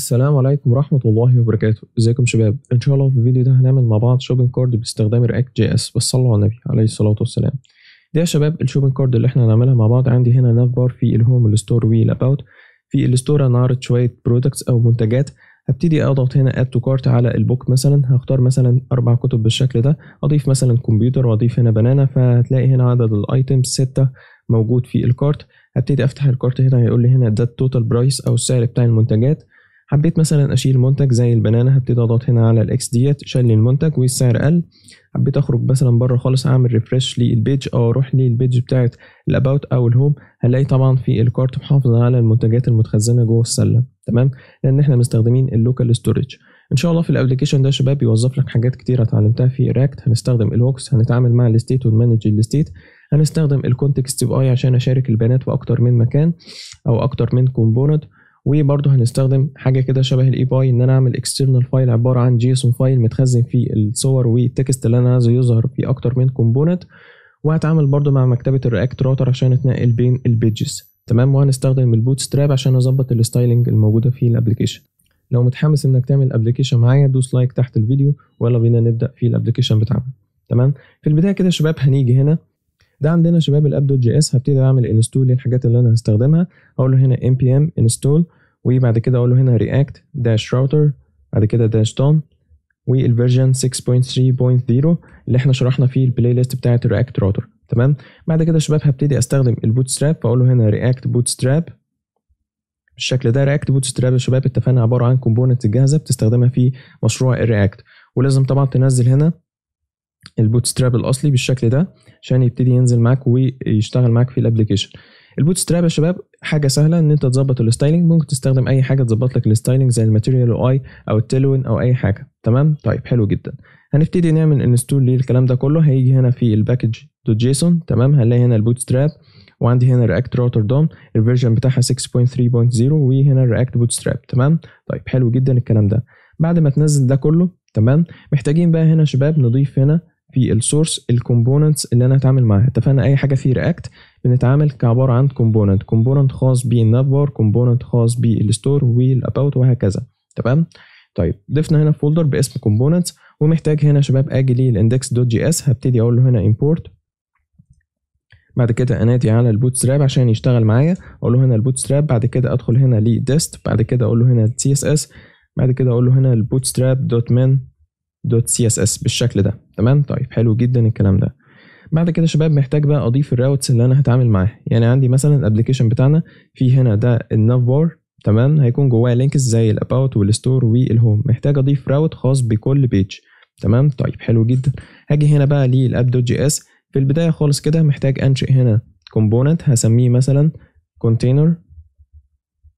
السلام عليكم ورحمة الله وبركاته ازيكم شباب ان شاء الله في الفيديو ده هنعمل مع بعض شوبينج كارد باستخدام رياكت جي اس بس صلوا على النبي عليه الصلاة والسلام ده يا شباب الشوبينج كارد اللي احنا هنعملها مع بعض عندي هنا ناف بار في الهوم الستور ويل اباوت في الستور انا شوية برودكتس او منتجات هبتدي اضغط هنا اد تو كارت على البوك مثلا هختار مثلا اربع كتب بالشكل ده اضيف مثلا كمبيوتر واضيف هنا بنانا فهتلاقي هنا عدد الايتيمز ستة موجود في الكارت هبتدي افتح الكارت هنا هيقول لي هنا ده التوتال برايس او السعر بتاع المنتجات حبيت مثلا اشيل منتج زي البنانه هبتدي اضغط هنا على الاكس ديت شال المنتج والسعر قل حبيت اخرج مثلا بره خالص اعمل ريفرش للبيج او اروح للبيج بتاعت الاباوت او الهوم هنلاقي طبعا في الكارت محافظ على المنتجات المتخزنه جوه السله تمام لان احنا مستخدمين اللوكال ستورج ان شاء الله في الابلكيشن ده يا شباب بيوظف لك حاجات كتيره اتعلمتها في رياكت هنستخدم الوكس هنتعامل مع الستيت ونمانج الستيت هنستخدم الكونتكست بي اي عشان اشارك البيانات في اكتر من مكان او اكتر من كومبوننت وبرضه هنستخدم حاجه كده شبه الاي باي ان انا اعمل اكسترنال فايل عباره عن جيسون فايل متخزن فيه الصور والتكست اللي انا عايزه يظهر في اكتر من كومبوننت وهتعامل برضه مع مكتبه الرياكت راوتر عشان اتنقل بين البيجز تمام وهنستخدم البوت ستراب عشان اظبط الستايلنج الموجوده في الابلكيشن لو متحمس انك تعمل ابلكيشن معايا دوس لايك تحت الفيديو ويلا بينا نبدا في الابلكيشن بتاعنا تمام في البدايه كده شباب هنيجي هنا ده عندنا شباب الاب دوت جي اس هبتدي اعمل انستول للحاجات اللي انا هستخدمها اقول له هنا npm install وبعد كده اقول له هنا react داش router بعد كده داش دون والفيرجن 6.3.0 اللي احنا شرحنا فيه البلاي ليست بتاعه الرياكت راوتر تمام بعد كده يا شباب هبتدي استخدم البوت ستراب فاقول له هنا رياكت بوت ستراب بالشكل ده رياكت بوت ستراب يا شباب اتفقنا عباره عن كومبوننت جاهزه بتستخدمها في مشروع الرياكت ولازم طبعا تنزل هنا البوت ستراب الاصلي بالشكل ده عشان يبتدي ينزل معاك ويشتغل معاك في الابلكيشن البوت ستراب يا شباب حاجه سهله ان انت تظبط الستايلنج ممكن تستخدم اي حاجه تظبط لك الستايلنج زي الماتيريال اي او التلوين او اي حاجه تمام طيب حلو جدا هنبتدي نعمل انستول للكلام ده كله هيجي هنا في الباكج دوت جيسون تمام هنلاقي هنا البوت ستراب وعندي هنا رياكت روتر دوم الفيرجن بتاعها 6.3.0 وهنا رياكت بوت ستراب تمام طيب حلو جدا الكلام ده بعد ما تنزل ده كله تمام محتاجين بقى هنا شباب نضيف هنا في السورس الكومبوننتس اللي انا هتعامل معاها اتفقنا اي حاجه في رياكت بنتعامل كعبارة عن كومبوننت كومبوننت خاص بالناب بار كومبوننت خاص بالستور والاباوت وهكذا تمام طيب ضفنا هنا فولدر باسم كومبوننتس ومحتاج هنا شباب اجي لي الاندكس دوت جي اس هبتدي اقول له هنا امبورت بعد كده انادي على البوت ستراب عشان يشتغل معايا اقول له هنا البوت ستراب بعد كده ادخل هنا ديست بعد كده اقول له هنا سي اس اس بعد كده اقول له هنا البوت ستراب دوت من دوت سي اس اس بالشكل ده تمام طيب حلو جدا الكلام ده بعد كده شباب محتاج بقى اضيف الراوتس اللي انا هتعامل معاها يعني عندي مثلا الابلكيشن بتاعنا في هنا ده الناف بار تمام هيكون جواه لينكس زي الاباوت والستور والهوم محتاج اضيف راوت خاص بكل بيج تمام طيب حلو جدا هاجي هنا بقى للاب دوت جي اس في البدايه خالص كده محتاج انشئ هنا كومبوننت هسميه مثلا كونتينر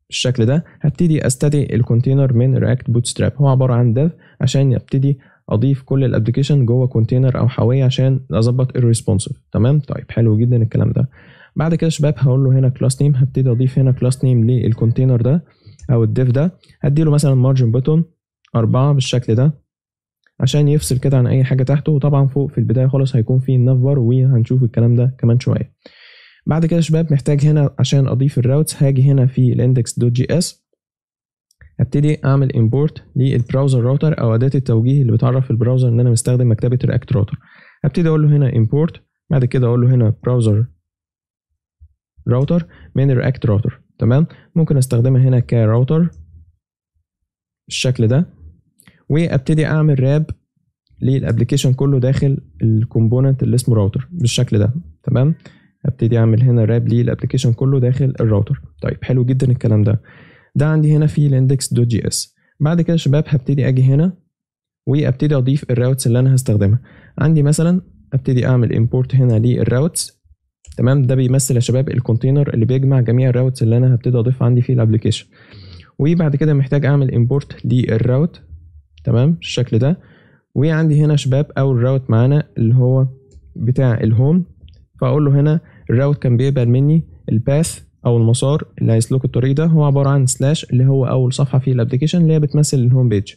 بالشكل ده هبتدي استدعي الكونتينر من رياكت بوتستراب هو عباره عن ديف عشان يبتدي اضيف كل الابلكيشن جوه كونتينر او حواليه عشان اظبط الريسبونسيف تمام طيب حلو جدا الكلام ده بعد كده شباب هقول له هنا كلاس نيم هبتدي اضيف هنا كلاس نيم للكونتينر ده او الديف ده هديله مثلا مارجن بوتون أربعة بالشكل ده عشان يفصل كده عن اي حاجه تحته وطبعا فوق في البدايه خالص هيكون في النفر وهنشوف الكلام ده كمان شويه بعد كده شباب محتاج هنا عشان اضيف الراوتس هاجي هنا في الاندكس دوت جي اس هبتدي اعمل امبورت للبراوزر راوتر او اداه التوجيه اللي بتعرف البراوزر ان انا مستخدم مكتبه رياكت راوتر هبتدي اقول له هنا امبورت بعد كده اقول له هنا براوزر راوتر من رياكت راوتر تمام ممكن استخدمها هنا كراوتر بالشكل ده وابتدي اعمل راب للابلكيشن كله داخل الكومبوننت اللي اسمه راوتر بالشكل ده تمام ابتدي اعمل هنا راب للابلكيشن كله داخل الراوتر طيب حلو جدا الكلام ده ده عندي هنا في الاندكس دوت جي اس بعد كده شباب هبتدي اجي هنا وابتدي اضيف الراوتس اللي انا هستخدمها عندي مثلا ابتدي اعمل امبورت هنا للراوتس تمام ده بيمثل يا شباب الكونتينر اللي بيجمع جميع الراوتس اللي انا هبتدي اضيف عندي في الابلكيشن وبعد كده محتاج اعمل امبورت للراوت تمام الشكل ده وعندي هنا شباب اول راوت معانا اللي هو بتاع الهوم فاقول له هنا الراوت كان بيقبل مني الباث او المسار اللي هيسلكوا الطريق ده هو عباره عن سلاش اللي هو اول صفحه في الابلكيشن اللي هي بتمثل الهوم بيج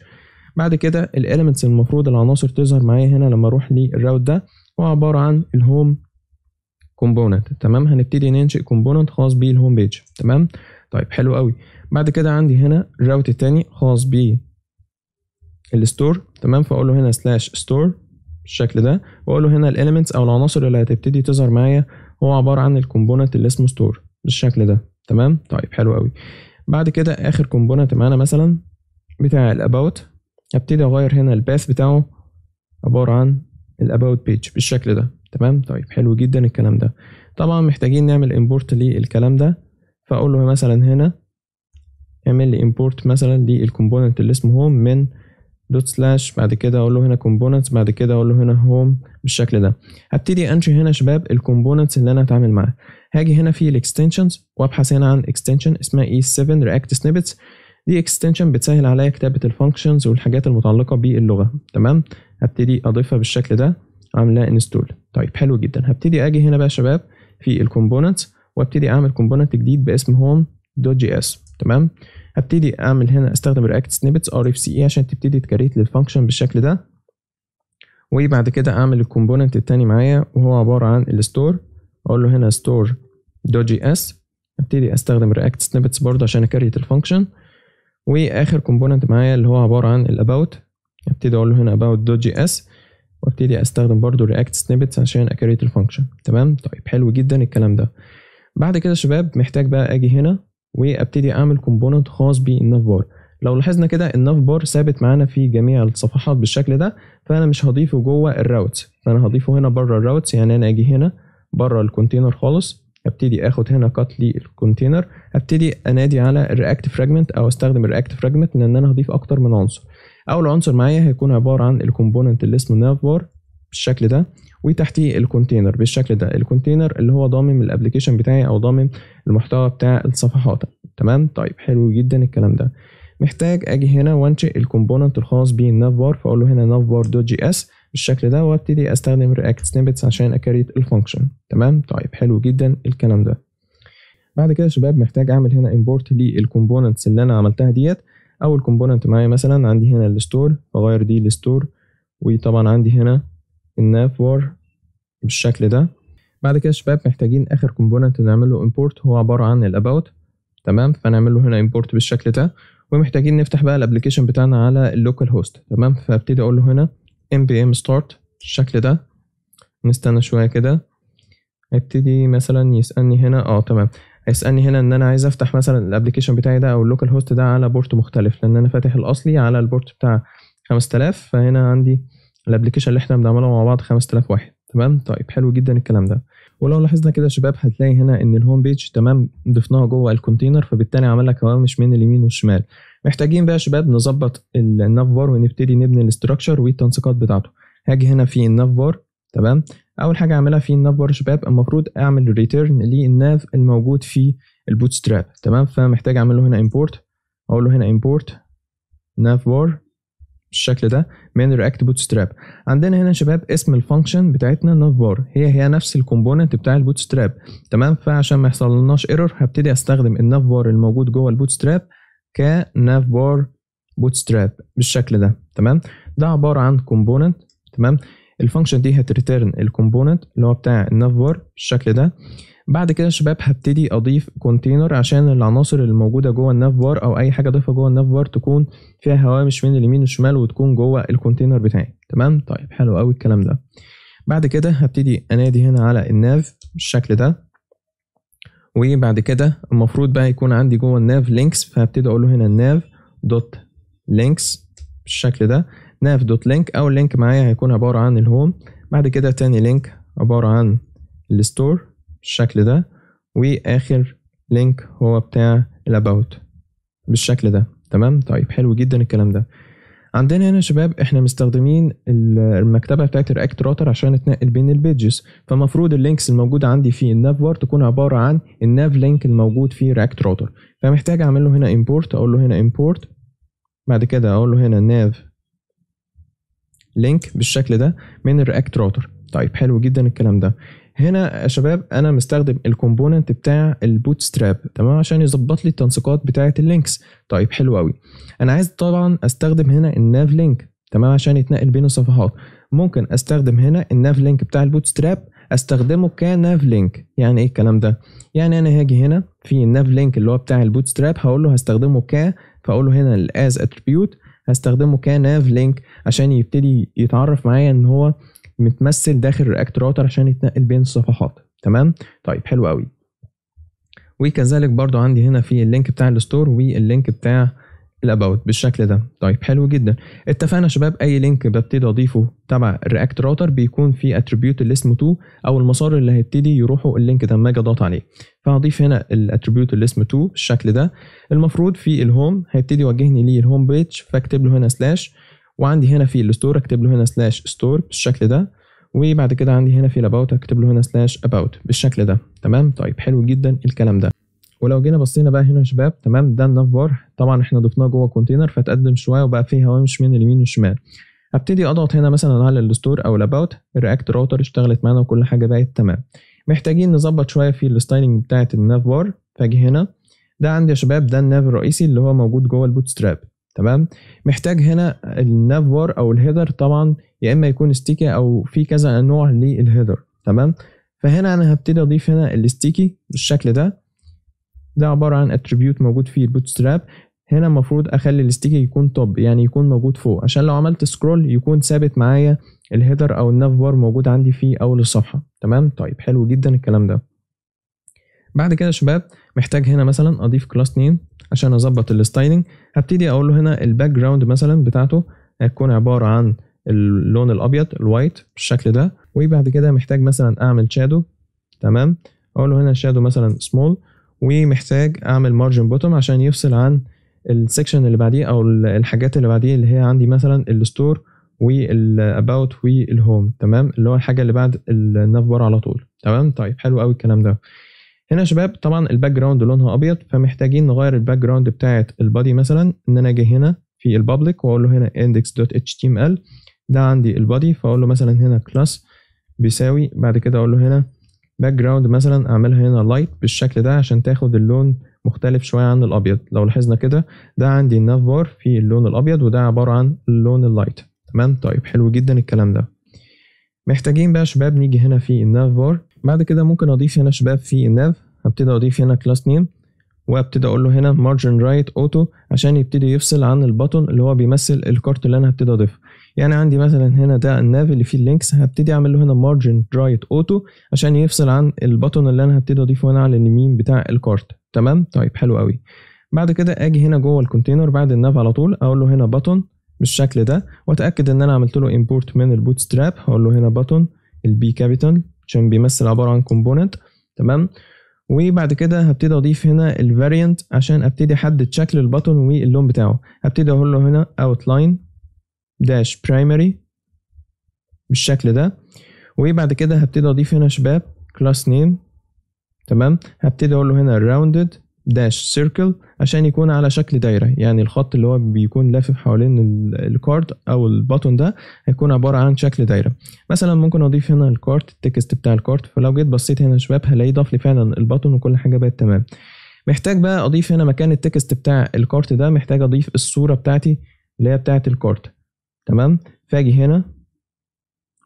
بعد كده الاليمنتس المفروض العناصر تظهر معايا هنا لما اروح للراوت ده هو عباره عن الهوم كومبوننت تمام هنبتدي ننشئ كومبوننت خاص بالهوم بيج تمام طيب حلو قوي بعد كده عندي هنا الراوت التاني خاص ب الستور تمام فاقول له هنا سلاش ستور بالشكل ده واقول له هنا الاليمنتس او العناصر اللي هتبتدي تظهر معايا هو عباره عن الكومبوننت اللي اسمه ستور بالشكل ده تمام طيب حلو قوي بعد كده اخر كومبوننت معانا مثلا بتاع الاباوت هبتدي اغير هنا الباس بتاعه عباره عن الاباوت بيج بالشكل ده تمام طيب حلو جدا الكلام ده طبعا محتاجين نعمل امبورت للكلام ده فاقول له مثلا هنا اعمل لي امبورت مثلا للكومبوننت اللي اسمه هوم من دوت سلاش بعد كده اقول له هنا كومبوننتس بعد كده اقول له هنا هوم بالشكل ده هبتدي انشئ هنا شباب الكومبوننتس اللي انا هتعامل معاها هاجي هنا في الاكستنشنز وابحث هنا عن اكستنشن اسمها اي 7 رياكت سنيبتس دي اكستنشن بتسهل عليا كتابه الفانكشنز والحاجات المتعلقه باللغه تمام هبتدي اضيفها بالشكل ده عاملها انستول طيب حلو جدا هبتدي اجي هنا بقى شباب في الكومبوننتس وابتدي اعمل كومبوننت جديد باسم هوم دوت جي اس تمام هبتدي اعمل هنا استخدم رياكت سنيبتس ار اف سي اي عشان تبتدي تكريت للفانكشن بالشكل ده وبعد كده اعمل الكومبوننت التاني معايا وهو عباره عن الستور اقول له هنا ستور دوت جي اس ابتدي استخدم رياكت سنيبتس برضه عشان اكريت الفانكشن واخر كومبوننت معايا اللي هو عباره عن الاباوت ابتدي اقول له هنا اباوت دوت جي اس وابتدي استخدم برضه رياكت سنيبتس عشان اكريت الفانكشن تمام طيب حلو جدا الكلام ده بعد كده شباب محتاج بقى اجي هنا وابتدي اعمل كومبوننت خاص بالناف بار لو لاحظنا كده الناف بار ثابت معانا في جميع الصفحات بالشكل ده فانا مش هضيفه جوه الراوتس فانا هضيفه هنا بره الراوتس يعني انا اجي هنا بره الكونتينر خالص ابتدي اخد هنا كات لي الكونتينر ابتدي انادي على الرياكت فراجمنت او استخدم الرياكت فراجمنت لان انا هضيف اكتر من عنصر اول عنصر معايا هيكون عباره عن الكومبوننت اللي اسمه ناف بار بالشكل ده وتحتيه الكونتينر بالشكل ده الكونتينر اللي هو ضامن الابلكيشن بتاعي او ضامن المحتوى بتاع الصفحات تمام طيب حلو جدا الكلام ده محتاج اجي هنا وانشئ الكومبوننت الخاص بالناف بار فاقول له هنا ناف بار دوت جي اس بالشكل ده وابتدي استخدم رياكت سنيبتس عشان اكريت الفانكشن تمام طيب حلو جدا الكلام ده بعد كده يا شباب محتاج اعمل هنا امبورت للكومبوننتس اللي انا عملتها ديت اول الكومبوننت معايا مثلا عندي هنا الستور بغير دي الستور وطبعا عندي هنا الناف بار بالشكل ده بعد كده شباب محتاجين اخر كومبوننت نعمله امبورت هو عباره عن الاباوت تمام فنعمله هنا امبورت بالشكل ده ومحتاجين نفتح بقى الابلكيشن بتاعنا على اللوكال هوست تمام فابتدي اقول له هنا ام بي ام ستارت بالشكل ده نستنى شويه كده هيبتدي مثلا يسالني هنا اه تمام هيسالني هنا ان انا عايز افتح مثلا الابلكيشن بتاعي ده او اللوكال هوست ده على بورت مختلف لان انا فاتح الاصلي على البورت بتاع 5000 فهنا عندي الابلكيشن اللي احنا بنعمله مع بعض 5000 واحد تمام طيب حلو جدا الكلام ده ولو لاحظنا كده يا شباب هتلاقي هنا ان الهوم بيج تمام ضفناها جوه الكونتينر فبالتالي عمل لك هوامش من اليمين والشمال محتاجين بقى يا شباب نظبط الناف بار ونبتدي نبني الاستراكشر والتنسيقات بتاعته هاجي هنا في الناف بار تمام اول حاجه اعملها في الناف بار شباب المفروض اعمل ريتيرن للناف الموجود في البوتستراب تمام فمحتاج اعمل له هنا امبورت اقول له هنا امبورت ناف بار بالشكل ده من رياكت بوت ستراب عندنا هنا يا شباب اسم الفانكشن بتاعتنا navbar هي هي نفس الكومبوننت بتاع البوت ستراب تمام فعشان ما يحصل لناش ايرور هبتدي استخدم النافبار الموجود جوه البوت ستراب كنافبار بوت ستراب بالشكل ده تمام ده عباره عن كومبوننت تمام الفانكشن دي هتريتيرن الكومبوننت اللي هو بتاع النافبار بالشكل ده بعد كده شباب هبتدي اضيف كونتينر عشان العناصر اللي موجوده جوه الناف بار او اي حاجه اضيفها جوه الناف بار تكون فيها هوامش من اليمين والشمال وتكون جوه الكونتينر بتاعي تمام طيب حلو قوي الكلام ده بعد كده هبتدي انادي هنا على الناف بالشكل ده وبعد كده المفروض بقى يكون عندي جوه الناف لينكس فهبتدي اقول له هنا الناف دوت لينكس بالشكل ده ناف دوت لينك او لينك معايا هيكون عباره عن الهوم بعد كده تاني لينك عباره عن الستور بالشكل ده واخر لينك هو بتاع الاباوت بالشكل ده تمام طيب حلو جدا الكلام ده عندنا هنا يا شباب احنا مستخدمين المكتبه بتاعت الرياكت روتر عشان نتنقل بين البيجز فمفروض اللينكس الموجوده عندي في الناف بار تكون عباره عن الناف لينك الموجود في رياكت روتر فمحتاج اعمل له هنا امبورت اقول له هنا امبورت بعد كده اقول له هنا ناف لينك بالشكل ده من الرياكت روتر طيب حلو جدا الكلام ده هنا يا شباب انا مستخدم الكومبوننت بتاع البوت ستراب تمام عشان يظبط لي التنسيقات بتاعه اللينكس طيب حلو قوي انا عايز طبعا استخدم هنا الناف لينك تمام عشان يتنقل بين الصفحات ممكن استخدم هنا الناف لينك بتاع البوت ستراب استخدمه كناف لينك يعني ايه الكلام ده يعني انا هاجي هنا في الناف لينك اللي هو بتاع البوت ستراب هقول له هستخدمه ك فاقول له هنا الاز اتريبيوت هستخدمه كناف لينك عشان يبتدي يتعرف معايا ان هو متمثل داخل رياكت راوتر عشان يتنقل بين الصفحات تمام طيب حلو قوي وكذلك برضو عندي هنا في اللينك بتاع الستور واللينك بتاع الاباوت بالشكل ده طيب حلو جدا اتفقنا يا شباب اي لينك ببتدي اضيفه تبع الرياكت راوتر بيكون في اتريبيوت اللي اسمه تو او المسار اللي هيبتدي يروحوا اللينك ده لما اجي اضغط عليه فهضيف هنا الاتريبيوت اللي اسمه تو بالشكل ده المفروض في الهوم هيبتدي يوجهني ليه الهوم بيج فاكتب له هنا سلاش وعندي هنا في الستور اكتب له هنا سلاش ستور بالشكل ده وبعد كده عندي هنا في الاباوت اكتب له هنا سلاش اباوت بالشكل ده تمام طيب حلو جدا الكلام ده ولو جينا بصينا بقى هنا يا شباب تمام ده الناف بار طبعا احنا ضفناه جوه كونتينر فتقدم شويه وبقى فيه هوامش من اليمين والشمال هبتدي اضغط هنا مثلا على الستور او الاباوت الرياكت راوتر اشتغلت معانا وكل حاجه بقت تمام محتاجين نظبط شويه في الستايلنج بتاعت الناف بار فاجي هنا ده عندي يا شباب ده الناف الرئيسي اللي هو موجود جوه البوتستراب تمام محتاج هنا النافور او الهيدر طبعا يا اما يكون ستيكي او في كذا نوع للهيدر تمام فهنا انا هبتدي اضيف هنا الستيكي بالشكل ده ده عباره عن اتريبيوت موجود فيه البوتستراب هنا المفروض اخلي الستيكي يكون توب يعني يكون موجود فوق عشان لو عملت سكرول يكون ثابت معايا الهيدر او الناف بار موجود عندي في اول الصفحه تمام طيب حلو جدا الكلام ده بعد كده يا شباب محتاج هنا مثلا اضيف كلاس نيم عشان اظبط الستايلنج هبتدي اقول له هنا الباك جراوند مثلا بتاعته هتكون عباره عن اللون الابيض الوايت بالشكل ده وبعد كده محتاج مثلا اعمل شادو تمام اقول له هنا شادو مثلا سمول ومحتاج اعمل مارجن بوتوم عشان يفصل عن السكشن اللي بعديه او الحاجات اللي بعديه اللي هي عندي مثلا الستور والاباوت والهوم تمام اللي هو الحاجه اللي بعد النافبار على طول تمام طيب حلو قوي الكلام ده هنا يا شباب طبعا الباك جراوند لونها ابيض فمحتاجين نغير الباك جراوند بتاعه البادي مثلا ان انا اجي هنا في البابليك واقول له هنا index.html ده عندي البادي فاقول له مثلا هنا كلاس بيساوي بعد كده اقول له هنا باك جراوند مثلا اعملها هنا لايت بالشكل ده عشان تاخد اللون مختلف شويه عن الابيض لو لاحظنا كده ده عندي الناف بار في اللون الابيض وده عباره عن اللون اللايت تمام طيب حلو جدا الكلام ده محتاجين بقى شباب نيجي هنا في الناف بعد كده ممكن اضيف هنا شباب في الناف هبتدي اضيف هنا كلاس نيم وابتدي اقول له هنا مارجن رايت اوتو عشان يبتدي يفصل عن البطن اللي هو بيمثل الكارت اللي انا هبتدي اضيفه يعني عندي مثلا هنا ده الناف اللي فيه اللينكس هبتدي اعمل له هنا مارجن رايت اوتو عشان يفصل عن البطن اللي انا هبتدي اضيفه هنا على اليمين بتاع الكارت تمام طيب حلو قوي بعد كده اجي هنا جوه الكونتينر بعد الناف على طول اقول له هنا بطن بالشكل ده واتاكد ان انا عملت له امبورت من البوت ستراب هقول له هنا بطن البي كابيتال عشان بيمثل عباره عن كومبوننت تمام وبعد كده هبتدي اضيف هنا الفاريانت عشان ابتدي احدد شكل البطن واللون بتاعه هبتدي اقول له هنا outline داش primary بالشكل ده وبعد كده هبتدي اضيف هنا شباب class name تمام هبتدي اقول له هنا rounded داش سيركل عشان يكون على شكل دايره يعني الخط اللي هو بيكون لافف حوالين الكارد او الباتون ده هيكون عباره عن شكل دايره مثلا ممكن اضيف هنا الكارت التكست بتاع الكارت فلو جيت بصيت هنا يا شباب هلاقي ضاف لي فعلا الباتون وكل حاجه بقت تمام محتاج بقى اضيف هنا مكان التكست بتاع الكارت ده محتاج اضيف الصوره بتاعتي اللي هي بتاعت الكارت تمام فاجي هنا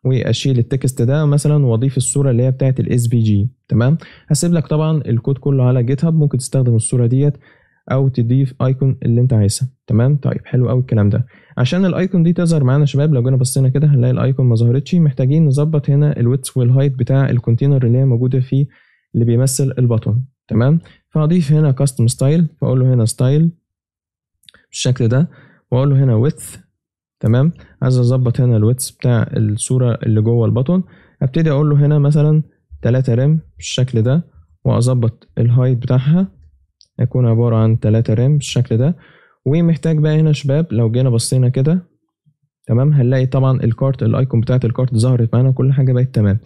واشيل التكست ده مثلا واضيف الصوره اللي هي بتاعه الاس بي جي تمام هسيب لك طبعا الكود كله على جيت هاب ممكن تستخدم الصوره ديت او تضيف ايكون اللي انت عايزها تمام طيب حلو قوي الكلام ده عشان الايكون دي تظهر معانا شباب لو جينا بصينا كده هنلاقي الايكون ما ظهرتش محتاجين نظبط هنا الويتس والهايت بتاع الكونتينر اللي هي موجوده فيه اللي بيمثل البطن تمام فاضيف هنا كاستم ستايل فاقول له هنا ستايل بالشكل ده واقول له هنا ويث تمام عايز اظبط هنا الويتس بتاع الصوره اللي جوه البطن ابتدي اقول له هنا مثلا 3 رم بالشكل ده واظبط الهايت بتاعها هيكون عباره عن 3 رم بالشكل ده ومحتاج بقى هنا شباب لو جينا بصينا كده تمام هنلاقي طبعا الكارت الايكون بتاعت الكارت ظهرت معانا كل حاجه بقت تمام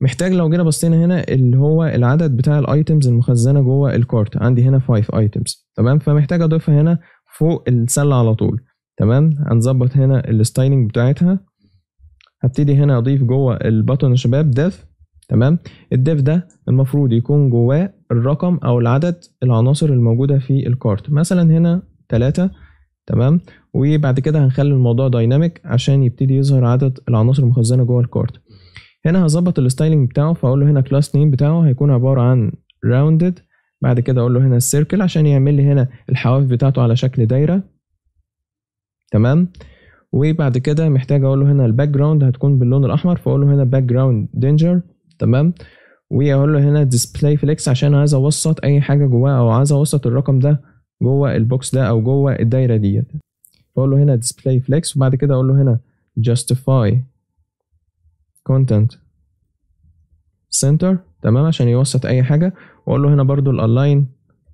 محتاج لو جينا بصينا هنا اللي هو العدد بتاع الايتمز المخزنه جوه الكارت عندي هنا 5 ايتمز تمام فمحتاج اضيفها هنا فوق السله على طول تمام هنظبط هنا الستايلنج بتاعتها هبتدي هنا اضيف جوه البطن يا شباب ديف تمام الديف ده المفروض يكون جواه الرقم او العدد العناصر الموجوده في الكارت مثلا هنا ثلاثة تمام وبعد كده هنخلي الموضوع دايناميك عشان يبتدي يظهر عدد العناصر المخزنه جوه الكارت هنا هظبط الستايلنج بتاعه فاقول له هنا كلاس نيم بتاعه هيكون عباره عن راوندد بعد كده اقول له هنا السيركل عشان يعمل لي هنا الحواف بتاعته على شكل دايره تمام وبعد كده محتاج اقول له هنا الباك جراوند هتكون باللون الاحمر فاقول له هنا باك جراوند دينجر تمام واقول له هنا ديسبلاي فليكس عشان عايز اوسط اي حاجه جواه او عايز اوسط الرقم ده جوه البوكس ده او جوه الدايره ديت فاقول له هنا ديسبلاي فليكس وبعد كده اقول له هنا justify content center تمام عشان يوسط اي حاجه واقول له هنا برضو الالاين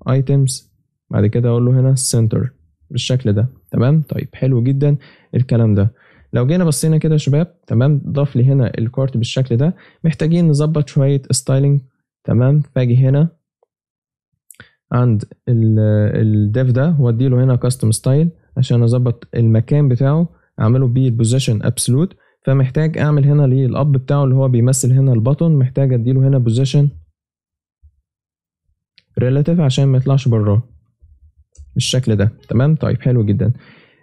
ايتمز بعد كده اقول له هنا center بالشكل ده تمام طيب حلو جدا الكلام ده لو جينا بصينا كده يا شباب تمام ضاف لي هنا الكارت بالشكل ده محتاجين نظبط شويه ستايلنج تمام فاجي هنا عند الديف ده له هنا كاستم ستايل عشان اظبط المكان بتاعه اعمله بيه البوزيشن ابسولوت فمحتاج اعمل هنا للاب الاب بتاعه اللي هو بيمثل هنا البطن محتاج اديله هنا بوزيشن ريلاتيف عشان ما يطلعش براه بالشكل ده تمام طيب حلو جدا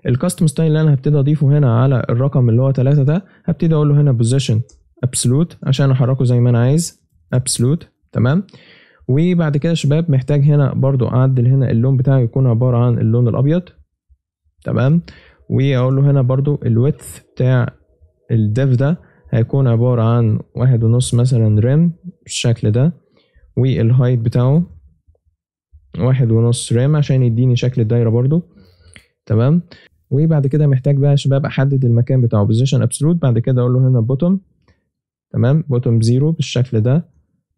الكاستم ستايل اللي انا هبتدي اضيفه هنا على الرقم اللي هو 3 ده هبتدي اقول له هنا بوزيشن ابسولوت عشان احركه زي ما انا عايز ابسولوت تمام وبعد كده شباب محتاج هنا برضو اعدل هنا اللون بتاعه يكون عباره عن اللون الابيض تمام واقول له هنا برضو الويدث بتاع الديف ده هيكون عباره عن واحد ونص مثلا ريم بالشكل ده والهايت بتاعه واحد ونص رام عشان يديني شكل الدايره برضو تمام وبعد كده محتاج بقى يا شباب احدد المكان بتاعه بوزيشن ابسولوت بعد كده اقول له هنا بوتوم تمام بوتوم زيرو بالشكل ده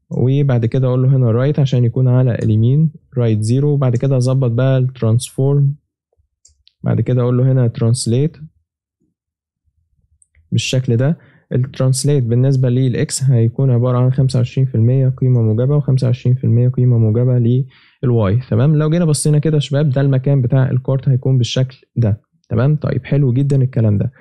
وبعد كده اقول له هنا رايت right عشان يكون على اليمين رايت زيرو وبعد كده اظبط بقى الترانسفورم بعد كده اقول له هنا ترانسليت بالشكل ده الترانسليت بالنسبة للإكس هيكون عبارة عن خمسة وعشرين في المية قيمة موجبة وخمسة وعشرين في المية قيمة موجبة الواي تمام لو جينا بصينا كده شباب ده المكان بتاع الكارت هيكون بالشكل ده تمام طيب حلو جدا الكلام ده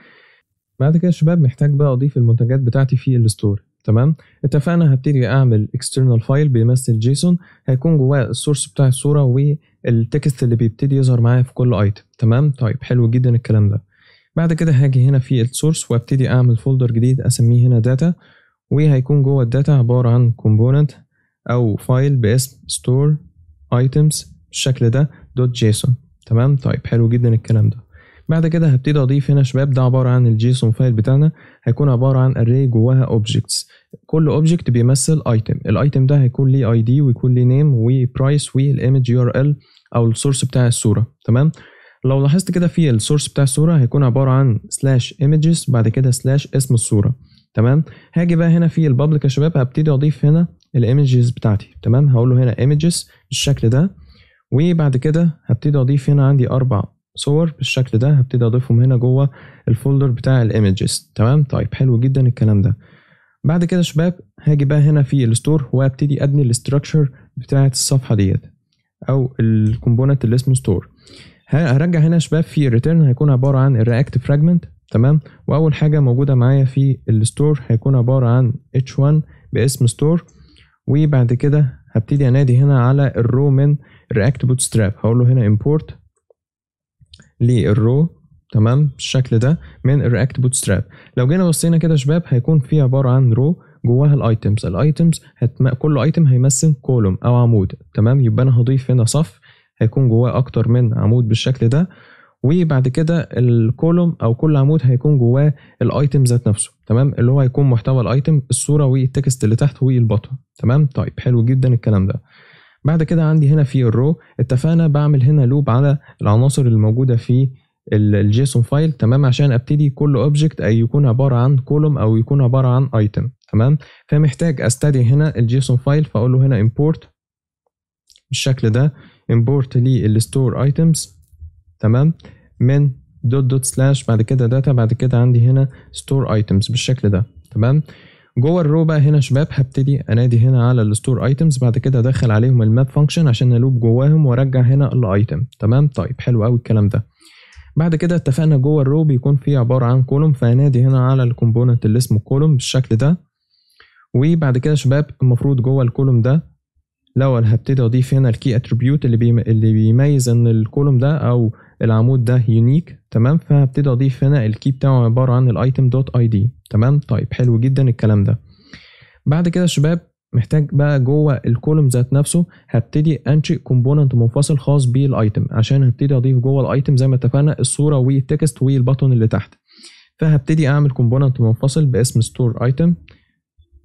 بعد كده شباب محتاج بقى اضيف المنتجات بتاعتي في الستور تمام اتفقنا هبتدي اعمل اكسترنال فايل بيمثل جيسون هيكون جواه السورس بتاع الصوره والتكست اللي بيبتدي يظهر معايا في كل ايتم تمام طيب حلو جدا الكلام ده بعد كده هاجي هنا في السورس وابتدي اعمل فولدر جديد اسميه هنا داتا وهيكون جوه الداتا عباره عن كومبوننت او فايل باسم store items بالشكل ده دوت جيسون تمام طيب حلو جدا الكلام ده بعد كده هبتدي اضيف هنا شباب ده عباره عن الجيسون فايل بتاعنا هيكون عباره عن array جواها objects كل اوبجكت بيمثل ايتم الايتم ده هيكون ليه اي دي ويكون ليه نيم وبرايس والايمج يو ار ال او السورس بتاع الصوره تمام لو لاحظت كده في السورس بتاع الصوره هيكون عباره عن سلاش images بعد كده سلاش اسم الصوره تمام هاجي بقى هنا في البابليك يا شباب هبتدي اضيف هنا الايمجز بتاعتي تمام هقول له هنا ايمجز بالشكل ده وبعد كده هبتدي اضيف هنا عندي اربع صور بالشكل ده هبتدي اضيفهم هنا جوه الفولدر بتاع الايمجز تمام طيب حلو جدا الكلام ده بعد كده شباب هاجي بقى هنا في الستور وابتدي ابني الاستراكشر بتاعه الصفحه ديت او الكومبوننت اللي اسمه ستور هرجع هنا شباب في ريتيرن هيكون عباره عن الرياكت فراجمنت تمام واول حاجه موجوده معايا في الستور هيكون عباره عن h1 باسم ستور وبعد كده هبتدي انادي هنا على الرو من رياكت بوت ستراب هقول له هنا امبورت للرو تمام بالشكل ده من رياكت بوت ستراب لو جينا بصينا كده يا شباب هيكون في عباره عن رو جواها الايتيمز الايتيمز هتم... كل ايتم هيمثل كولوم او عمود تمام يبقى انا هضيف هنا صف هيكون جواه اكتر من عمود بالشكل ده وبعد كده الكولوم او كل عمود هيكون جواه الايتم ذات نفسه تمام اللي هو هيكون محتوى الايتم الصوره والتكست اللي تحت والبطن تمام طيب حلو جدا الكلام ده بعد كده عندي هنا في الرو اتفقنا بعمل هنا لوب على العناصر الموجوده في الجيسون فايل تمام عشان ابتدي كل اوبجكت اي يكون عباره عن كولوم او يكون عباره عن ايتم تمام فمحتاج استدعي هنا الجيسون فايل فاقول له هنا امبورت بالشكل ده امبورت للستور ايتمز تمام من دوت دوت سلاش بعد كده داتا بعد كده عندي هنا ستور ايتمز بالشكل ده تمام جوه الرو بقى هنا شباب هبتدي انادي هنا على الستور ايتمز بعد كده ادخل عليهم الماب فانكشن عشان الوب جواهم وارجع هنا الايتم تمام طيب حلو قوي الكلام ده بعد كده اتفقنا جوه الرو بيكون فيه عباره عن كولوم فانادي هنا على الكومبوننت اللي اسمه كولوم بالشكل ده وبعد كده شباب المفروض جوه الكولوم ده لو هبتدي اضيف هنا الكي اتريبيوت اللي بيم... اللي بيميز ان الكولوم ده او العمود ده يونيك تمام فهبتدي اضيف هنا الكي بتاعه عباره عن الايتم دوت اي دي تمام طيب حلو جدا الكلام ده بعد كده شباب محتاج بقى جوه الكولوم ذات نفسه هبتدي انشئ كومبوننت منفصل خاص بالايتم عشان هبتدي اضيف جوه الايتم زي ما اتفقنا الصوره والتكست والبطن اللي تحت فهبتدي اعمل كومبوننت منفصل باسم ستور ايتم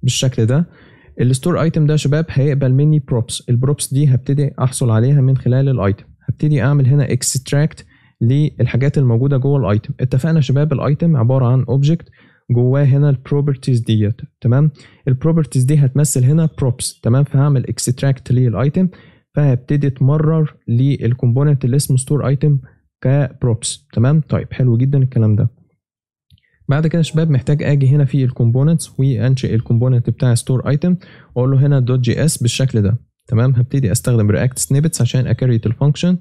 بالشكل ده الستور ايتم ده شباب هيقبل مني بروبس البروبس دي هبتدي احصل عليها من خلال الايتم هبتدي اعمل هنا اكستراكت للحاجات الموجوده جوه الايتم اتفقنا شباب الايتم عباره عن اوبجكت جواه هنا البروبرتيز ديت تمام البروبرتيز دي هتمثل هنا بروبس تمام فهعمل اكستراكت للايتم فهبتدي تمرر للكومبوننت اللي اسمه ستور ايتم كبروبس تمام طيب حلو جدا الكلام ده بعد كده يا شباب محتاج اجي هنا في الكومبوننتس وانشئ الكومبوننت بتاع ستور ايتم واقول له هنا دوت جي اس بالشكل ده تمام هبتدي استخدم رياكت سنيبتس عشان اكريت الفانكشن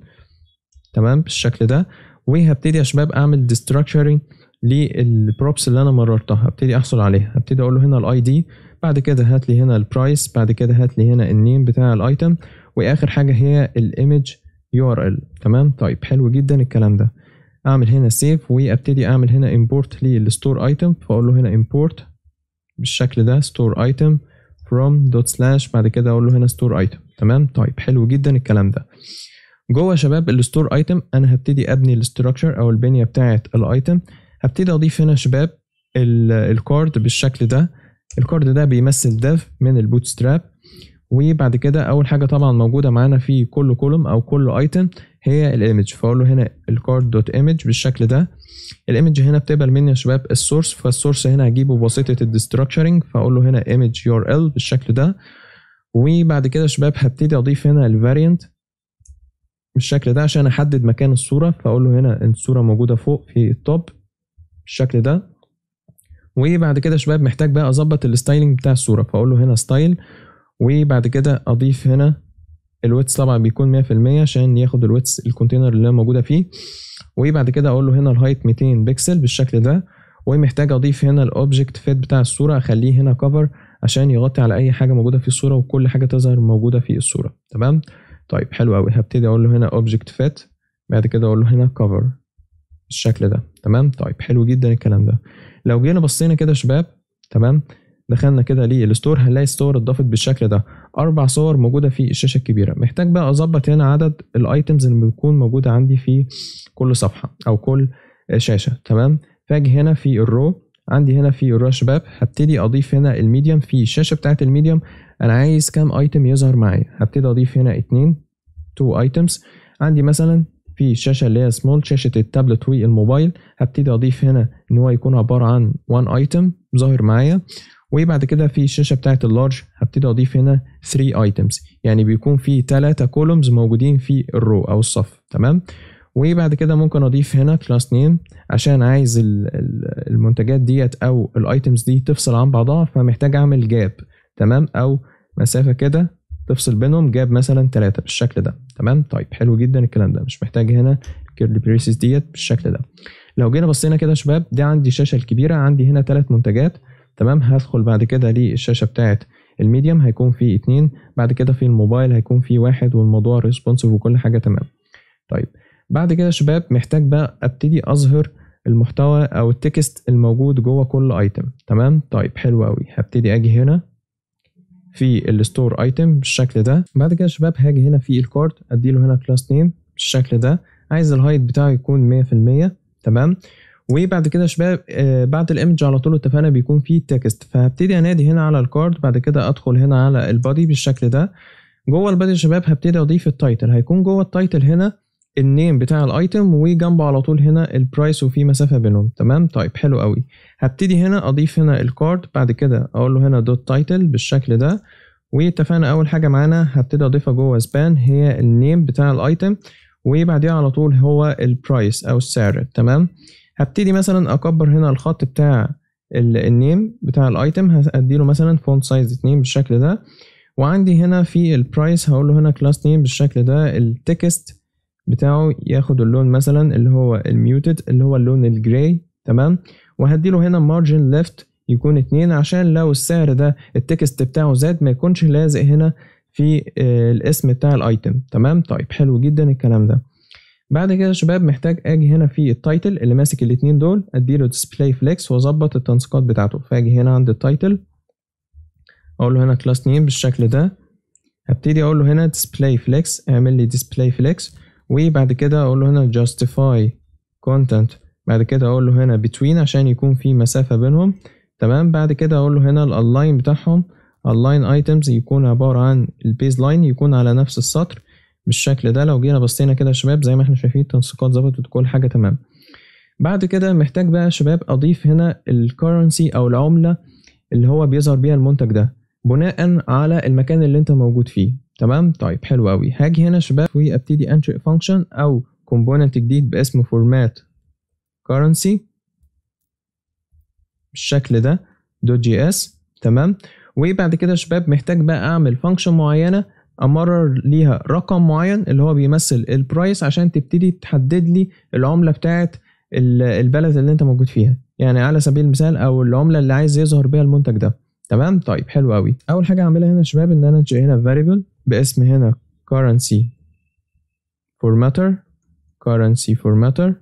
تمام بالشكل ده وهبتدي يا شباب اعمل ديستراكشرنج للبروبس اللي انا مررتها هبتدي احصل عليها هبتدي اقول له هنا الاي دي بعد كده هات لي هنا البرايس بعد كده هات لي هنا النيم بتاع الايتم واخر حاجه هي الايمج يو ار ال تمام طيب حلو جدا الكلام ده اعمل هنا سيف وابتدي اعمل هنا امبورت للستور ايتم فاقول له هنا امبورت بالشكل ده ستور ايتم from دوت سلاش بعد كده اقول له هنا ستور ايتم تمام طيب حلو جدا الكلام ده جوه شباب الستور ايتم انا هبتدي ابني الاستراكشر او البنيه بتاعه الايتم هبتدي اضيف هنا شباب الكارد بالشكل ده الكارد ده بيمثل ديف من البوت ستراب وبعد كده اول حاجه طبعا موجوده معانا في كل كولوم او كل ايتم هي الايمج فاقول له هنا الكارد دوت ايمج بالشكل ده الايمج هنا بتقبل مني يا شباب السورس فالسورس هنا هجيبه بواسطه الديستراكشرنج فاقول له هنا ايمج يور ال بالشكل ده وبعد كده يا شباب هبتدي اضيف هنا الفاريانت بالشكل ده عشان احدد مكان الصوره فاقول له هنا الصوره موجوده فوق في التوب بالشكل ده وبعد كده يا شباب محتاج بقى اظبط الستايلنج بتاع الصوره فاقول له هنا ستايل وبعد كده اضيف هنا الويتس طبعا بيكون 100% عشان ياخد الويتس الكونتينر اللي موجوده فيه وبعد كده اقول له هنا الهايت 200 بكسل بالشكل ده ومحتاج اضيف هنا الاوبجكت فيت بتاع الصوره اخليه هنا كفر عشان يغطي على اي حاجه موجوده في الصوره وكل حاجه تظهر موجوده في الصوره تمام طيب حلو قوي هبتدي اقول له هنا اوبجكت فيت بعد كده اقول له هنا كفر بالشكل ده تمام طيب حلو جدا الكلام ده لو جينا بصينا كده شباب تمام دخلنا كده للستور هنلاقي الصور اتضافت بالشكل ده اربع صور موجوده في الشاشه الكبيره محتاج بقى اظبط هنا عدد الايتمز اللي بتكون موجوده عندي في كل صفحه او كل شاشه تمام فاجي هنا في الرو عندي هنا في الرو شباب هبتدي اضيف هنا الميديم في الشاشه بتاعت الميديم انا عايز كام ايتم يظهر معايا هبتدي اضيف هنا اتنين تو ايتمز عندي مثلا في شاشة اللي هي سمول شاشه التابلت والموبايل هبتدي اضيف هنا ان هو يكون عباره عن وان ايتم ظاهر معايا وبعد كده في الشاشه بتاعه اللارج هبتدي اضيف هنا 3 ايتمز يعني بيكون في تلاتة كولومز موجودين في الرو او الصف تمام وبعد كده ممكن اضيف هنا كلاس نيم عشان عايز المنتجات ديت او الايتمز دي تفصل عن بعضها فمحتاج اعمل جاب تمام او مسافه كده تفصل بينهم جاب مثلا ثلاثة بالشكل ده تمام طيب حلو جدا الكلام ده مش محتاج هنا كيرلي بريسز ديت بالشكل ده لو جينا بصينا كده يا شباب دي عندي الشاشه الكبيره عندي هنا ثلاث منتجات تمام هدخل بعد كده للشاشه بتاعت الميديوم هيكون في اتنين بعد كده في الموبايل هيكون في واحد والموضوع ريسبونسيف وكل حاجه تمام طيب بعد كده يا شباب محتاج بقى ابتدي اظهر المحتوى او التكست الموجود جوه كل ايتم تمام طيب حلو قوي هبتدي اجي هنا في الستور ايتم بالشكل ده بعد كده شباب هاجي هنا في الكارد اديله هنا كلاس نيم بالشكل ده عايز الهايت بتاعه يكون 100% تمام وبعد كده شباب آه، بعد الايمج على طول اتفقنا بيكون فيه تكست فهبتدي انادي هنا على الكارد بعد كده ادخل هنا على البادي بالشكل ده جوه البادي يا شباب هبتدي اضيف التايتل هيكون جوه التايتل هنا النيم بتاع الايتم وجنبه على طول هنا البرايس وفي مسافه بينهم تمام طيب حلو قوي هبتدي هنا اضيف هنا الكارد بعد كده اقول له هنا دوت تايتل بالشكل ده واتفقنا اول حاجه معانا هبتدي اضيفها جوه سبان هي النيم بتاع الايتم وبعديها على طول هو البرايس او السعر تمام هبتدي مثلا اكبر هنا الخط بتاع النيم بتاع الايتم له مثلا فونت سايز 2 بالشكل ده وعندي هنا في البرايس هقول له هنا كلاس نيم بالشكل ده التكست بتاعه ياخد اللون مثلا اللي هو الميوتد اللي هو اللون الجراي تمام وهديله هنا مارجن ليفت يكون اتنين عشان لو السعر ده التكست بتاعه زاد ما يكونش لازق هنا في آه، الاسم بتاع الايتم تمام طيب حلو جدا الكلام ده بعد كده شباب محتاج اجي هنا في التايتل اللي ماسك الاتنين دول اديله ديسبلاي فليكس واظبط التنسيقات بتاعته فاجي هنا عند التايتل اقول له هنا كلاس نيم بالشكل ده هبتدي اقول له هنا ديسبلاي فليكس اعمل لي ديسبلاي فليكس وبعد كده اقول له هنا justify content بعد كده اقول له هنا between عشان يكون في مسافة بينهم تمام بعد كده اقول له هنا الالاين بتاعهم الالاين ايتمز يكون عبارة عن البيز لاين يكون على نفس السطر بالشكل ده لو جينا بصينا كده يا شباب زي ما احنا شايفين التنسيقات ظبطت وكل حاجة تمام بعد كده محتاج بقى يا شباب اضيف هنا الكرنسي او العملة اللي هو بيظهر بيها المنتج ده بناء على المكان اللي انت موجود فيه تمام طيب حلو قوي هاجي هنا شباب وابتدي انشئ فانكشن او كومبوننت جديد باسم فورمات كرنسي بالشكل ده دوت جي اس تمام وبعد كده شباب محتاج بقى اعمل فانكشن معينه امرر ليها رقم معين اللي هو بيمثل البرايس عشان تبتدي تحدد لي العمله بتاعه البلد اللي انت موجود فيها يعني على سبيل المثال او العمله اللي عايز يظهر بيها المنتج ده تمام طيب حلو قوي اول حاجه اعملها هنا شباب ان انا انشئ هنا فاريبل باسم هنا currency formatter currency formatter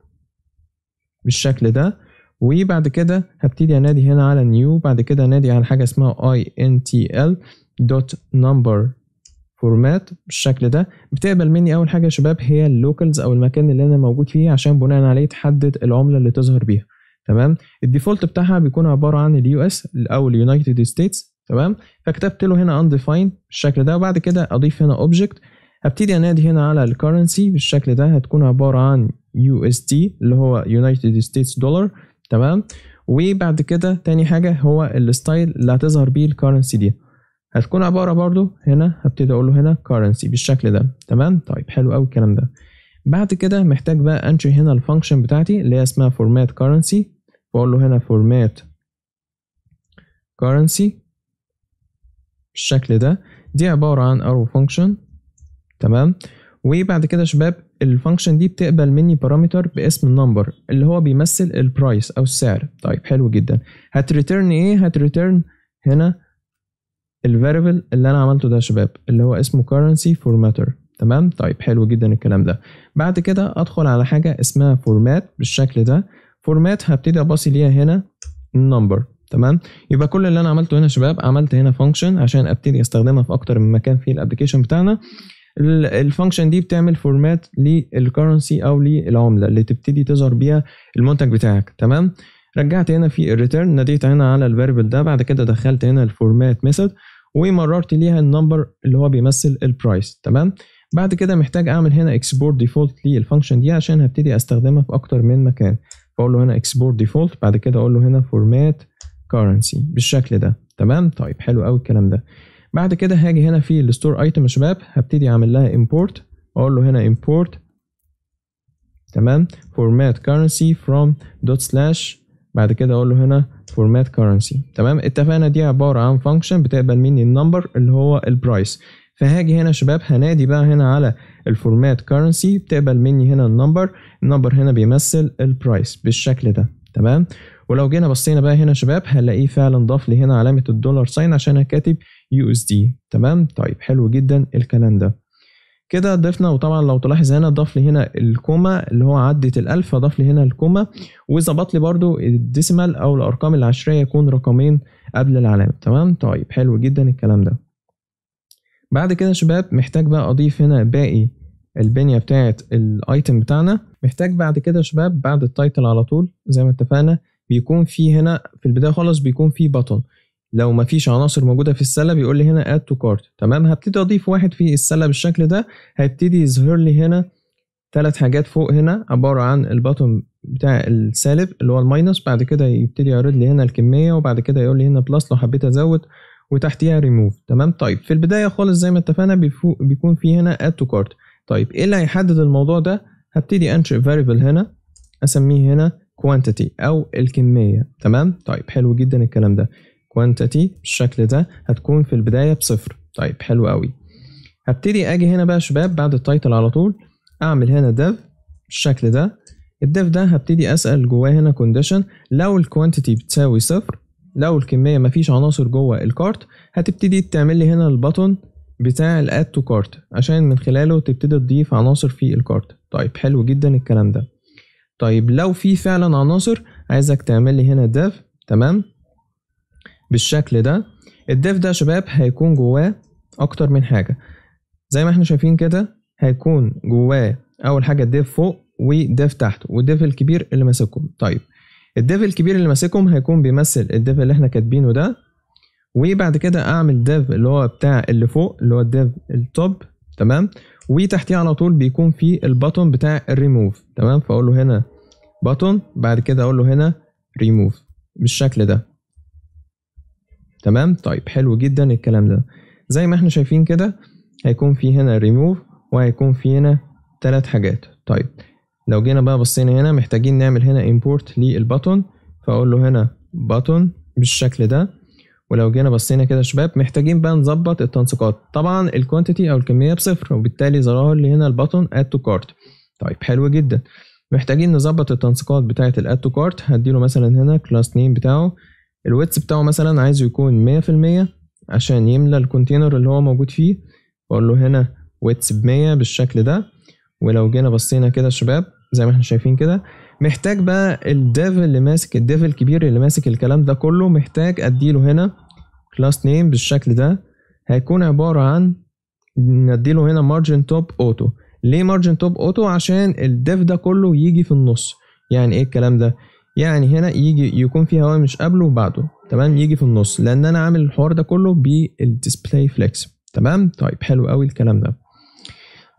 بالشكل ده وبعد كده هبتدي انادي هنا على new بعد كده انادي على حاجه اسمها intl dot number format بالشكل ده بتقبل مني اول حاجه يا شباب هي اللوكالز او المكان اللي انا موجود فيه عشان بناء عليه تحدد العمله اللي تظهر بيها تمام الديفولت بتاعها بيكون عباره عن اليو اس او اليونايتد ستيتس تمام فكتبت له هنا undefined بالشكل ده وبعد كده اضيف هنا object هبتدي انادي هنا على الكرنسي بالشكل ده هتكون عباره عن يو اس دي اللي هو يونايتد ستيتس دولار تمام وبعد كده تاني حاجه هو الستايل اللي هتظهر بيه الكرنسي دي هتكون عباره برضو هنا هبتدي اقول له هنا كرنسي بالشكل ده تمام طيب حلو قوي الكلام ده بعد كده محتاج بقى انشئ هنا الفانكشن بتاعتي اللي هي اسمها فورمات كرنسي واقول له هنا فورمات كرنسي بالشكل ده دي عبارة عن arrow function تمام وبعد كده شباب الفانكشن دي بتقبل مني بارامتر باسم النمبر اللي هو بيمثل البرايس او السعر طيب حلو جدا هتريتيرن ايه هتريتيرن هنا الفاريبل اللي انا عملته ده شباب اللي هو اسمه currency formatter تمام طيب حلو جدا الكلام ده بعد كده ادخل على حاجه اسمها فورمات بالشكل ده فورمات هبتدي اباصي ليها هنا النمبر تمام يبقى كل اللي انا عملته هنا يا شباب عملت هنا فانكشن عشان ابتدي استخدمها في اكتر من مكان في الابلكيشن بتاعنا الفانكشن دي بتعمل فورمات للكرنسي او للعمله اللي تبتدي تظهر بيها المنتج بتاعك تمام رجعت هنا في الريتيرن ناديت هنا على الفاريبل ده بعد كده دخلت هنا الفورمات ميثود ومررت ليها النمبر اللي هو بيمثل البرايس تمام بعد كده محتاج اعمل هنا اكسبورت ديفولت للفانكشن دي عشان هبتدي استخدمها في اكتر من مكان فاقول له هنا اكسبورت ديفولت بعد كده اقول له هنا فورمات كارنسي بالشكل ده تمام طيب حلو قوي الكلام ده بعد كده هاجي هنا في الستور ايتم يا شباب هبتدي اعمل لها امبورت اقول له هنا امبورت تمام فورمات كرنسي فروم دوت سلاش بعد كده اقول له هنا فورمات كرنسي تمام اتفقنا دي عباره عن فانكشن بتقبل مني النمبر اللي هو البرايس فهاجي هنا شباب هنادي بقى هنا على الفورمات كرنسي بتقبل مني هنا النمبر النمبر هنا بيمثل البرايس بالشكل ده تمام ولو جينا بصينا بقى هنا شباب هنلاقيه فعلا ضاف لي هنا علامه الدولار ساين عشان انا كاتب يو اس دي تمام طيب حلو جدا الكلام ده كده ضفنا وطبعا لو تلاحظ هنا ضاف لي هنا الكوما اللي هو عدت الألف فضاف لي هنا الكوما وظبط لي برده الديسيمال أو الأرقام العشرية يكون رقمين قبل العلامة تمام طيب حلو جدا الكلام ده بعد كده شباب محتاج بقى أضيف هنا باقي البنية بتاعة الأيتم بتاعنا محتاج بعد كده شباب بعد التايتل على طول زي ما اتفقنا بيكون في هنا في البدايه خالص بيكون في بطن لو مفيش عناصر موجوده في السله بيقول لي هنا اد تو كارت تمام هبتدي اضيف واحد في السله بالشكل ده هيبتدي يظهر لي هنا ثلاث حاجات فوق هنا عباره عن البطن بتاع السالب اللي هو الماينس بعد كده يبتدي يعرض لي هنا الكميه وبعد كده يقول لي هنا بلس لو حبيت ازود وتحتيها ريموف تمام طيب في البدايه خالص زي ما اتفقنا بيكون في هنا اد تو كارت طيب ايه اللي هيحدد الموضوع ده هبتدي انشئ فاريبل هنا اسميه هنا quantity او الكميه تمام طيب حلو جدا الكلام ده quantity بالشكل ده هتكون في البدايه بصفر طيب حلو قوي هبتدي اجي هنا بقى شباب بعد التايتل على طول اعمل هنا ديف بالشكل ده الديف ده هبتدي اسال جواه هنا كونديشن لو الكوانتيتي بتساوي صفر لو الكميه مفيش عناصر جوه الكارت هتبتدي تعمل لي هنا البطن بتاع الاد تو كارت عشان من خلاله تبتدي تضيف عناصر في الكارت طيب حلو جدا الكلام ده طيب لو في فعلا عناصر عايزك تعمل لي هنا ديف تمام بالشكل ده الديف ده شباب هيكون جواه اكتر من حاجه زي ما احنا شايفين كده هيكون جواه اول حاجه الديف فوق وديف تحت والديف الكبير اللي ماسكهم طيب الديف الكبير اللي ماسكهم هيكون بيمثل الديف اللي احنا كاتبينه ده وبعد كده اعمل ديف اللي هو بتاع اللي فوق اللي هو الديف التوب تمام وتحتيه على طول بيكون في البطن بتاع الريموف تمام فاقول له هنا بطن بعد كده اقول له هنا ريموف بالشكل ده تمام طيب حلو جدا الكلام ده زي ما احنا شايفين كده هيكون في هنا ريموف وهيكون في هنا ثلاث حاجات طيب لو جينا بقى بصينا هنا محتاجين نعمل هنا امبورت للبطن فاقول له هنا بطن بالشكل ده ولو جينا بصينا كده شباب محتاجين بقى نظبط التنسيقات طبعا الكوانتيتي او الكميه بصفر وبالتالي ظهر لي هنا البطن اد تو كارت طيب حلو جدا محتاجين نظبط التنسيقات بتاعه الاد تو كارت هديله مثلا هنا كلاس نيم بتاعه الويتس بتاعه مثلا عايزه يكون 100% عشان يملى الكونتينر اللي هو موجود فيه بقول له هنا ويتس ب 100 بالشكل ده ولو جينا بصينا كده شباب زي ما احنا شايفين كده محتاج بقى الديف اللي ماسك الديف الكبير اللي ماسك الكلام ده كله محتاج اديله هنا كلاس نيم بالشكل ده هيكون عبارة عن نديله هنا مارجن توب اوتو ليه مارجن توب اوتو عشان الديف ده كله يجي في النص يعني ايه الكلام ده يعني هنا يجي يكون في هوامش قبله وبعده تمام يجي في النص لان انا عامل الحوار ده كله بالديسبلاي فليكس تمام طيب حلو قوي الكلام ده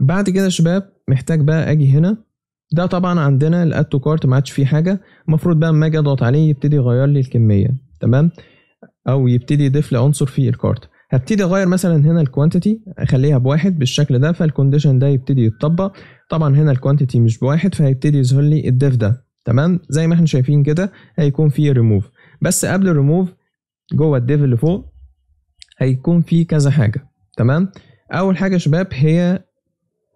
بعد كده يا شباب محتاج بقى اجي هنا ده طبعا عندنا الاد تو كارت ما عادش فيه حاجه المفروض بقى اما اجي اضغط عليه يبتدي يغير لي الكميه تمام او يبتدي يضيف لي عنصر في الكارت هبتدي اغير مثلا هنا الكوانتيتي اخليها بواحد بالشكل ده فالكونديشن ده يبتدي يتطبق طبعا هنا الكوانتيتي مش بواحد فهيبتدي يظهر لي الديف ده تمام زي ما احنا شايفين كده هيكون فيه ريموف بس قبل الريموف جوه الديف اللي فوق هيكون فيه كذا حاجه تمام اول حاجه شباب هي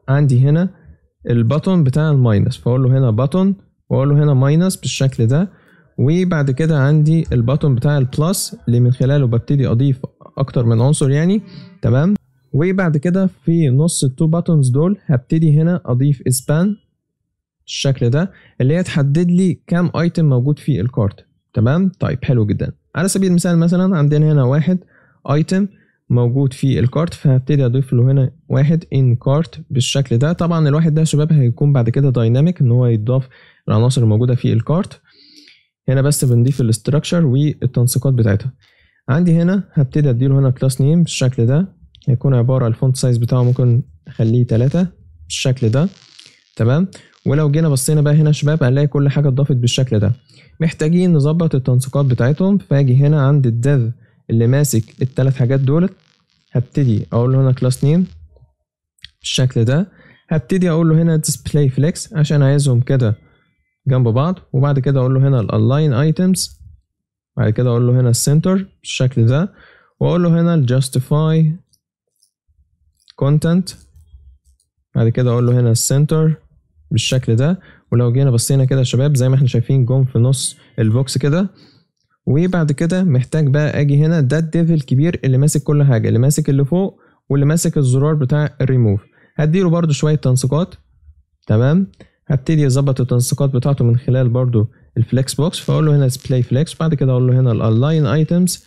عندي هنا الباتون بتاع الماينس فاقول له هنا باتون واقول له هنا ماينس بالشكل ده وبعد كده عندي الباتون بتاع البلس اللي من خلاله ببتدي اضيف اكتر من عنصر يعني تمام وبعد كده في نص التو باتونز دول هبتدي هنا اضيف اسبان بالشكل ده اللي هي تحدد لي كام ايتم موجود في الكارت تمام طيب حلو جدا على سبيل المثال مثلا عندنا هنا واحد ايتم موجود في الكارت فهبتدي اضيف له هنا واحد ان كارت بالشكل ده طبعا الواحد ده شباب هيكون بعد كده دايناميك ان هو يتضاف العناصر الموجوده في الكارت هنا بس بنضيف الاستراكشر والتنسيقات بتاعتها عندي هنا هبتدي اديله هنا كلاس نيم بالشكل ده هيكون عباره الفونت سايز بتاعه ممكن اخليه ثلاثة بالشكل ده تمام ولو جينا بصينا بقى هنا شباب هنلاقي كل حاجه اتضافت بالشكل ده محتاجين نظبط التنسيقات بتاعتهم فاجي هنا عند الديف اللي ماسك التلات حاجات دولت هبتدي اقول له هنا كلاس نيم بالشكل ده هبتدي اقول له هنا ديسبلاي فليكس عشان عايزهم كده جنب بعض وبعد كده اقول له هنا الالاين ايتمز بعد كده اقول له هنا السنتر بالشكل ده واقول له هنا الجاستيفاي كونتنت بعد كده اقول له هنا السنتر بالشكل ده ولو جينا بصينا كده يا شباب زي ما احنا شايفين جم في نص البوكس كده وبعد كده محتاج بقى اجي هنا ده الديفل الكبير اللي ماسك كل حاجه اللي ماسك اللي فوق واللي ماسك الزرار بتاع الريموف هديله برده شويه تنسيقات تمام هبتدي اظبط التنسيقات بتاعته من خلال برده الفليكس بوكس فاقول له هنا سبلاي فليكس بعد كده اقول له هنا الالاين ايتمز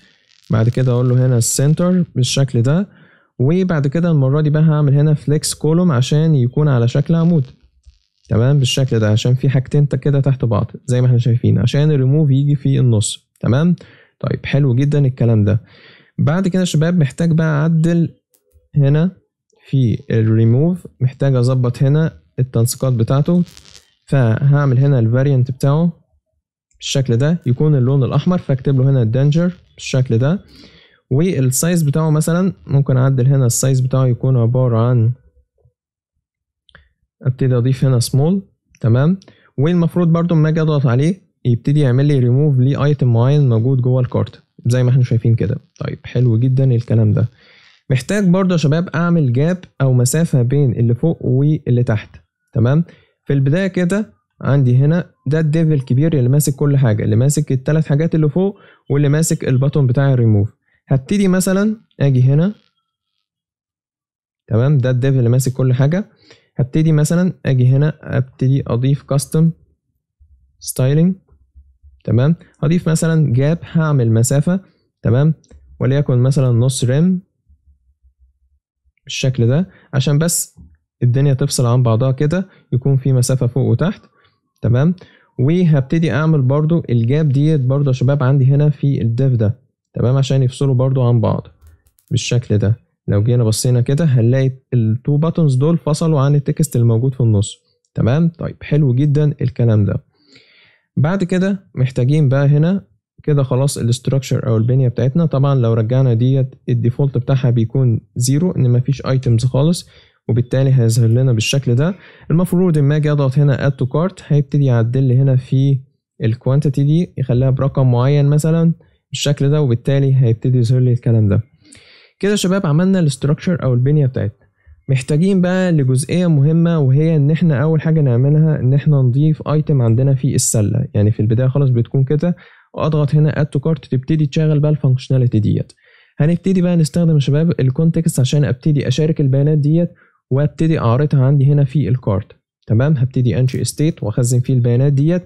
بعد كده اقول له هنا السنتر بالشكل ده وبعد كده المره دي بقى هعمل هنا فليكس كولوم عشان يكون على شكل عمود تمام بالشكل ده عشان في حاجتين كده تحت بعض زي ما احنا شايفين عشان الريموف يجي في النص تمام طيب حلو جدا الكلام ده بعد كده شباب محتاج بقى اعدل هنا في الريموف محتاج اظبط هنا التنسيقات بتاعته فهعمل هنا الفاريانت بتاعه بالشكل ده يكون اللون الاحمر فاكتب له هنا الدنجر بالشكل ده والسايز بتاعه مثلا ممكن اعدل هنا السايز بتاعه يكون عبارة عن ابتدي اضيف هنا سمول تمام والمفروض برضو اما اجي اضغط عليه يبتدي يعمل لي ريموف لايتم معين موجود جوه الكارت زي ما احنا شايفين كده طيب حلو جدا الكلام ده محتاج برضه يا شباب اعمل جاب او مسافه بين اللي فوق واللي تحت تمام في البدايه كده عندي هنا ده الديف الكبير اللي ماسك كل حاجه اللي ماسك الثلاث حاجات اللي فوق واللي ماسك البطن بتاع الريموف هبتدي مثلا اجي هنا تمام ده الديف اللي ماسك كل حاجه هبتدي مثلا اجي هنا ابتدي اضيف كاستم ستايلنج تمام هضيف مثلا جاب هعمل مسافة تمام وليكن مثلا نص رم بالشكل ده عشان بس الدنيا تفصل عن بعضها كده يكون في مسافة فوق وتحت تمام وهبتدي اعمل برضو الجاب ديت برضو يا شباب عندي هنا في الديف ده تمام عشان يفصلوا برضو عن بعض بالشكل ده لو جينا بصينا كده هنلاقي التو باتنز دول فصلوا عن التكست الموجود في النص تمام طيب حلو جدا الكلام ده بعد كده محتاجين بقى هنا كده خلاص الاستراكشر او البنيه بتاعتنا طبعا لو رجعنا ديت الديفولت بتاعها بيكون زيرو ان مفيش ايتمز خالص وبالتالي هيظهر لنا بالشكل ده المفروض اما اجي اضغط هنا اد تو كارت هيبتدي يعدل لي هنا في الكوانتيتي دي يخليها برقم معين مثلا بالشكل ده وبالتالي هيبتدي يظهر لي الكلام ده كده يا شباب عملنا الاستراكشر او البنيه بتاعتنا محتاجين بقى لجزئيه مهمه وهي ان احنا اول حاجه نعملها ان احنا نضيف ايتم عندنا في السله يعني في البدايه خالص بتكون كده واضغط هنا اد تو كارت تبتدي تشغل بقى الفانكشناليتي ديت هنبتدي بقى نستخدم شباب الكونتكست عشان ابتدي اشارك البيانات ديت وابتدي اعرضها عندي هنا في الكارت تمام هبتدي انشئ ستيت واخزن فيه البيانات ديت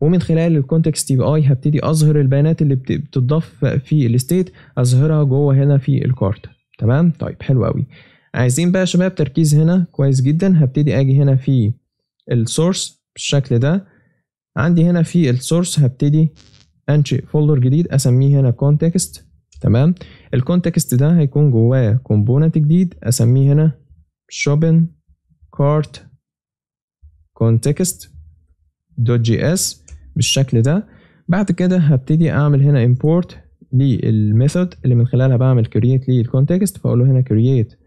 ومن خلال الكونتكست تي اي هبتدي اظهر البيانات اللي بتضاف في الستيت اظهرها جوه هنا في الكارت تمام طيب حلو قوي عايزين بقى شباب تركيز هنا كويس جدا هبتدي اجي هنا في السورس بالشكل ده عندي هنا في السورس هبتدي انشئ فولدر جديد اسميه هنا كونتكست تمام الكونتكست ده هيكون جواه كومبوننت جديد اسميه هنا شوبن كارت كونتكست دوت جي اس بالشكل ده بعد كده هبتدي اعمل هنا import للميثود اللي من خلالها بعمل create للكونتكست فاقول له هنا create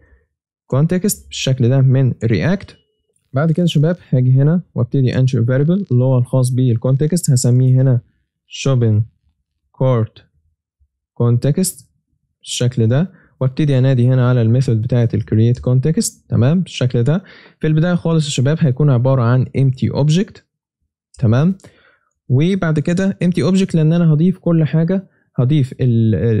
كونتكست بالشكل ده من react بعد كده شباب هاجي هنا وابتدي انشئ variable اللي هو الخاص بالcontext هسميه هنا shopping cart context بالشكل ده وابتدي انادي هنا على الميثود بتاعه الكرييت كونتكست تمام بالشكل ده في البدايه خالص يا شباب هيكون عباره عن empty object تمام وبعد كده empty object لان انا هضيف كل حاجه هضيف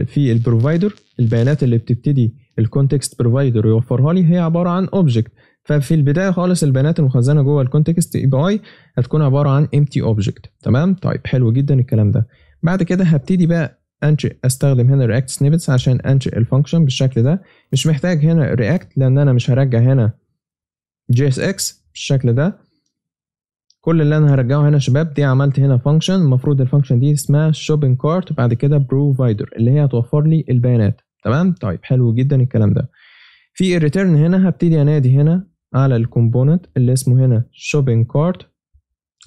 في البروفايدر البيانات اللي بتبتدي الكونتكست بروفايدر يوفرها لي هي عباره عن اوبجكت ففي البدايه خالص البيانات المخزنه جوه الكونتكست اي بي اي هتكون عباره عن امتي اوبجكت تمام طيب حلو جدا الكلام ده بعد كده هبتدي بقى انشئ استخدم هنا رياكت سنيبتس عشان انشئ الفانكشن بالشكل ده مش محتاج هنا رياكت لان انا مش هرجع هنا جي اس اكس بالشكل ده كل اللي انا هرجعه هنا شباب دي عملت هنا فانكشن المفروض الفانكشن دي اسمها شوبينج كارت وبعد كده بروفايدر اللي هي هتوفر لي البيانات تمام طيب حلو جدا الكلام ده في الريتيرن هنا هبتدي انادي هنا على الكومبوننت اللي اسمه هنا شوبينج كارت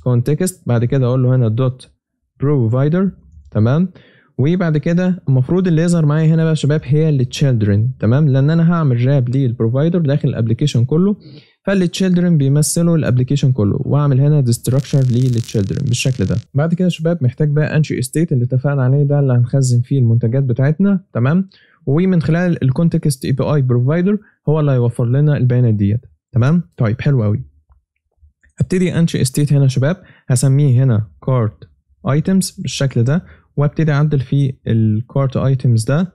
كونتكست بعد كده اقول له هنا دوت بروفايدر تمام وبعد كده المفروض اللي يظهر معايا هنا بقى شباب هي للتشيلدرن تمام لان انا هعمل راب للبروفايدر داخل الابلكيشن كله فالتشيلدرن بيمثلوا الابلكيشن كله واعمل هنا ديستراكشر للتشيلدرن بالشكل ده بعد كده يا شباب محتاج بقى انشئ استيت اللي اتفقنا عليه ده اللي هنخزن فيه المنتجات بتاعتنا تمام ومن خلال الكونتكست اي بي اي بروفايدر هو اللي هيوفر لنا البيانات ديت تمام طيب حلو قوي هبتدي انشئ استيت هنا يا شباب هسميه هنا كارت ايتمز بالشكل ده وابتدي اعدل في الكارت ايتمز ده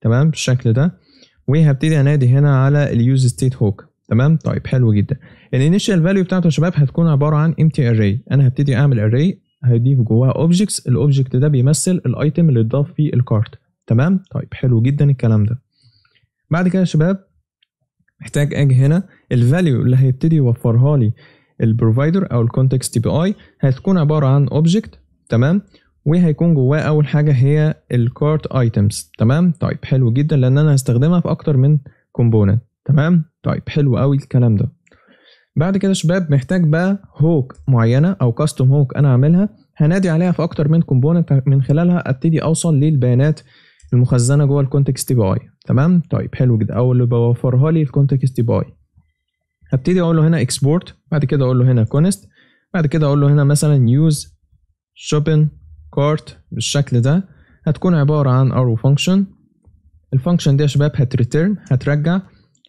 تمام بالشكل ده وهبتدي انادي هنا على اليوز ستيت هوك تمام طيب حلو جدا الانيشال فاليو بتاعته يا شباب هتكون عباره عن امتي اري انا هبتدي اعمل اري هضيف جواها اوبجكتس الاوبجكت ده بيمثل الايتم اللي اتضاف فيه الكارت تمام طيب حلو جدا الكلام ده بعد كده يا شباب محتاج اجي هنا الفاليو اللي هيبتدي يوفرها لي البروفايدر او الكونتكست بي اي هتكون عباره عن اوبجكت تمام وهيكون جواه اول حاجه هي الكارت ايتمز تمام طيب حلو جدا لان انا هستخدمها في اكتر من كومبوننت تمام طيب حلو قوي الكلام ده بعد كده شباب محتاج بقى هوك معينه او كاستم هوك انا عاملها هنادي عليها في اكتر من كومبوننت من خلالها ابتدي اوصل للبيانات المخزنه جوه الكونتكست بي اي تمام طيب حلو جدا او اللي بوفرها لي الكونتكست بي اي هبتدي اقول له هنا اكسبورت بعد كده اقول له هنا كونست بعد كده اقول له هنا مثلا يوز شوبن كارت بالشكل ده هتكون عباره عن ارو فانكشن الفانكشن دي يا شباب هتريتيرن هترجع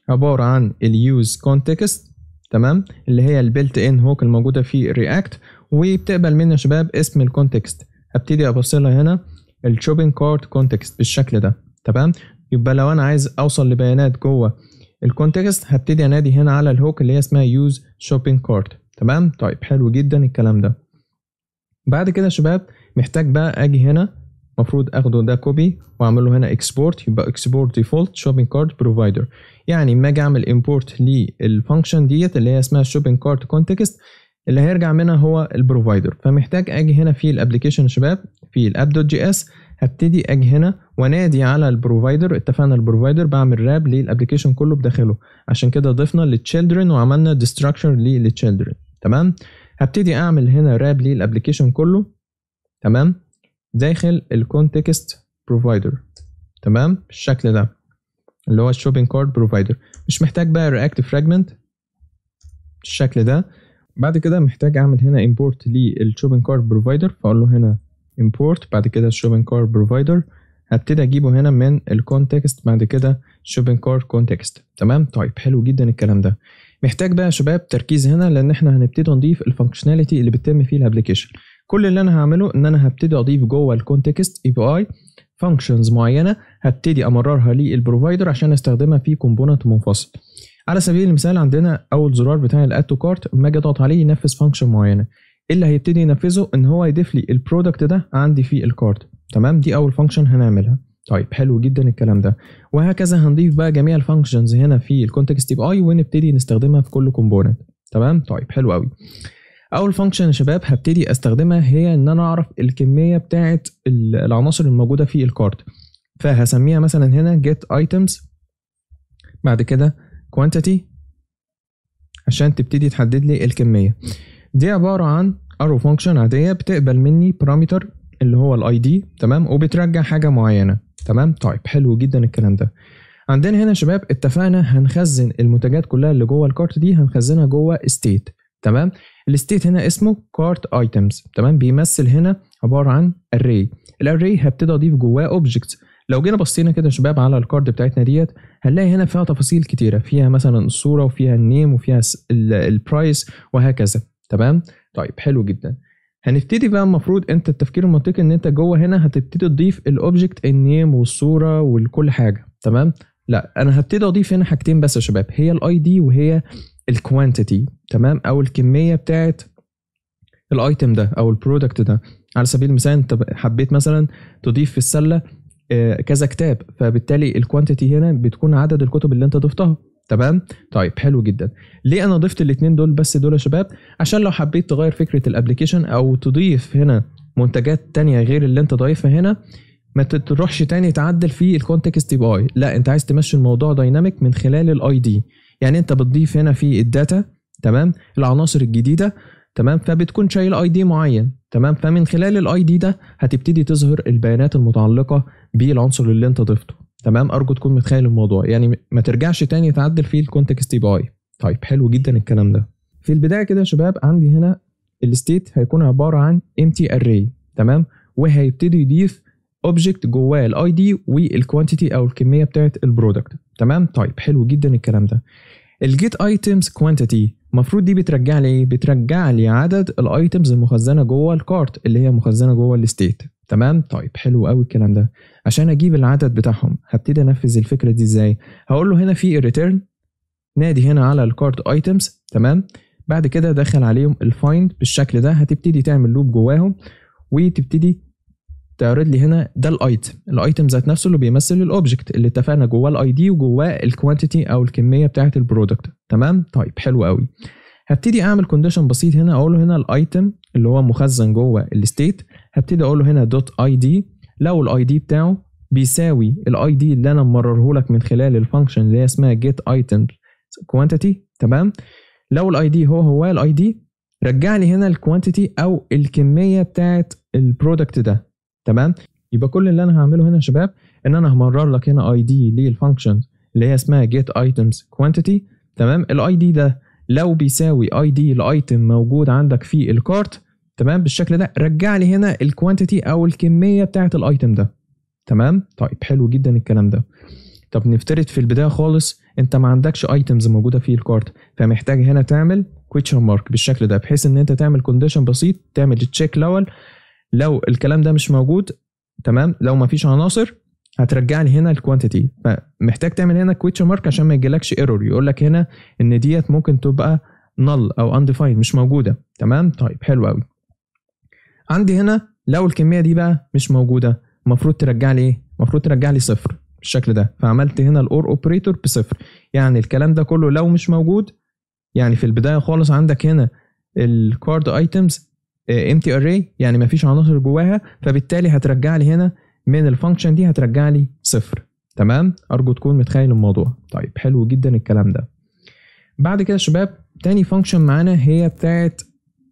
عباره عن اليوز كونتكست تمام اللي هي البلت ان هوك الموجوده في رياكت وبتقبل مني يا شباب اسم الكونتكست هبتدي ابصلها هنا الشوبينج cart كونتكست بالشكل ده تمام يبقى لو انا عايز اوصل لبيانات جوه الكونتكست هبتدي انادي هنا على الهوك اللي هي اسمها يوز شوبينج cart تمام طيب حلو جدا الكلام ده بعد كده يا شباب محتاج بقى اجي هنا المفروض اخده ده كوبي واعمل له هنا اكسبورت يبقى اكسبورت ديفولت شوبينج كارت بروفايدر يعني اما اجي اعمل امبورت للفانكشن ديت اللي هي اسمها شوبينج كارت كونتكست اللي هيرجع منها هو البروفايدر فمحتاج اجي هنا في الابلكيشن شباب في الاب دوت جي اس هبتدي اجي هنا وانادي على البروفايدر اتفقنا البروفايدر بعمل راب للابلكيشن كله بداخله عشان كده ضفنا للتشيلدرن وعملنا ديستراكشر للتشيلدرن تمام هبتدي اعمل هنا راب للابلكيشن كله تمام داخل الكونتكست بروفايدر تمام بالشكل ده اللي هو الشوبينج كارد بروفايدر مش محتاج بقى رياكت فراجمنت بالشكل ده بعد كده محتاج اعمل هنا امبورت للشوبينج كارد بروفايدر فاقول له هنا امبورت بعد كده الشوبينج كارد بروفايدر هبتدي اجيبه هنا من الكونتكست بعد كده شوبينج كارد كونتكست تمام طيب حلو جدا الكلام ده محتاج بقى يا شباب تركيز هنا لان احنا هنبتدي نضيف الفانكشناليتي اللي بتتم فيه الابلكيشن كل اللي انا هعمله ان انا هبتدي اضيف جوه الكونتكست اي بي اي فانكشنز معينه هبتدي امررها للبروفايدر عشان استخدمها في كومبوننت منفصل على سبيل المثال عندنا اول زرار بتاع الاد تو كارت اما اجي اضغط عليه ينفذ فانكشن معينه إيه اللي هيبتدي ينفذه ان هو يضيف لي البرودكت ده عندي في الكارت تمام دي اول فانكشن هنعملها طيب حلو جدا الكلام ده وهكذا هنضيف بقى جميع الفانكشنز هنا في الكونتكست بي اي ونبتدي نستخدمها في كل كومبوننت تمام طيب حلو قوي اول فانكشن يا شباب هبتدي استخدمها هي ان انا اعرف الكميه بتاعه العناصر الموجوده في الكارد فهسميها مثلا هنا get items بعد كده quantity عشان تبتدي تحدد لي الكميه دي عباره عن arrow function عاديه بتقبل مني بارامتر اللي هو الاي دي تمام وبترجع حاجه معينه تمام طيب حلو جدا الكلام ده عندنا هنا يا شباب اتفقنا هنخزن المنتجات كلها اللي جوه الكارت دي هنخزنها جوه state تمام الستيت هنا اسمه كارت ايتمز تمام بيمثل هنا عباره عن اري الاري هبتدي اضيف جواه اوبجكتس لو جينا بصينا كده يا شباب على الكارد بتاعتنا ديت هنلاقي هنا فيها تفاصيل كتيره فيها مثلا الصوره وفيها النيم وفيها البرايس وهكذا تمام طيب حلو جدا هنبتدي بقى المفروض انت التفكير المنطقي ان انت جوه هنا هتبتدي تضيف الاوبجكت النيم والصوره وكل حاجه تمام لا انا هبتدي اضيف هنا حاجتين بس يا شباب هي الاي دي وهي الكوانتيتي تمام او الكميه بتاعت الايتم ده او البرودكت ده على سبيل المثال انت حبيت مثلا تضيف في السله آه، كذا كتاب فبالتالي الكوانتيتي هنا بتكون عدد الكتب اللي انت ضفتها تمام طيب حلو جدا ليه انا ضفت الاثنين دول بس دول يا شباب عشان لو حبيت تغير فكره الابلكيشن او تضيف هنا منتجات تانية غير اللي انت ضايفها هنا ما تروحش تاني تعدل في الكونتكست بي اي لا انت عايز تمشي الموضوع دايناميك من خلال الاي دي يعني انت بتضيف هنا في الداتا تمام العناصر الجديده تمام فبتكون شايل اي دي معين تمام فمن خلال الاي دي ده هتبتدي تظهر البيانات المتعلقه بالعنصر اللي انت ضفته تمام ارجو تكون متخيل الموضوع يعني ما ترجعش تاني تعدل فيه الكونتكست باي طيب حلو جدا الكلام ده في البدايه كده يا شباب عندي هنا الستيت هيكون عباره عن تي اري تمام وهيبتدي يضيف اوبجكت جواه الاي دي والكوانتيتي او الكميه بتاعت البرودكت تمام طيب حلو جدا الكلام ده الجيت ايتمز كوانتيتي المفروض دي بترجع لي ايه بترجع لي عدد الايتمز المخزنه جوه الكارت اللي هي مخزنه جوه الاستيت تمام طيب حلو قوي الكلام ده عشان اجيب العدد بتاعهم هبتدي انفذ الفكره دي ازاي هقول له هنا في الريتيرن نادي هنا على الكارت ايتمز تمام بعد كده دخل عليهم الفايند بالشكل ده هتبتدي تعمل لوب جواهم وتبتدي تعرض لي هنا ده الايتم الايتم ذات نفسه اللي بيمثل الاوبجكت اللي اتفقنا جواه الاي دي وجواه الكوانتيتي او الكميه بتاعه البرودكت تمام طيب حلو قوي هبتدي اعمل كونديشن بسيط هنا اقول له هنا الايتم اللي هو مخزن جوه الستيت هبتدي اقول له هنا دوت اي دي لو الاي دي بتاعه بيساوي الاي دي اللي انا ممرره لك من خلال الفانكشن اللي هي اسمها جيت ايتم كوانتيتي تمام لو الاي دي هو هو الاي دي رجع لي هنا الكوانتيتي او الكميه بتاعه البرودكت ده تمام يبقى كل اللي انا هعمله هنا يا شباب ان انا همرر لك هنا اي دي للفانكشن اللي هي اسمها جيت ايتمز كوانتيتي تمام الاي دي ده لو بيساوي اي دي الايتم موجود عندك في الكارت تمام بالشكل ده رجع لي هنا الكوانتيتي او الكميه بتاعه الايتم ده تمام طيب حلو جدا الكلام ده طب نفترض في البدايه خالص انت ما عندكش ايتمز موجوده في الكارت فمحتاج هنا تعمل كويتشن مارك بالشكل ده بحيث ان انت تعمل كونديشن بسيط تعمل تشيك الاول لو الكلام ده مش موجود تمام لو ما فيش عناصر هترجعني هنا الكوانتيتي فمحتاج تعمل هنا كويتش مارك عشان ما يجيلكش ايرور يقول لك هنا ان ديت ممكن تبقى نل او undefined مش موجوده تمام طيب حلو قوي عندي هنا لو الكميه دي بقى مش موجوده المفروض ترجع لي ايه المفروض ترجع لي صفر بالشكل ده فعملت هنا الاور اوبريتور بصفر يعني الكلام ده كله لو مش موجود يعني في البدايه خالص عندك هنا الكارد ايتمز empty آه، array يعني ما فيش عناصر جواها فبالتالي هترجع لي هنا من الفانكشن دي هترجع لي صفر تمام ارجو تكون متخيل الموضوع طيب حلو جدا الكلام ده بعد كده شباب تاني فانكشن معانا هي بتاعت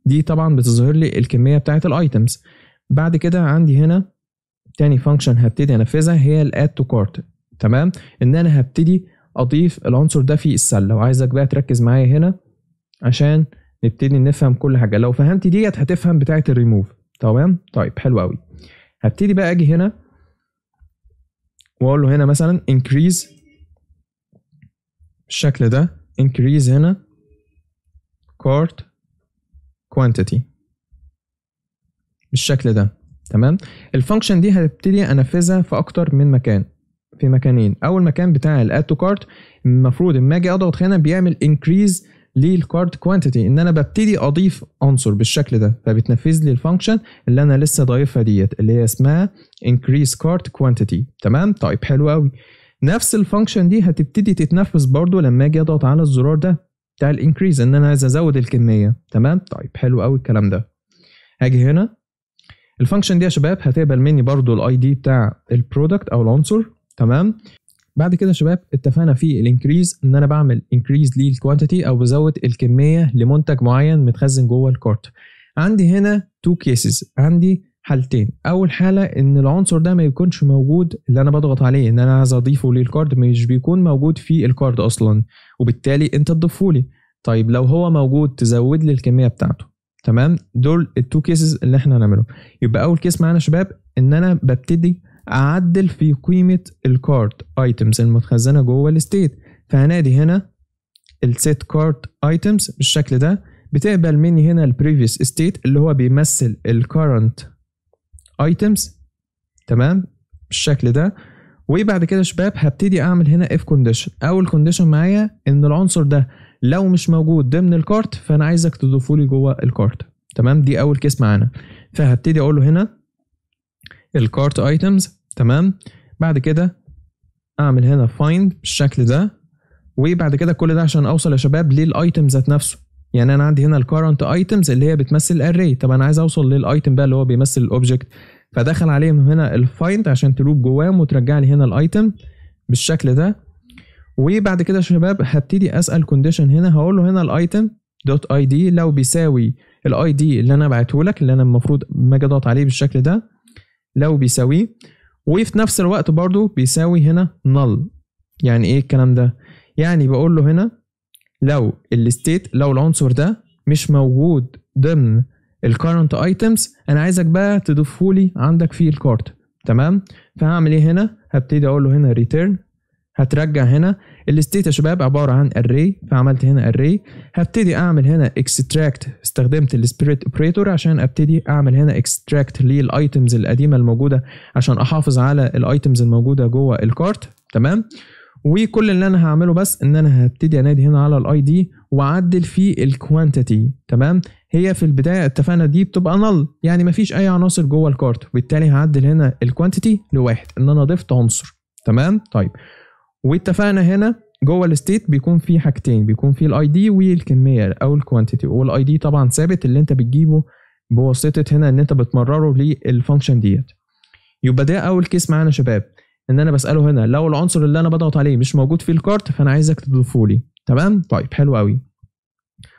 دي طبعا بتظهر لي الكميه بتاعت الايتمز بعد كده عندي هنا تاني فانكشن هبتدي انفذها هي الاد تو كارت تمام ان انا هبتدي اضيف العنصر ده في السله وعايزك بقى تركز معايا هنا عشان نبتدي نفهم كل حاجه لو فهمت ديت هتفهم بتاعه الريموف تمام طيب حلو قوي هبتدي بقى اجي هنا واقول له هنا مثلا increase بالشكل ده increase هنا cart quantity بالشكل ده تمام الفانكشن دي هبتدي انفذها في اكتر من مكان في مكانين اول مكان بتاع الاد تو كارت المفروض اما اجي اضغط هنا بيعمل increase للكارد كوانتيتي ان انا ببتدي اضيف عنصر بالشكل ده فبتنفذ لي الفانكشن اللي انا لسه ضايفها ديت اللي هي اسمها increase card quantity تمام طيب حلو قوي نفس الفانكشن دي هتبتدي تتنفذ برضو لما اجي اضغط على الزرار ده بتاع الانكريز ان انا عايز ازود الكميه تمام طيب حلو قوي الكلام ده هاجي هنا الفانكشن دي يا شباب هتقبل مني برضو الاي دي بتاع البرودكت او العنصر تمام بعد كده يا شباب اتفقنا في الانكريز ان انا بعمل انكريز للكوانتيتي او بزود الكميه لمنتج معين متخزن جوه الكارت عندي هنا تو كيسز عندي حالتين اول حاله ان العنصر ده ما يكونش موجود اللي انا بضغط عليه ان انا عايز اضيفه للكارد مش بيكون موجود في الكارد اصلا وبالتالي انت تضيفه لي طيب لو هو موجود تزود لي الكميه بتاعته تمام دول التو كيسز اللي احنا هنعمله يبقى اول كيس معانا شباب ان انا ببتدي اعدل في قيمه الكارت ايتمز المتخزنه جوه الستيت فهنادي هنا السيت كارت ايتمز بالشكل ده بتقبل مني هنا البريفيوس ستيت اللي هو بيمثل الكارنت ايتمز تمام بالشكل ده وبعد كده يا شباب هبتدي اعمل هنا اف كونديشن اول كونديشن معايا ان العنصر ده لو مش موجود ضمن الكارت فانا عايزك تضيفه لي جوه الكارت تمام دي اول كيس معانا فهبتدي اقول له هنا الكارت ايتمز تمام بعد كده اعمل هنا فايند بالشكل ده وبعد كده كل ده عشان اوصل يا شباب للايتم ذات نفسه يعني انا عندي هنا الكارنت ايتمز اللي هي بتمثل الاري طب انا عايز اوصل للايتم بقى اللي هو بيمثل الاوبجكت فدخل عليهم هنا الفايند عشان تلوب جواهم وترجع لي هنا الايتم بالشكل ده وبعد كده يا شباب هبتدي اسال كونديشن هنا هقول له هنا الايتم دوت اي دي لو بيساوي الاي دي اللي انا بعته لك اللي انا المفروض ما اجي اضغط عليه بالشكل ده لو بيساويه وفي نفس الوقت برضو بيساوي هنا null يعني ايه الكلام ده يعني بقول له هنا لو الستيت لو العنصر ده مش موجود ضمن الكرنت ايتمز انا عايزك بقى تضيفهولي عندك في الكارت تمام فهعمل ايه هنا هبتدي اقول له هنا return هترجع هنا الستيت يا شباب عباره عن array فعملت هنا array هبتدي اعمل هنا extract استخدمت السبريت اوبريتور عشان ابتدي اعمل هنا extract للايتمز القديمه الموجوده عشان احافظ على الايتمز الموجوده جوه الكارت تمام وكل اللي انا هعمله بس ان انا هبتدي انادي هنا على الاي دي واعدل في الكوانتيتي تمام هي في البدايه اتفقنا دي بتبقى نل يعني مفيش اي عناصر جوه الكارت وبالتالي هعدل هنا الكوانتيتي لواحد ان انا ضفت عنصر تمام طيب واتفقنا هنا جوه الستيت بيكون في حاجتين بيكون في الاي دي والكميه او الكوانتيتي والاي دي طبعا ثابت اللي انت بتجيبه بواسطه هنا ان انت بتمرره للفانكشن ديت يبقى ده اول كيس معانا شباب ان انا بساله هنا لو العنصر اللي انا بضغط عليه مش موجود في الكارت فانا عايزك تضيفه لي تمام طيب حلو قوي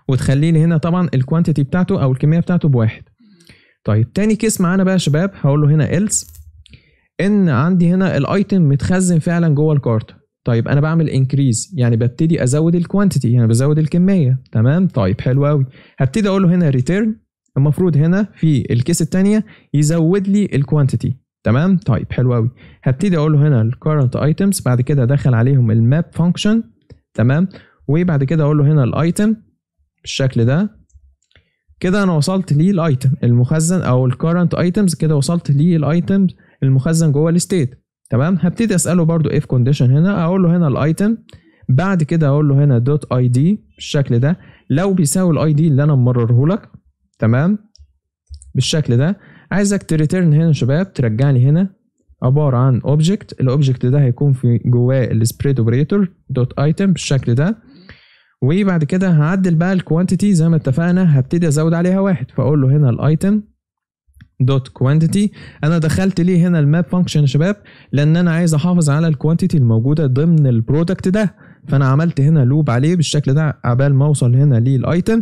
وتخليني هنا طبعا الكوانتيتي بتاعته او الكميه بتاعته بواحد طيب تاني كيس معانا بقى يا شباب هقول له هنا else ان عندي هنا الايتم متخزن فعلا جوه الكارت طيب انا بعمل انكريز يعني ببتدي ازود الكوانتيتي يعني بزود الكميه تمام طيب حلو قوي هبتدي اقول له هنا ريتيرن المفروض هنا في الكيس الثانيه يزود لي الكوانتيتي تمام طيب حلو قوي هبتدي اقول له هنا الكرنت ايتمز بعد كده ادخل عليهم الماب فانكشن تمام وبعد كده اقول له هنا الايتم بالشكل ده كده انا وصلت ليه الايتم المخزن او الكرنت ايتمز كده وصلت ليه الايتم المخزن جوه الستيت تمام هبتدي اساله برضو اف كونديشن هنا اقول له هنا الايتم بعد كده اقول له هنا دوت اي دي بالشكل ده لو بيساوي الاي دي اللي انا ممرره لك تمام بالشكل ده عايزك تريتيرن هنا شباب ترجع لي هنا عباره عن اوبجكت الاوبجكت ده هيكون في جواه السبريد اوبريتور دوت ايتم بالشكل ده وبعد كده هعدل بقى الكوانتيتي زي ما اتفقنا هبتدي ازود عليها واحد فاقول له هنا الايتم دوت كوانتيتي انا دخلت ليه هنا الماب فانكشن يا شباب لان انا عايز احافظ على الكوانتيتي الموجوده ضمن البرودكت ده فانا عملت هنا لوب عليه بالشكل ده عبال ما اوصل هنا للايتم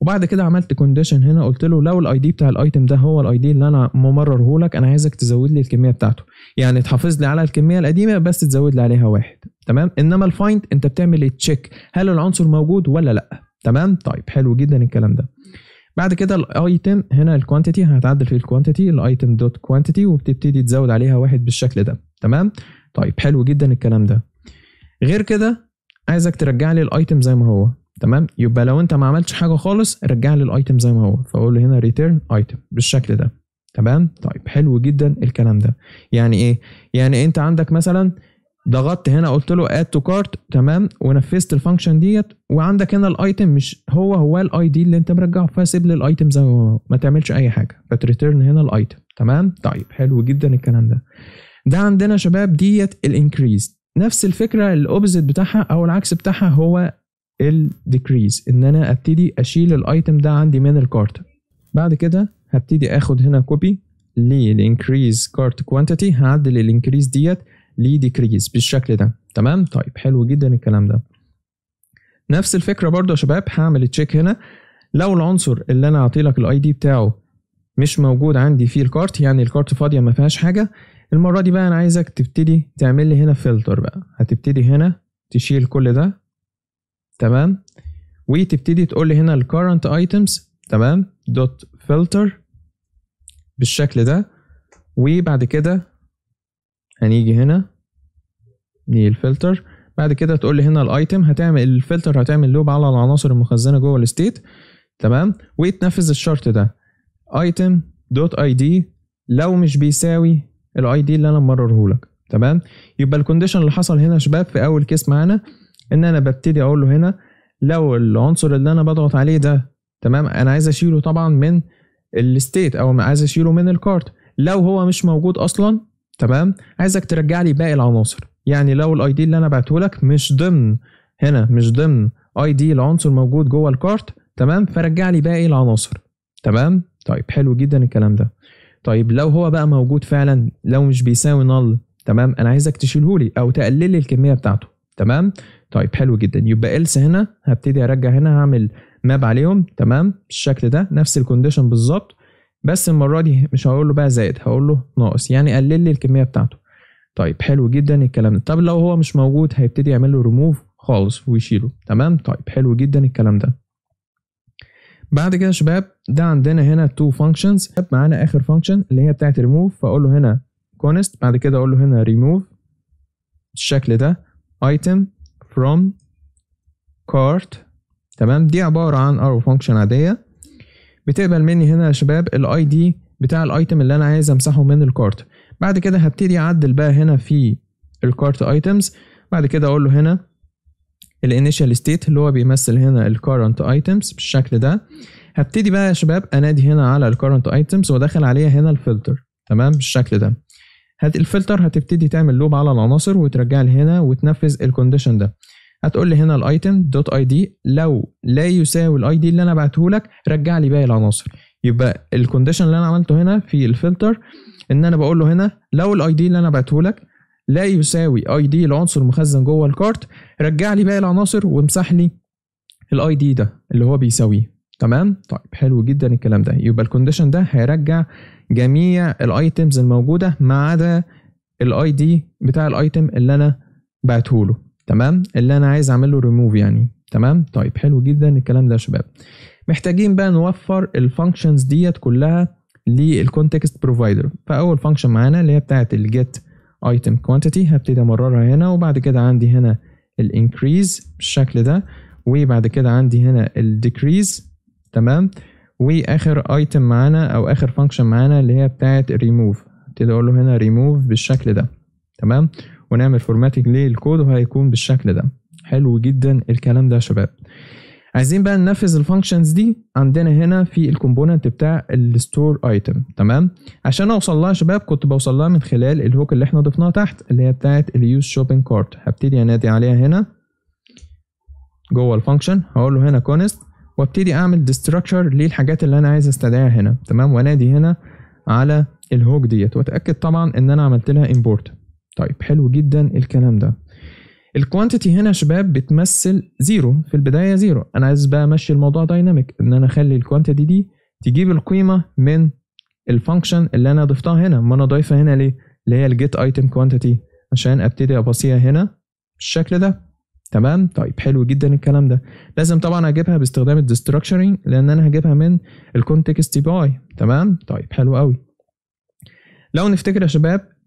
وبعد كده عملت كونديشن هنا قلت له لو الاي دي بتاع الايتم ده هو الاي دي اللي انا ممرره لك انا عايزك تزود لي الكميه بتاعته يعني تحافظ لي على الكميه القديمه بس تزود لي عليها واحد تمام انما الفايند انت بتعمل تشيك هل العنصر موجود ولا لا تمام طيب حلو جدا الكلام ده بعد كده الايتم هنا الكوانتيتي هتعدل في الكوانتيتي الايتم دوت كوانتيتي وبتبتدي تزود عليها واحد بالشكل ده تمام طيب حلو جدا الكلام ده غير كده عايزك ترجع لي الايتم زي ما هو تمام يبقى لو انت ما عملتش حاجه خالص رجع لي الايتم زي ما هو فاقول له هنا ريتيرن ايتم بالشكل ده تمام طيب حلو جدا الكلام ده يعني ايه يعني انت عندك مثلا ضغطت هنا قلت له اد تو كارت تمام ونفذت الفانكشن ديت وعندك هنا الايتم مش هو هو الاي دي اللي انت مرجعه فسيب لي الايتم زي ما ما تعملش اي حاجه فتريتيرن هنا الايتم تمام طيب حلو جدا الكلام ده ده عندنا شباب ديت الانكريز نفس الفكره الاوبزيت بتاعها او العكس بتاعها هو الديكريز ان انا ابتدي اشيل الايتم ده عندي من الكارت بعد كده هبتدي اخد هنا كوبي للانكريز كارت كوانتيتي هعدل الانكريز ديت لي ديكريز بالشكل ده تمام طيب حلو جدا الكلام ده نفس الفكره برضو يا شباب هعمل تشيك هنا لو العنصر اللي انا اعطي لك الاي دي بتاعه مش موجود عندي في الكارت يعني الكارت فاضيه ما فيهاش حاجه المره دي بقى انا عايزك تبتدي تعمل لي هنا فلتر بقى هتبتدي هنا تشيل كل ده تمام وتبتدي تقول لي هنا الكارنت ايتمز تمام دوت فلتر بالشكل ده وبعد كده هنيجي هنا دي الفلتر بعد كده تقول لي هنا الايتم هتعمل الفلتر هتعمل لوب على العناصر المخزنه جوه الستيت تمام ويتنفذ الشرط ده ايتم دوت اي دي لو مش بيساوي الاي دي اللي انا ممرره لك تمام يبقى الكونديشن اللي حصل هنا يا شباب في اول كيس معانا ان انا ببتدي اقول له هنا لو العنصر اللي انا بضغط عليه ده تمام انا عايز اشيله طبعا من الستيت او عايز اشيله من الكارت لو هو مش موجود اصلا تمام عايزك ترجع لي باقي العناصر يعني لو الاي دي اللي انا بعته لك مش ضمن هنا مش ضمن اي دي العنصر موجود جوه الكارت تمام فرجع لي باقي العناصر تمام طيب حلو جدا الكلام ده طيب لو هو بقى موجود فعلا لو مش بيساوي نل تمام انا عايزك تشيله لي او تقلل لي الكميه بتاعته تمام طيب حلو جدا يبقى else هنا هبتدي ارجع هنا هعمل ماب عليهم تمام بالشكل ده نفس الكونديشن بالظبط بس المرة دي مش هقول له بقى زائد هقول له ناقص يعني قلل لي الكمية بتاعته طيب حلو جدا الكلام ده طب لو هو مش موجود هيبتدي يعمل له ريموف خالص ويشيله تمام طيب حلو جدا الكلام ده بعد كده يا شباب ده عندنا هنا تو فانكشنز معانا اخر فانكشن اللي هي بتاعت ريموف فاقول له هنا كونست بعد كده اقول له هنا ريموف بالشكل ده item from cart تمام دي عبارة عن arrow function عادية بتقبل مني هنا يا شباب الاي دي بتاع الايتم اللي انا عايز امسحه من الكارت بعد كده هبتدي اعدل بقى هنا في الكارت ايتمز بعد كده اقول له هنا الانيشال ستيت اللي هو بيمثل هنا الكارنت ايتمز بالشكل ده هبتدي بقى يا شباب انادي هنا على الكارنت ايتمز وادخل عليها هنا الفلتر تمام بالشكل ده هات الفلتر هتبتدي تعمل لوب على العناصر وترجع لهنا وتنفذ الكونديشن ده هتقول لي هنا الايتم دوت اي دي لو لا يساوي الاي دي اللي انا بعته لك رجع لي باقي العناصر يبقى الكونديشن اللي انا عملته هنا في الفلتر ان انا بقول له هنا لو الاي دي اللي انا بعته لك لا يساوي اي دي العنصر المخزن جوه الكارت رجع لي باقي العناصر وامسح لي الاي دي ده اللي هو بيساويه تمام طيب حلو جدا الكلام ده يبقى الكونديشن ده هيرجع جميع الايتمز الموجوده ما عدا الاي دي بتاع الايتم اللي انا بعته له تمام اللي انا عايز اعمل له ريموف يعني تمام طيب حلو جدا الكلام ده يا شباب محتاجين بقى نوفر الفانكشنز ديت كلها للكونتكست بروفايدر فاول فانكشن معانا اللي هي بتاعه الجيت ايتم كوانتيتي هبتدي امررها هنا وبعد كده عندي هنا الانكريز بالشكل ده وبعد كده عندي هنا الديكريز تمام واخر ايتم معانا او اخر فانكشن معانا اللي هي بتاعه ريموف هبتدي اقول له هنا ريموف بالشكل ده تمام ونعمل فورماتنج للكود وهيكون بالشكل ده حلو جدا الكلام ده يا شباب عايزين بقى ننفذ الفانكشنز دي عندنا هنا في الكومبوننت بتاع الستور ايتم تمام عشان اوصل لها يا شباب كنت بوصل لها من خلال الهوك اللي احنا ضفناها تحت اللي هي بتاعه اليوز شوبينج كارت هبتدي انادي عليها هنا جوه الفانكشن هقول له هنا كونست وابتدي اعمل ديستراكشر للحاجات اللي انا عايز استدعيها هنا تمام وانادي هنا على الهوك ديت واتاكد طبعا ان انا عملت لها امبورت طيب حلو جدا الكلام ده الكوانتيتي هنا يا شباب بتمثل زيرو في البدايه زيرو انا عايز بقى امشي الموضوع دايناميك ان انا اخلي الكوانتيتي دي تجيب القيمه من الفانكشن اللي انا ضفتها هنا ما انا ضايفها هنا ليه اللي هي الجيت ايتم كوانتيتي عشان ابتدي ابصيها هنا بالشكل ده تمام طيب حلو جدا الكلام ده لازم طبعا اجيبها باستخدام الديستراكشرنج لان انا هجيبها من الكونتكست بي اي تمام طيب حلو قوي لو نفتكر يا شباب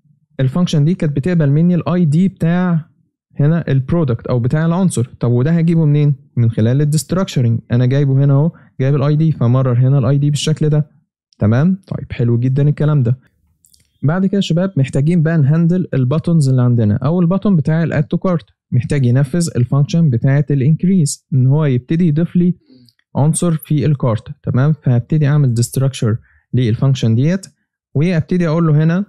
الفانكشن دي كانت بتقبل مني الاي دي بتاع هنا البرودكت او بتاع العنصر طب وده هجيبه منين من خلال الديستراكشرنج انا جايبه هنا اهو جايب الاي دي فمرر هنا الاي دي بالشكل ده تمام طيب حلو جدا الكلام ده بعد كده يا شباب محتاجين بقى نهندل الباتونز اللي عندنا او الباتون بتاع الاد تو كارت محتاج ينفذ الفانكشن بتاعه الانكريز ان هو يبتدي يضيف لي عنصر في الكارت تمام فهبتدي اعمل ديستراكشر للفانكشن ديت وابتدي اقول له هنا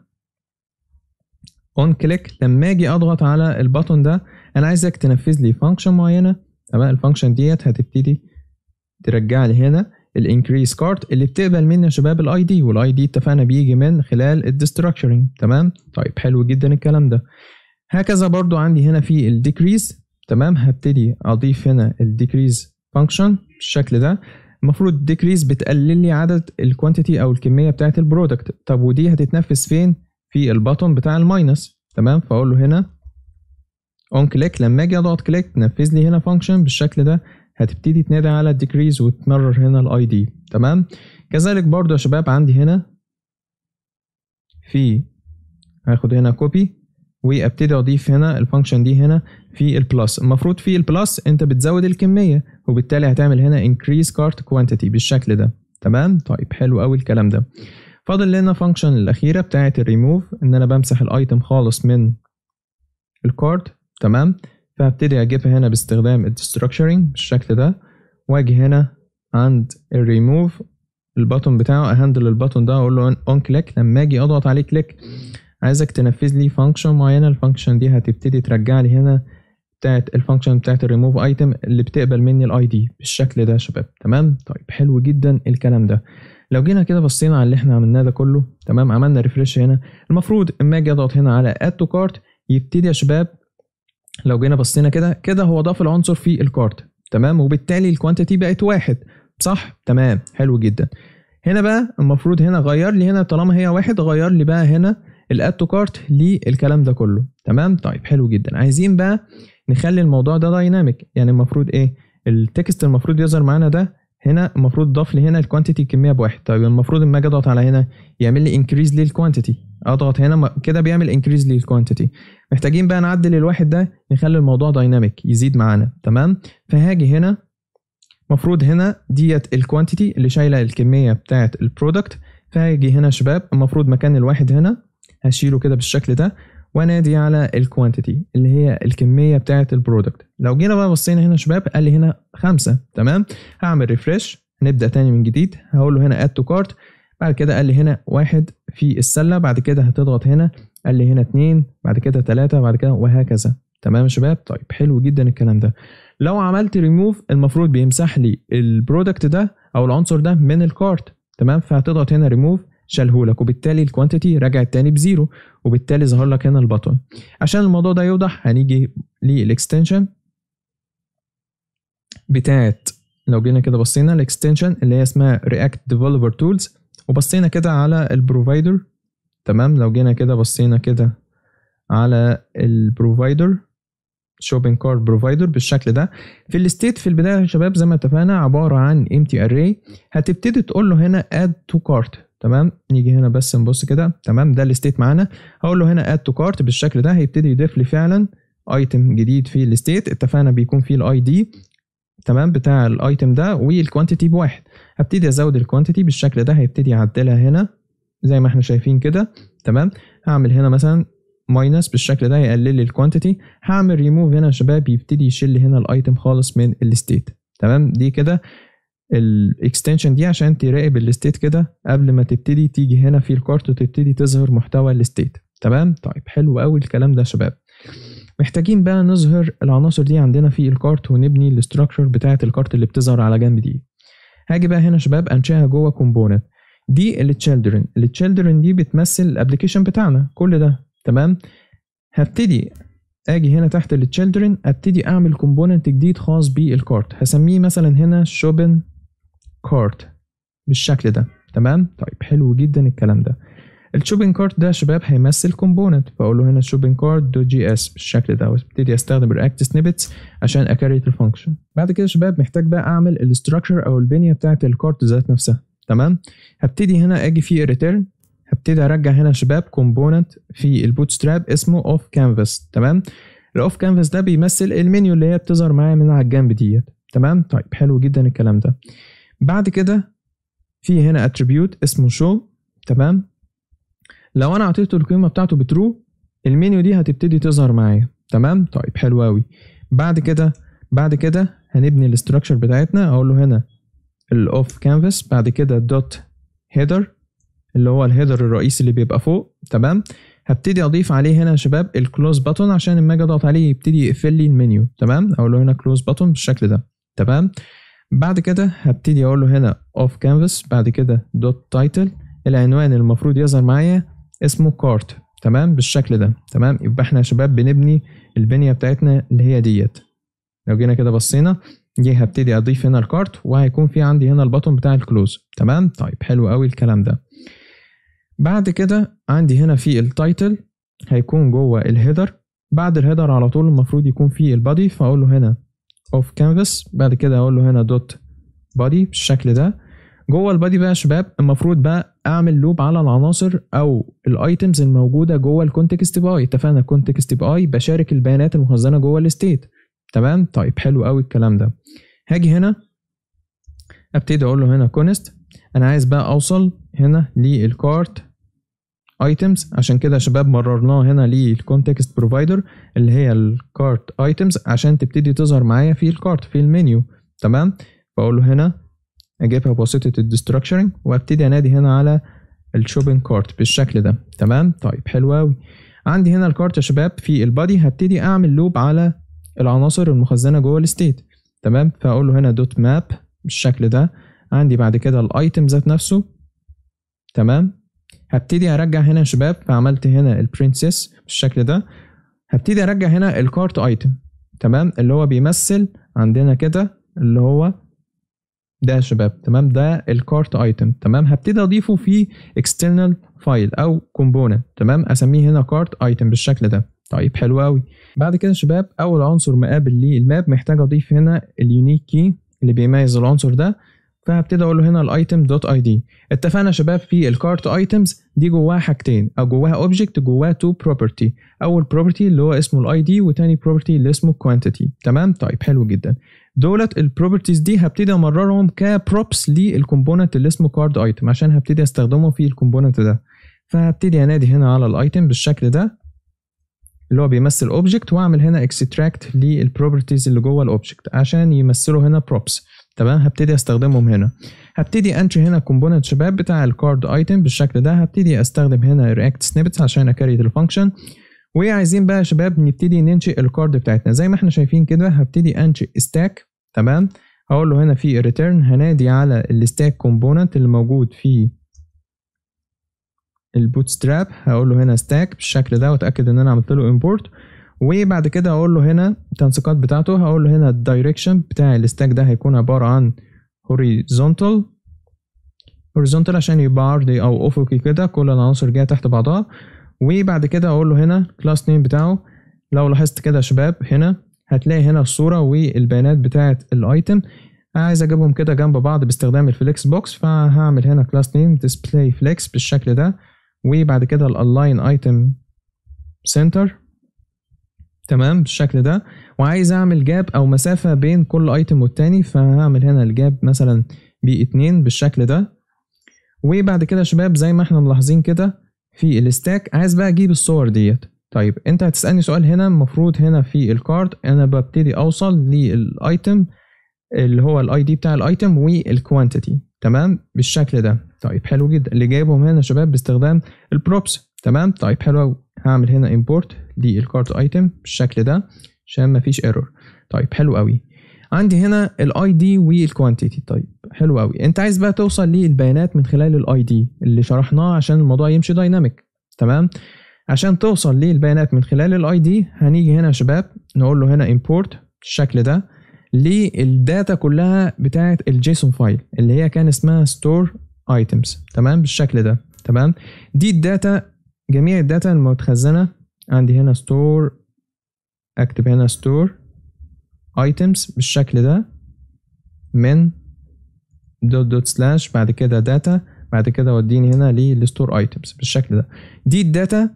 اون كليك لما اجي اضغط على البطن ده انا عايزك تنفذ لي فانكشن معينه تمام الفانكشن ديت هتبتدي ترجع لي هنا الانكريس كارت اللي بتقبل منه شباب الاي دي والاي دي اتفقنا بيجي من خلال الديستراكشرنج تمام طيب حلو جدا الكلام ده هكذا برضو عندي هنا في الديكريز تمام هبتدي اضيف هنا الديكريز فانكشن بالشكل ده المفروض الديكريز بتقلل لي عدد الكوانتيتي او الكميه بتاعت البرودكت طب ودي هتتنفذ فين في الباتون بتاع الماينس تمام فاقول له هنا اون كليك لما اجي اضغط كليك تنفذ لي هنا فانكشن بالشكل ده هتبتدي تنادي على الديكريز وتمرر هنا الاي دي تمام كذلك برضو يا شباب عندي هنا في هاخد هنا كوبي وابتدي اضيف هنا الفانكشن دي هنا في البلس المفروض في البلس انت بتزود الكميه وبالتالي هتعمل هنا increase cart quantity بالشكل ده تمام طيب حلو قوي الكلام ده فاضل لنا فانكشن الاخيره بتاعه الريموف ان انا بمسح الايتم خالص من الكارد تمام فهبتدي اجيبها هنا باستخدام الدستركشرنج بالشكل ده واجي هنا عند الريموف البطن بتاعه اهندل البطن ده اقول له اون كليك لما اجي اضغط عليه كليك عايزك تنفذ لي فانكشن معينه الفانكشن دي هتبتدي ترجع لي هنا بتاعت الفانكشن بتاعت الريموف ايتم اللي بتقبل مني الاي دي بالشكل ده يا شباب تمام طيب حلو جدا الكلام ده لو جينا كده بصينا على اللي احنا عملناه ده كله تمام عملنا ريفرش هنا المفروض اما اجي اضغط هنا على اد تو كارت يبتدي يا شباب لو جينا بصينا كده كده هو ضاف العنصر في الكارت تمام وبالتالي الكوانتيتي بقت واحد صح تمام حلو جدا هنا بقى المفروض هنا غير لي هنا طالما هي واحد غير لي بقى هنا الاد تو كارت للكلام ده كله تمام طيب حلو جدا عايزين بقى نخلي الموضوع ده دايناميك يعني المفروض ايه التكست المفروض يظهر معانا ده هنا المفروض ضاف لي هنا الكوانتيتي الكميه بواحد طيب المفروض اما اجي اضغط على هنا يعمل لي انكريز للكوانتيتي اضغط هنا كده بيعمل انكريز للكوانتيتي محتاجين بقى نعدل الواحد ده نخلي الموضوع دايناميك يزيد معانا تمام فهاجي هنا المفروض هنا ديت الكوانتيتي اللي شايله الكميه بتاعه البرودكت فهاجي هنا شباب المفروض مكان الواحد هنا هشيله كده بالشكل ده وانادي على الكوانتيتي اللي هي الكميه بتاعه البرودكت لو جينا بقى بصينا هنا شباب قال لي هنا خمسة تمام هعمل ريفرش هنبدا تاني من جديد هقول له هنا اد تو كارت بعد كده قال لي هنا واحد في السله بعد كده هتضغط هنا قال لي هنا اتنين بعد كده تلاتة بعد كده وهكذا تمام يا شباب طيب حلو جدا الكلام ده لو عملت ريموف المفروض بيمسح لي البرودكت ده او العنصر ده من الكارت تمام فهتضغط هنا ريموف شالهولك وبالتالي الكوانتيتي رجعت تاني بزيرو وبالتالي ظهر لك هنا البطن عشان الموضوع ده يوضح هنيجي للاكستنشن بتاعت لو جينا كده بصينا الاكستنشن اللي هي اسمها رياكت ديفلوبر تولز وبصينا كده على البروفايدر تمام لو جينا كده بصينا كده على البروفايدر شوبينج كارد بروفايدر بالشكل ده في الستيت في البدايه يا شباب زي ما اتفقنا عباره عن امتي اري هتبتدي تقول له هنا add to cart تمام نيجي هنا بس نبص كده تمام ده الاستيت معانا هقول له هنا اد تو كارت بالشكل ده هيبتدي يضيف لي فعلا ايتم جديد في الاستيت اتفقنا بيكون فيه الاي دي تمام بتاع الايتم ده والكوانتيتي بواحد هبتدي ازود الكوانتيتي بالشكل ده هيبتدي يعدلها هنا زي ما احنا شايفين كده تمام هعمل هنا مثلا ماينس بالشكل ده يقلل لي الكوانتيتي هعمل ريموف هنا يا شباب يبتدي يشيل هنا الايتم خالص من الستيت تمام دي كده الاكستنشن دي عشان تراقب الستيت كده قبل ما تبتدي تيجي هنا في الكارت وتبتدي تظهر محتوى الستيت تمام طيب حلو قوي الكلام ده شباب محتاجين بقى نظهر العناصر دي عندنا في الكارت ونبني الاستراكشر بتاعه الكارت اللي بتظهر على جنب دي هاجي بقى هنا شباب انشئها جوه كومبوننت دي التشيلدرن التشيلدرن دي بتمثل الابلكيشن بتاعنا كل ده تمام هبتدي اجي هنا تحت التشيلدرن ابتدي اعمل كومبوننت جديد خاص بالكارت هسميه مثلا هنا شوبن كارت بالشكل ده تمام طيب حلو جدا الكلام ده الشوبينج كارت ده شباب هيمثل كومبوننت فاقول له هنا شوبينج كارت دوت جي اس بالشكل ده وابتدي استخدم الرياكت سنيبتس عشان اكريت الفانكشن بعد كده شباب محتاج بقى اعمل الاستراكشر او البنيه بتاعه الكارت ذات نفسها تمام هبتدي هنا اجي في ريتيرن هبتدي ارجع هنا شباب كومبوننت في البوت ستراب اسمه اوف كانفاس تمام الاوف كانفاس ده بيمثل المنيو اللي هي بتظهر معايا من على الجنب ديت تمام طيب حلو جدا الكلام ده بعد كده في هنا اتريبيوت اسمه شو تمام لو انا اعطيته القيمه بتاعته بترو المنيو دي هتبتدي تظهر معايا تمام طيب حلو قوي بعد كده بعد كده هنبني الاستراكشر بتاعتنا اقول له هنا الاوف كانفاس بعد كده دوت هيدر اللي هو الهيدر الرئيسي اللي بيبقى فوق تمام هبتدي اضيف عليه هنا يا شباب الكلوز باتون عشان لما اجي اضغط عليه يبتدي يقفل لي المنيو تمام اقول له هنا كلوز باتون بالشكل ده تمام بعد كده هبتدي اقول له هنا اوف كانفاس بعد كده دوت تايتل العنوان المفروض يظهر معايا اسمه كارت تمام بالشكل ده تمام يبقى احنا يا شباب بنبني البنيه بتاعتنا اللي هي ديت لو جينا كده بصينا جه هبتدي اضيف هنا الكارت وهيكون في عندي هنا البطن بتاع الكلوز تمام طيب حلو قوي الكلام ده بعد كده عندي هنا في التايتل هيكون جوه الهيدر بعد الهيدر على طول المفروض يكون في البادي فاقول له هنا اوف كانفاس بعد كده اقول له هنا دوت بادي بالشكل ده جوه البادي بقى يا شباب المفروض بقى اعمل لوب على العناصر او الايتمز الموجوده جوه الكونتكست باي اتفقنا الكونتكست باي بشارك البيانات المخزنه جوه الستيت تمام طيب حلو قوي الكلام ده هاجي هنا ابتدي اقول له هنا كونست انا عايز بقى اوصل هنا للكارت ايتمز عشان كده يا شباب مررناه هنا للكونتكست بروفايدر اللي هي الكارت ايتمز عشان تبتدي تظهر معايا في الكارت في المنيو تمام بقول له هنا اجيبها بواسطه الديستراكشرنج وابتدي انادي هنا على الشوبينج كارت بالشكل ده تمام طيب حلو قوي عندي هنا الكارت يا شباب في البادي هبتدي اعمل لوب على العناصر المخزنه جوه الستيت تمام فاقول له هنا دوت ماب بالشكل ده عندي بعد كده الايتم ذات نفسه تمام هبتدي ارجع هنا شباب فعملت هنا البرنسس بالشكل ده هبتدي ارجع هنا الكارت ايتم تمام اللي هو بيمثل عندنا كده اللي هو ده يا شباب تمام ده الكارت ايتم تمام هبتدي اضيفه في اكسترنال فايل او كومبوننت تمام اسميه هنا كارت ايتم بالشكل ده طيب حلو قوي بعد كده شباب اول عنصر مقابل للماب محتاج اضيف هنا اليونيك كي اللي بيميز العنصر ده فهبتدي اقول له هنا الايتم دوت اي دي اتفقنا يا شباب في الكارت ايتمز دي جواها حاجتين او جواها اوبجكت جواها تو بروبرتي اول بروبرتي اللي هو اسمه الاي دي وتاني بروبرتي اللي اسمه كوانتيتي تمام طيب حلو جدا دولت البروبرتيز دي هبتدي امررهم كبروبس للكومبوننت اللي اسمه كارد ايتم عشان هبتدي استخدمه في الكومبوننت ده فهبتدي انادي هنا على الايتم بالشكل ده اللي هو بيمثل اوبجكت واعمل هنا اكستراكت للبروبرتيز اللي جوه الاوبجكت عشان يمثلوا هنا بروبس تمام هبتدي استخدمهم هنا هبتدي انشي هنا كومبوننت شباب بتاع الكارد ايتم بالشكل ده هبتدي استخدم هنا رياكت سنيبتس عشان اكريت الفانكشن وعايزين بقى يا شباب نبتدي ننشئ الكارد بتاعتنا زي ما احنا شايفين كده هبتدي انشئ ستاك تمام هقول له هنا في ريتيرن هنادي على الستاك كومبوننت اللي موجود في البوت ستراب هقول له هنا ستاك بالشكل ده واتاكد ان انا عملت له امبورت وبعد كده اقول له هنا التنسيقات بتاعته هقول له هنا الدايركشن بتاع الستاك ده هيكون عبارة عن horizontal horizontal عشان يبقى عرضي او افقي كده كل العناصر جايه تحت بعضها وبعد كده اقول له هنا كلاس نيم بتاعه لو لاحظت كده يا شباب هنا هتلاقي هنا الصوره والبيانات بتاعه الايتم عايز اجيبهم كده جنب بعض باستخدام الفليكس بوكس فهعمل هنا كلاس نيم ديسبلاي فليكس بالشكل ده وبعد كده الالاين ايتم سنتر تمام بالشكل ده وعايز اعمل جاب او مسافه بين كل ايتم والتاني فهعمل هنا الجاب مثلا باتنين 2 بالشكل ده وبعد كده يا شباب زي ما احنا ملاحظين كده في الستاك عايز بقى اجيب الصور ديت طيب انت هتسالني سؤال هنا المفروض هنا في الكارد انا ببتدي اوصل للايتم اللي هو الاي دي بتاع الايتم والكوانتيتي تمام بالشكل ده طيب حلو جدا اللي جايبهم هنا يا شباب باستخدام البروبس تمام طيب حلو قوي هعمل هنا import للكارت ايتم بالشكل ده عشان مفيش ايرور طيب حلو قوي عندي هنا الاي دي والكوانتيتي طيب حلو قوي انت عايز بقى توصل للبيانات من خلال الاي دي اللي شرحناه عشان الموضوع يمشي دايناميك تمام عشان توصل للبيانات من خلال الاي دي هنيجي هنا يا شباب نقول له هنا import بالشكل ده للداتا كلها بتاعه الجيسون فايل اللي هي كان اسمها ستور ايتمز تمام بالشكل ده تمام دي الداتا جميع الداتا المتخزنة عندي هنا ستور اكتب هنا ستور ايتمز بالشكل ده من دوت دوت سلاش بعد كده داتا بعد كده وديني هنا للستور ايتمز بالشكل ده دي الداتا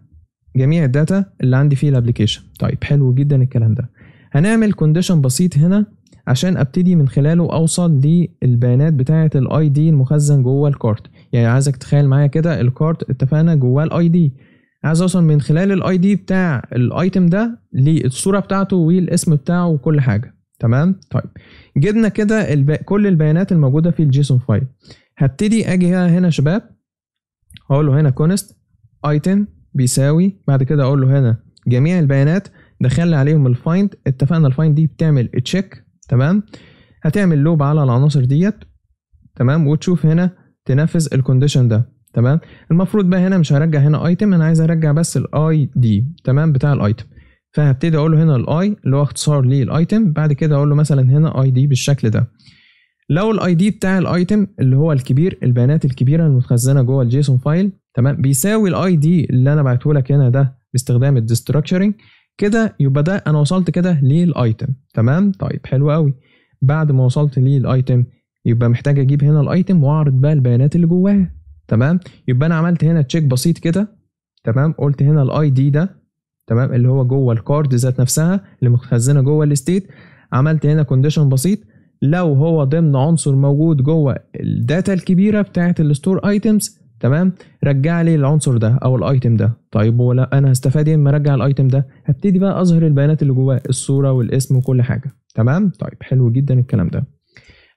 جميع الداتا اللي عندي فيه الابلكيشن طيب حلو جدا الكلام ده هنعمل كونديشن بسيط هنا عشان ابتدي من خلاله اوصل للبيانات بتاعه الاي دي المخزن جوه الكارت يعني عايزك تخيل معايا كده الكارت اتفقنا جواه الاي دي عايز اوصل من خلال الاي دي بتاع الايتم ده للصوره بتاعته والاسم بتاعه وكل حاجه تمام طيب جبنا كده الب... كل البيانات الموجوده في الجيسون فايل هبتدي اجي هنا شباب اقول له هنا كونست ايتم بيساوي بعد كده اقول له هنا جميع البيانات دخلنا عليهم الفايند اتفقنا الفايند دي بتعمل تشيك تمام هتعمل لوب على العناصر ديت تمام وتشوف هنا تنفذ الكونديشن ده تمام المفروض بقى هنا مش هرجع هنا ايتم انا عايز ارجع بس الاي دي تمام بتاع الايتم فهبتدي اقول له هنا الاي اللي هو اختصار للايتم بعد كده اقول له مثلا هنا اي دي بالشكل ده لو الاي دي بتاع الايتم اللي هو الكبير البيانات الكبيره المتخزنه جوه الجيسون فايل تمام بيساوي الاي دي اللي انا بعته لك هنا ده باستخدام الديستراكشرنج كده يبقى ده انا وصلت كده للايتم تمام طيب حلو قوي بعد ما وصلت للايتم يبقى محتاج اجيب هنا الايتم واعرض بقى البيانات اللي جواها تمام يبقى انا عملت هنا تشيك بسيط كده تمام قلت هنا الاي دي ده تمام اللي هو جوه الكارد ذات نفسها اللي متخزنه جوه الستيت عملت هنا كونديشن بسيط لو هو ضمن عنصر موجود جوه الداتا الكبيره بتاعه الستور ايتمز تمام رجع لي العنصر ده او الايتم ده طيب ولا انا هستفاد ايه لما ارجع الايتم ده هبتدي بقى اظهر البيانات اللي جواه الصوره والاسم وكل حاجه تمام طيب حلو جدا الكلام ده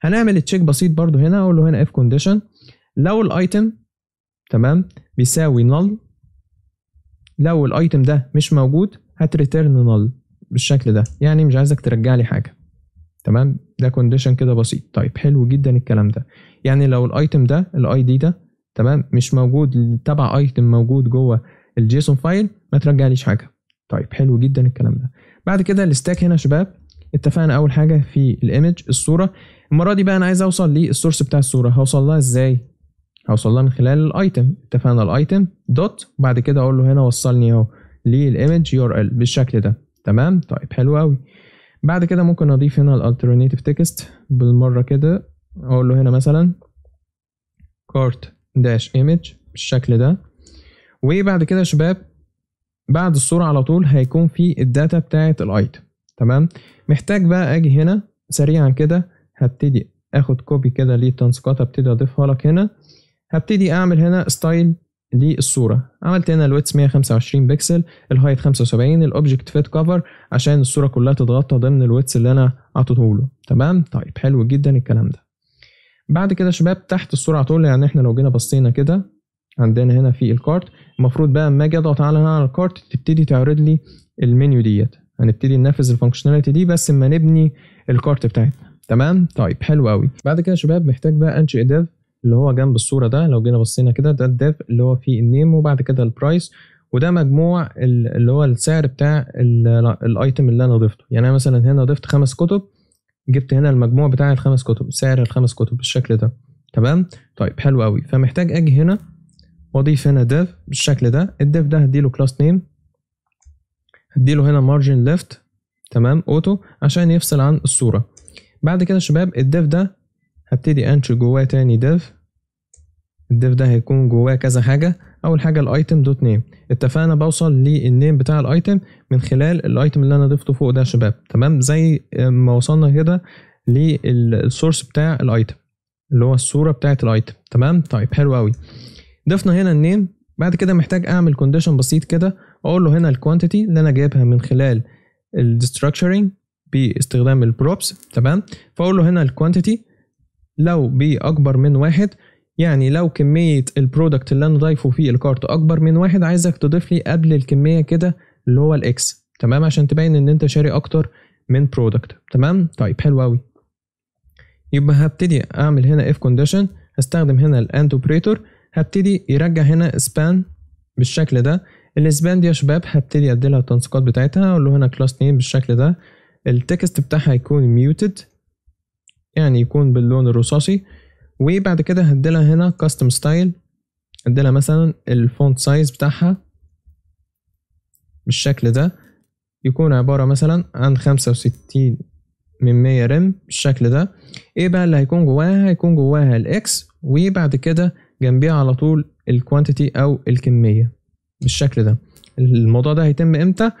هنعمل تشيك بسيط برده هنا اقول له هنا اف كونديشن لو الايتم تمام بيساوي null لو الايتم ده مش موجود هتريتيرن null بالشكل ده يعني مش عايزك ترجع لي حاجه تمام ده كونديشن كده بسيط طيب حلو جدا الكلام ده يعني لو الايتم ده الاي دي ده تمام مش موجود تبع ايتم موجود جوه الجيسون فايل ما ترجعليش حاجه طيب حلو جدا الكلام ده بعد كده الستاك هنا شباب اتفقنا اول حاجه في الايمج الصوره المره دي بقى انا عايز اوصل للسورس بتاع الصوره هوصل لها ازاي هوصل لها من خلال الايتم اتفقنا الايتم دوت وبعد كده اقول له هنا وصلني اهو للايمج يو ار ال بالشكل ده تمام طيب حلو قوي بعد كده ممكن اضيف هنا الالترناتيف تكست بالمره كده اقول له هنا مثلا كارت داش ايمج بالشكل ده وبعد كده يا شباب بعد الصوره على طول هيكون في الداتا بتاعه الايتم تمام محتاج بقى اجي هنا سريعا كده هبتدي اخد كوبي كده للتنسيقات ابتدي اضيفها لك هنا هبتدي اعمل هنا ستايل للصوره عملت هنا الويتس 125 بكسل الهايت 75 الاوبجكت فيت كفر عشان الصوره كلها تتغطى ضمن الويتس اللي انا حاطته له تمام طيب حلو جدا الكلام ده بعد كده شباب تحت الصوره على طول يعني احنا لو جينا بصينا كده عندنا هنا في الكارت المفروض بقى اما اجي اضغط على هنا على الكارت تبتدي تعرض لي المنيو ديت هنبتدي ننفذ الفانكشناليتي دي بس اما نبني الكارت بتاعتنا تمام طيب حلو قوي بعد كده شباب محتاج بقى انشئ ديف اللي هو جنب الصوره ده لو جينا بصينا كده ده الداف اللي هو فيه النيم وبعد كده البرايس وده مجموع اللي هو السعر بتاع الايتم اللي انا ضفته يعني انا مثلا هنا ضفت خمس كتب جبت هنا المجموع بتاع الخمس كتب سعر الخمس كتب بالشكل ده تمام طيب حلو قوي فمحتاج اجي هنا واضيف هنا ديف بالشكل ده الديف ده هديله كلاس نيم هديله هنا مارجن ليفت تمام اوتو عشان يفصل عن الصوره بعد كده شباب الديف ده هبتدي انشئ جواه تاني ديف الديف ده هيكون جواه كذا حاجه اول حاجه الايتم دوت نيم اتفقنا بوصل للنيم بتاع الايتم من خلال الايتم اللي انا ضفته فوق ده يا شباب تمام زي ما وصلنا كده للسورس بتاع الايتم اللي هو الصوره بتاعه الايتم تمام طيب حلو قوي ضفنا هنا النيم بعد كده محتاج اعمل كونديشن بسيط كده اقول له هنا الكوانتيتي اللي انا جايبها من خلال الديستراكشرنج باستخدام البروبس تمام فاقول له هنا الكوانتيتي لو بي اكبر من واحد يعني لو كمية البرودكت اللي انا ضايفه في الكارت اكبر من واحد عايزك تضيف لي قبل الكمية كده اللي هو الاكس تمام عشان تبين ان انت شاري اكتر من برودكت تمام طيب حلو اوي يبقى هبتدي اعمل هنا اف كونديشن هستخدم هنا الاند اوبريتور هبتدي يرجع هنا سبان بالشكل ده السبان دي يا شباب هبتدي اديلها التنسيقات بتاعتها اقول له هنا كلاس نيم بالشكل ده التكست بتاعها هيكون ميوتد يعني يكون باللون الرصاصي وبعد كده هديلها هنا كاستم ستايل هديلها مثلا الفونت سايز بتاعها بالشكل ده يكون عبارة مثلا عن خمسة وستين من مية رم بالشكل ده ايه بقى اللي هيكون جواها هيكون جواها الاكس وبعد كده جنبيها على طول الكوانتيتي او الكمية بالشكل ده الموضوع ده هيتم امتى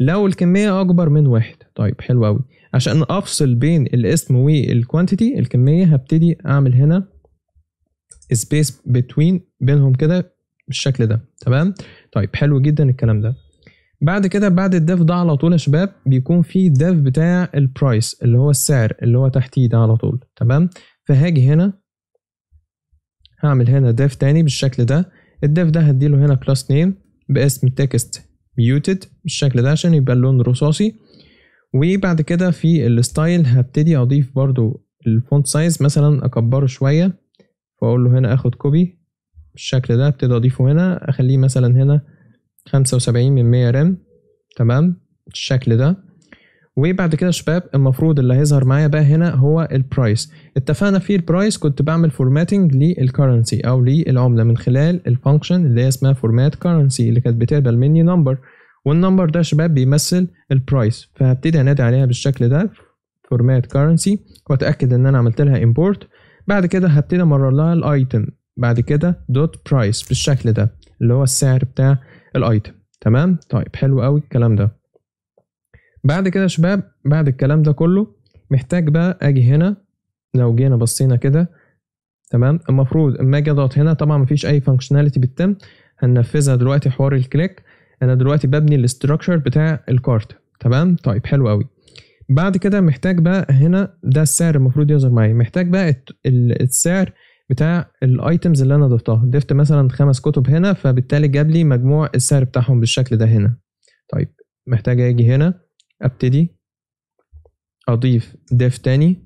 لو الكمية أكبر من واحد طيب حلو أوي عشان أفصل بين الاسم والكوانتيتي الكمية هبتدي أعمل هنا سبيس بتوين بينهم كده بالشكل ده تمام طيب حلو جدا الكلام ده بعد كده بعد الدف ده على طول يا شباب بيكون في ديف بتاع البرايس اللي هو السعر اللي هو تحتيه ده على طول تمام فهاجي هنا هعمل هنا دف تاني بالشكل ده الدف ده هديله هنا كلاس نيم باسم تكست ميوتد بالشكل ده عشان يبقى اللون رصاصي وبعد كده في الستايل هبتدي اضيف برضو الفونت سايز مثلا اكبره شوية فاقول له هنا اخد كوبي بالشكل ده ابتدي اضيفه هنا اخليه مثلا هنا خمسة وسبعين من مية رام تمام بالشكل ده وبعد كده شباب المفروض اللي هيظهر معايا بقى هنا هو البرايس اتفقنا في البرايس كنت بعمل فورماتنج للكرنسي او للعمله من خلال الفانكشن اللي هي اسمها فورمات كرنسي اللي كانت بتقبل مني نمبر والنمبر ده شباب بيمثل البرايس فهبتدي انادي عليها بالشكل ده فورمات كرنسي واتاكد ان انا عملت لها امبورت بعد كده هبتدي امرر لها الايتم بعد كده دوت برايس بالشكل ده اللي هو السعر بتاع الايتم تمام طيب حلو قوي الكلام ده بعد كده يا شباب بعد الكلام ده كله محتاج بقى اجي هنا لو جينا بصينا كده تمام المفروض اما اجي اضغط هنا طبعا مفيش اي فانكشناليتي بتتم هننفذها دلوقتي حوار الكليك انا دلوقتي ببني الاستراكشر بتاع الكارت تمام طيب حلو قوي بعد كده محتاج بقى هنا ده السعر المفروض يظهر معايا محتاج بقى السعر بتاع الايتمز اللي انا ضفتها ضفت مثلا خمس كتب هنا فبالتالي جاب لي مجموع السعر بتاعهم بالشكل ده هنا طيب محتاج اجي هنا ابتدي اضيف ديف تاني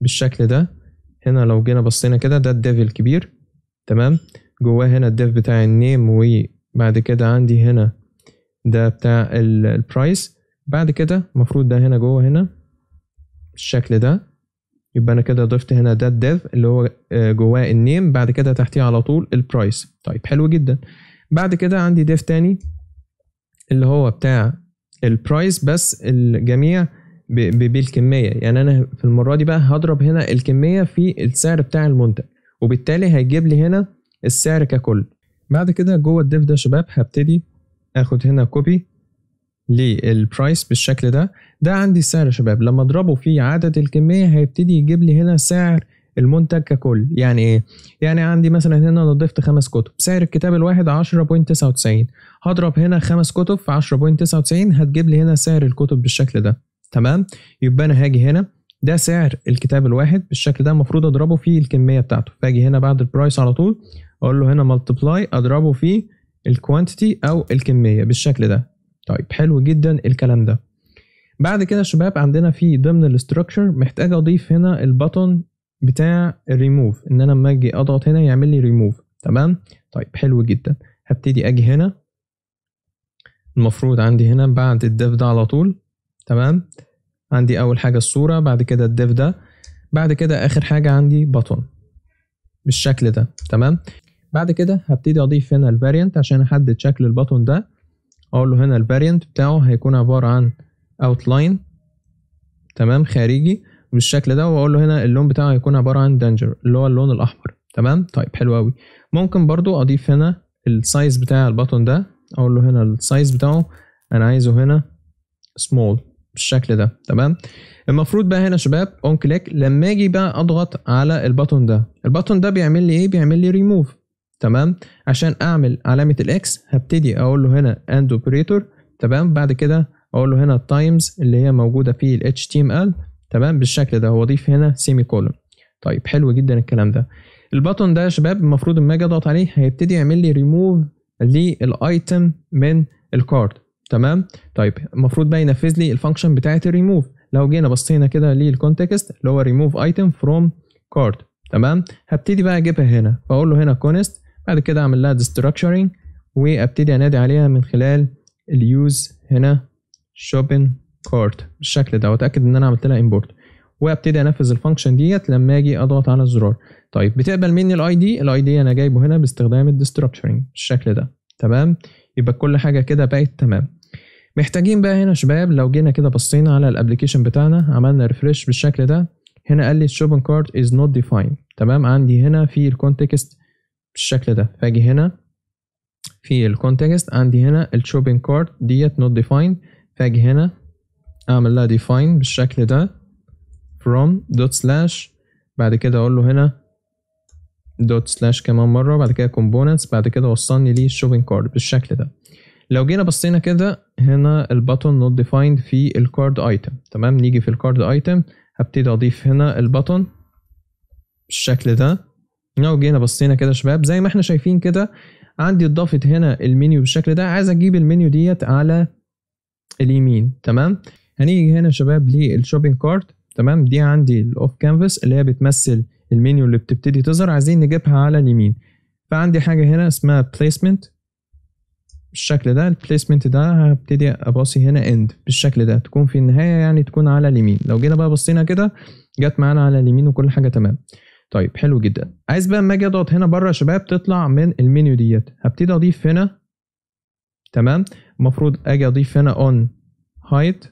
بالشكل ده هنا لو جينا بصينا كده ده الديف الكبير تمام جواه هنا الديف بتاع النيم وبعد كده عندي هنا ده بتاع البرايس بعد كده المفروض ده هنا جوه هنا بالشكل ده يبقى انا كده ضفت هنا ده الديف اللي هو آه، جواه النيم بعد كده تحتيه على طول البرايس طيب حلو جدا بعد كده عندي ديف تاني اللي هو بتاع البرايس بس الجميع بالكميه يعني انا في المره دي بقى هضرب هنا الكميه في السعر بتاع المنتج وبالتالي هيجيب لي هنا السعر ككل بعد كده جوه الديف ده شباب هبتدي اخد هنا كوبي للبرايس بالشكل ده ده عندي السعر شباب لما اضربه في عدد الكميه هيبتدي يجيب لي هنا سعر المنتج ككل يعني ايه يعني عندي مثلا هنا انا ضفت خمس كتب سعر الكتاب الواحد 10.99 هضرب هنا خمس كتب في 10.99 هتجيب لي هنا سعر الكتب بالشكل ده تمام يبقى انا هاجي هنا ده سعر الكتاب الواحد بالشكل ده المفروض اضربه في الكميه بتاعته فاجي هنا بعد البرايس على طول اقول له هنا ملتبلاي اضربه في الكوانتيتي او الكميه بالشكل ده طيب حلو جدا الكلام ده بعد كده شباب عندنا في ضمن الاستراكشر محتاج اضيف هنا البطن بتاع الريموف ان انا لما اجي اضغط هنا يعمل لي ريموف تمام طيب حلو جدا هبتدي اجي هنا المفروض عندي هنا بعد الديف ده على طول تمام عندي اول حاجه الصوره بعد كده الديف ده بعد كده اخر حاجه عندي بطن بالشكل ده تمام بعد كده هبتدي اضيف هنا الفاريانت عشان احدد شكل البطن ده اقول له هنا الفاريانت بتاعه هيكون عباره عن اوتلاين تمام خارجي بالشكل ده واقول له هنا اللون بتاعه هيكون عباره عن دانجر اللي هو اللون الاحمر تمام طيب حلو قوي ممكن برضو اضيف هنا السايز بتاع البطن ده اقول له هنا السايز بتاعه انا عايزه هنا سمول بالشكل ده تمام المفروض بقى هنا شباب اون كليك لما اجي بقى اضغط على البتون ده البتون ده بيعمل لي ايه بيعمل لي ريموف تمام عشان اعمل علامه الاكس هبتدي اقول له هنا اند اوبريتور تمام بعد كده اقول له هنا التايمز اللي هي موجوده في ال HTML تمام بالشكل ده واضيف هنا سيمي كولون طيب حلو جدا الكلام ده البتون ده يا شباب المفروض لما اجي اضغط عليه هيبتدي يعمل لي ريموف للايتم من الكارد تمام طيب المفروض بقى ينفذ لي الفانكشن بتاعه الريموف لو جينا بصينا كده للكونتكست اللي هو ريموف ايتم فروم كارد تمام هبتدي بقى اجيبها هنا فاقول له هنا كونست بعد كده اعمل لها ديستراكشرنج وابتدي انادي عليها من خلال اليوز هنا شوبن كارد بالشكل ده واتاكد ان انا عملت لها امبورت وابتدي انفذ الفانكشن ديت لما اجي اضغط على الزرار طيب بتقبل مني الاي دي الاي دي انا جايبه هنا باستخدام الديستركشرنج بالشكل ده تمام يبقى كل حاجه كده بقت تمام محتاجين بقى هنا شباب لو جينا كده بصينا على الابلكيشن بتاعنا عملنا ريفرش بالشكل ده هنا قال لي الشوبن كارت از نوت ديفاين تمام عندي هنا في الكونتكست بالشكل ده فاجي هنا في الكونتكست عندي هنا الشوبن كارت ديت نوت ديفاين فاجي هنا اعمل لها ديفاين بالشكل ده from دوت سلاش بعد كده اقول له هنا دوت سلاش كمان مره بعد كده كومبوننتس بعد كده وصلني لي الشوبينج كارد بالشكل ده لو جينا بصينا كده هنا الباتون نوت ديفايند في الكارد ايتم تمام نيجي في الكارد ايتم هبتدي اضيف هنا الباتون بالشكل ده لو جينا بصينا كده شباب زي ما احنا شايفين كده عندي اتضافت هنا المنيو بالشكل ده عايز اجيب المنيو ديت على اليمين تمام هنيجي هنا شباب للشوبينج كارد تمام دي عندي الاوف كانفاس اللي هي بتمثل المنيو اللي بتبتدي تظهر عايزين نجيبها على اليمين فعندي حاجه هنا اسمها بليسمنت بالشكل ده البليسمنت ده هبتدي اباصي هنا اند بالشكل ده تكون في النهايه يعني تكون على اليمين لو جينا بقى بصينا كده جت معانا على اليمين وكل حاجه تمام طيب حلو جدا عايز بقى اما اجي اضغط هنا بره يا شباب تطلع من المنيو ديت هبتدي اضيف هنا تمام المفروض اجي اضيف هنا اون هايت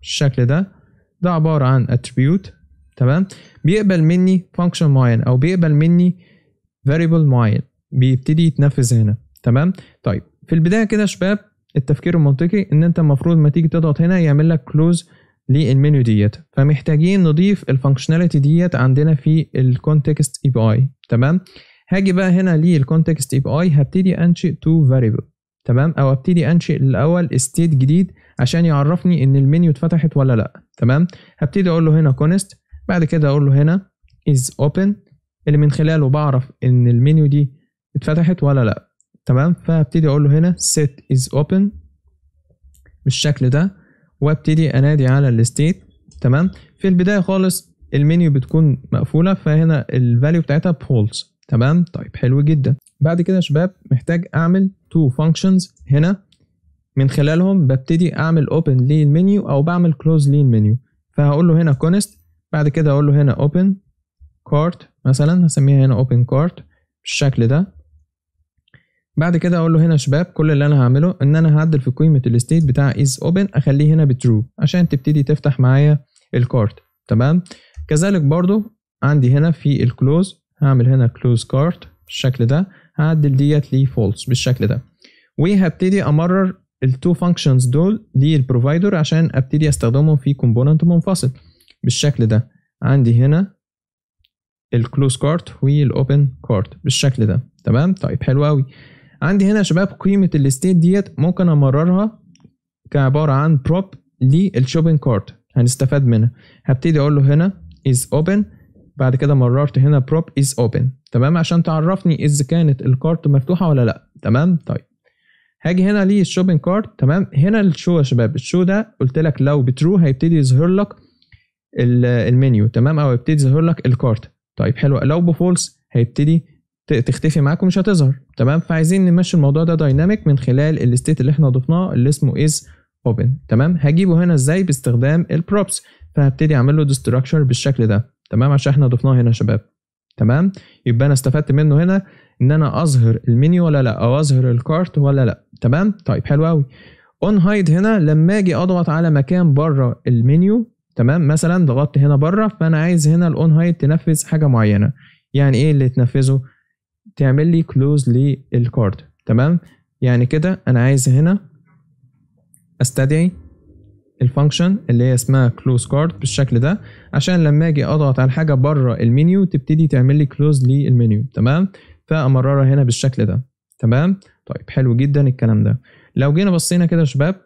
بالشكل ده ده عباره عن attribute تمام بيقبل مني فانكشن معين او بيقبل مني فاريبل معين بيبتدي يتنفذ هنا تمام طيب في البدايه كده شباب التفكير المنطقي ان انت المفروض ما تيجي تضغط هنا يعمل لك كلوز للمنيو ديت فمحتاجين نضيف الفانكشناليتي ديت عندنا في الكونتكست اي بي اي تمام هاجي بقى هنا للكونتكست اي بي اي هبتدي انشئ تو فاريبل تمام او ابتدي انشئ الاول ستيت جديد عشان يعرفني ان المنيو اتفتحت ولا لا تمام هبتدي اقول له هنا كونست بعد كده اقول له هنا is open اللي من خلاله بعرف ان المنيو دي اتفتحت ولا لا تمام فابتدي اقول له هنا set is open بالشكل ده وابتدي انادي على الستيت تمام في البدايه خالص المنيو بتكون مقفوله فهنا الفاليو بتاعتها بولز تمام طيب حلو جدا بعد كده يا شباب محتاج اعمل تو فانكشنز هنا من خلالهم ببتدي اعمل اوبن للمنيو او بعمل كلوز للمنيو فهقول له هنا كونست بعد كده اقول له هنا open cart مثلا هسميها هنا open cart بالشكل ده بعد كده اقول له هنا شباب كل اللي انا هعمله ان انا هعدل في قيمه الستيت بتاع is open اخليه هنا بترو عشان تبتدي تفتح معايا الكارت تمام كذلك برضو عندي هنا في الكلوز هعمل هنا كلوز كارت بالشكل ده هعدل ديت لي فولس بالشكل ده وهبتدي امرر التو فانكشنز دول للبروفايدر عشان ابتدي استخدمهم في كومبوننت منفصل بالشكل ده عندي هنا الكلوز كارت والاوبن كارت بالشكل ده تمام طيب حلو قوي عندي هنا يا شباب قيمه الاستيت ديت ممكن امررها كعباره عن بروب للشوبينج كارت هنستفاد منها هبتدي اقول له هنا از اوبن بعد كده مررت هنا بروب از اوبن تمام عشان تعرفني اذا كانت الكارت مفتوحه ولا لا تمام طيب هاجي هنا للشوبينج كارت تمام هنا الشو يا شباب الشو ده قلت لك لو بترو هيبتدي يظهر لك المنيو تمام او يبتدي يظهر لك الكارت طيب حلو لو بفولس هيبتدي تختفي معاك ومش هتظهر تمام فعايزين نمشي الموضوع ده دايناميك من خلال الستيت اللي احنا ضفناه اللي اسمه از اوبن تمام هجيبه هنا ازاي باستخدام البروبس فهبتدي اعمل له ديستراكشر بالشكل ده تمام عشان احنا ضفناه هنا يا شباب تمام يبقى انا استفدت منه هنا ان انا اظهر المنيو ولا لا او اظهر الكارت ولا لا تمام طيب حلو قوي اون هايد هنا لما اجي اضغط على مكان بره المنيو تمام مثلا ضغطت هنا بره فانا عايز هنا الاون هايت تنفذ حاجه معينه يعني ايه اللي تنفذه تعمل لي كلوز للكارد تمام يعني كده انا عايز هنا استدعي الفانكشن اللي هي اسمها كلوز كارد بالشكل ده عشان لما اجي اضغط على حاجه بره المنيو تبتدي تعمل لي كلوز للمنيو تمام فامررها هنا بالشكل ده تمام طيب حلو جدا الكلام ده لو جينا بصينا كده يا شباب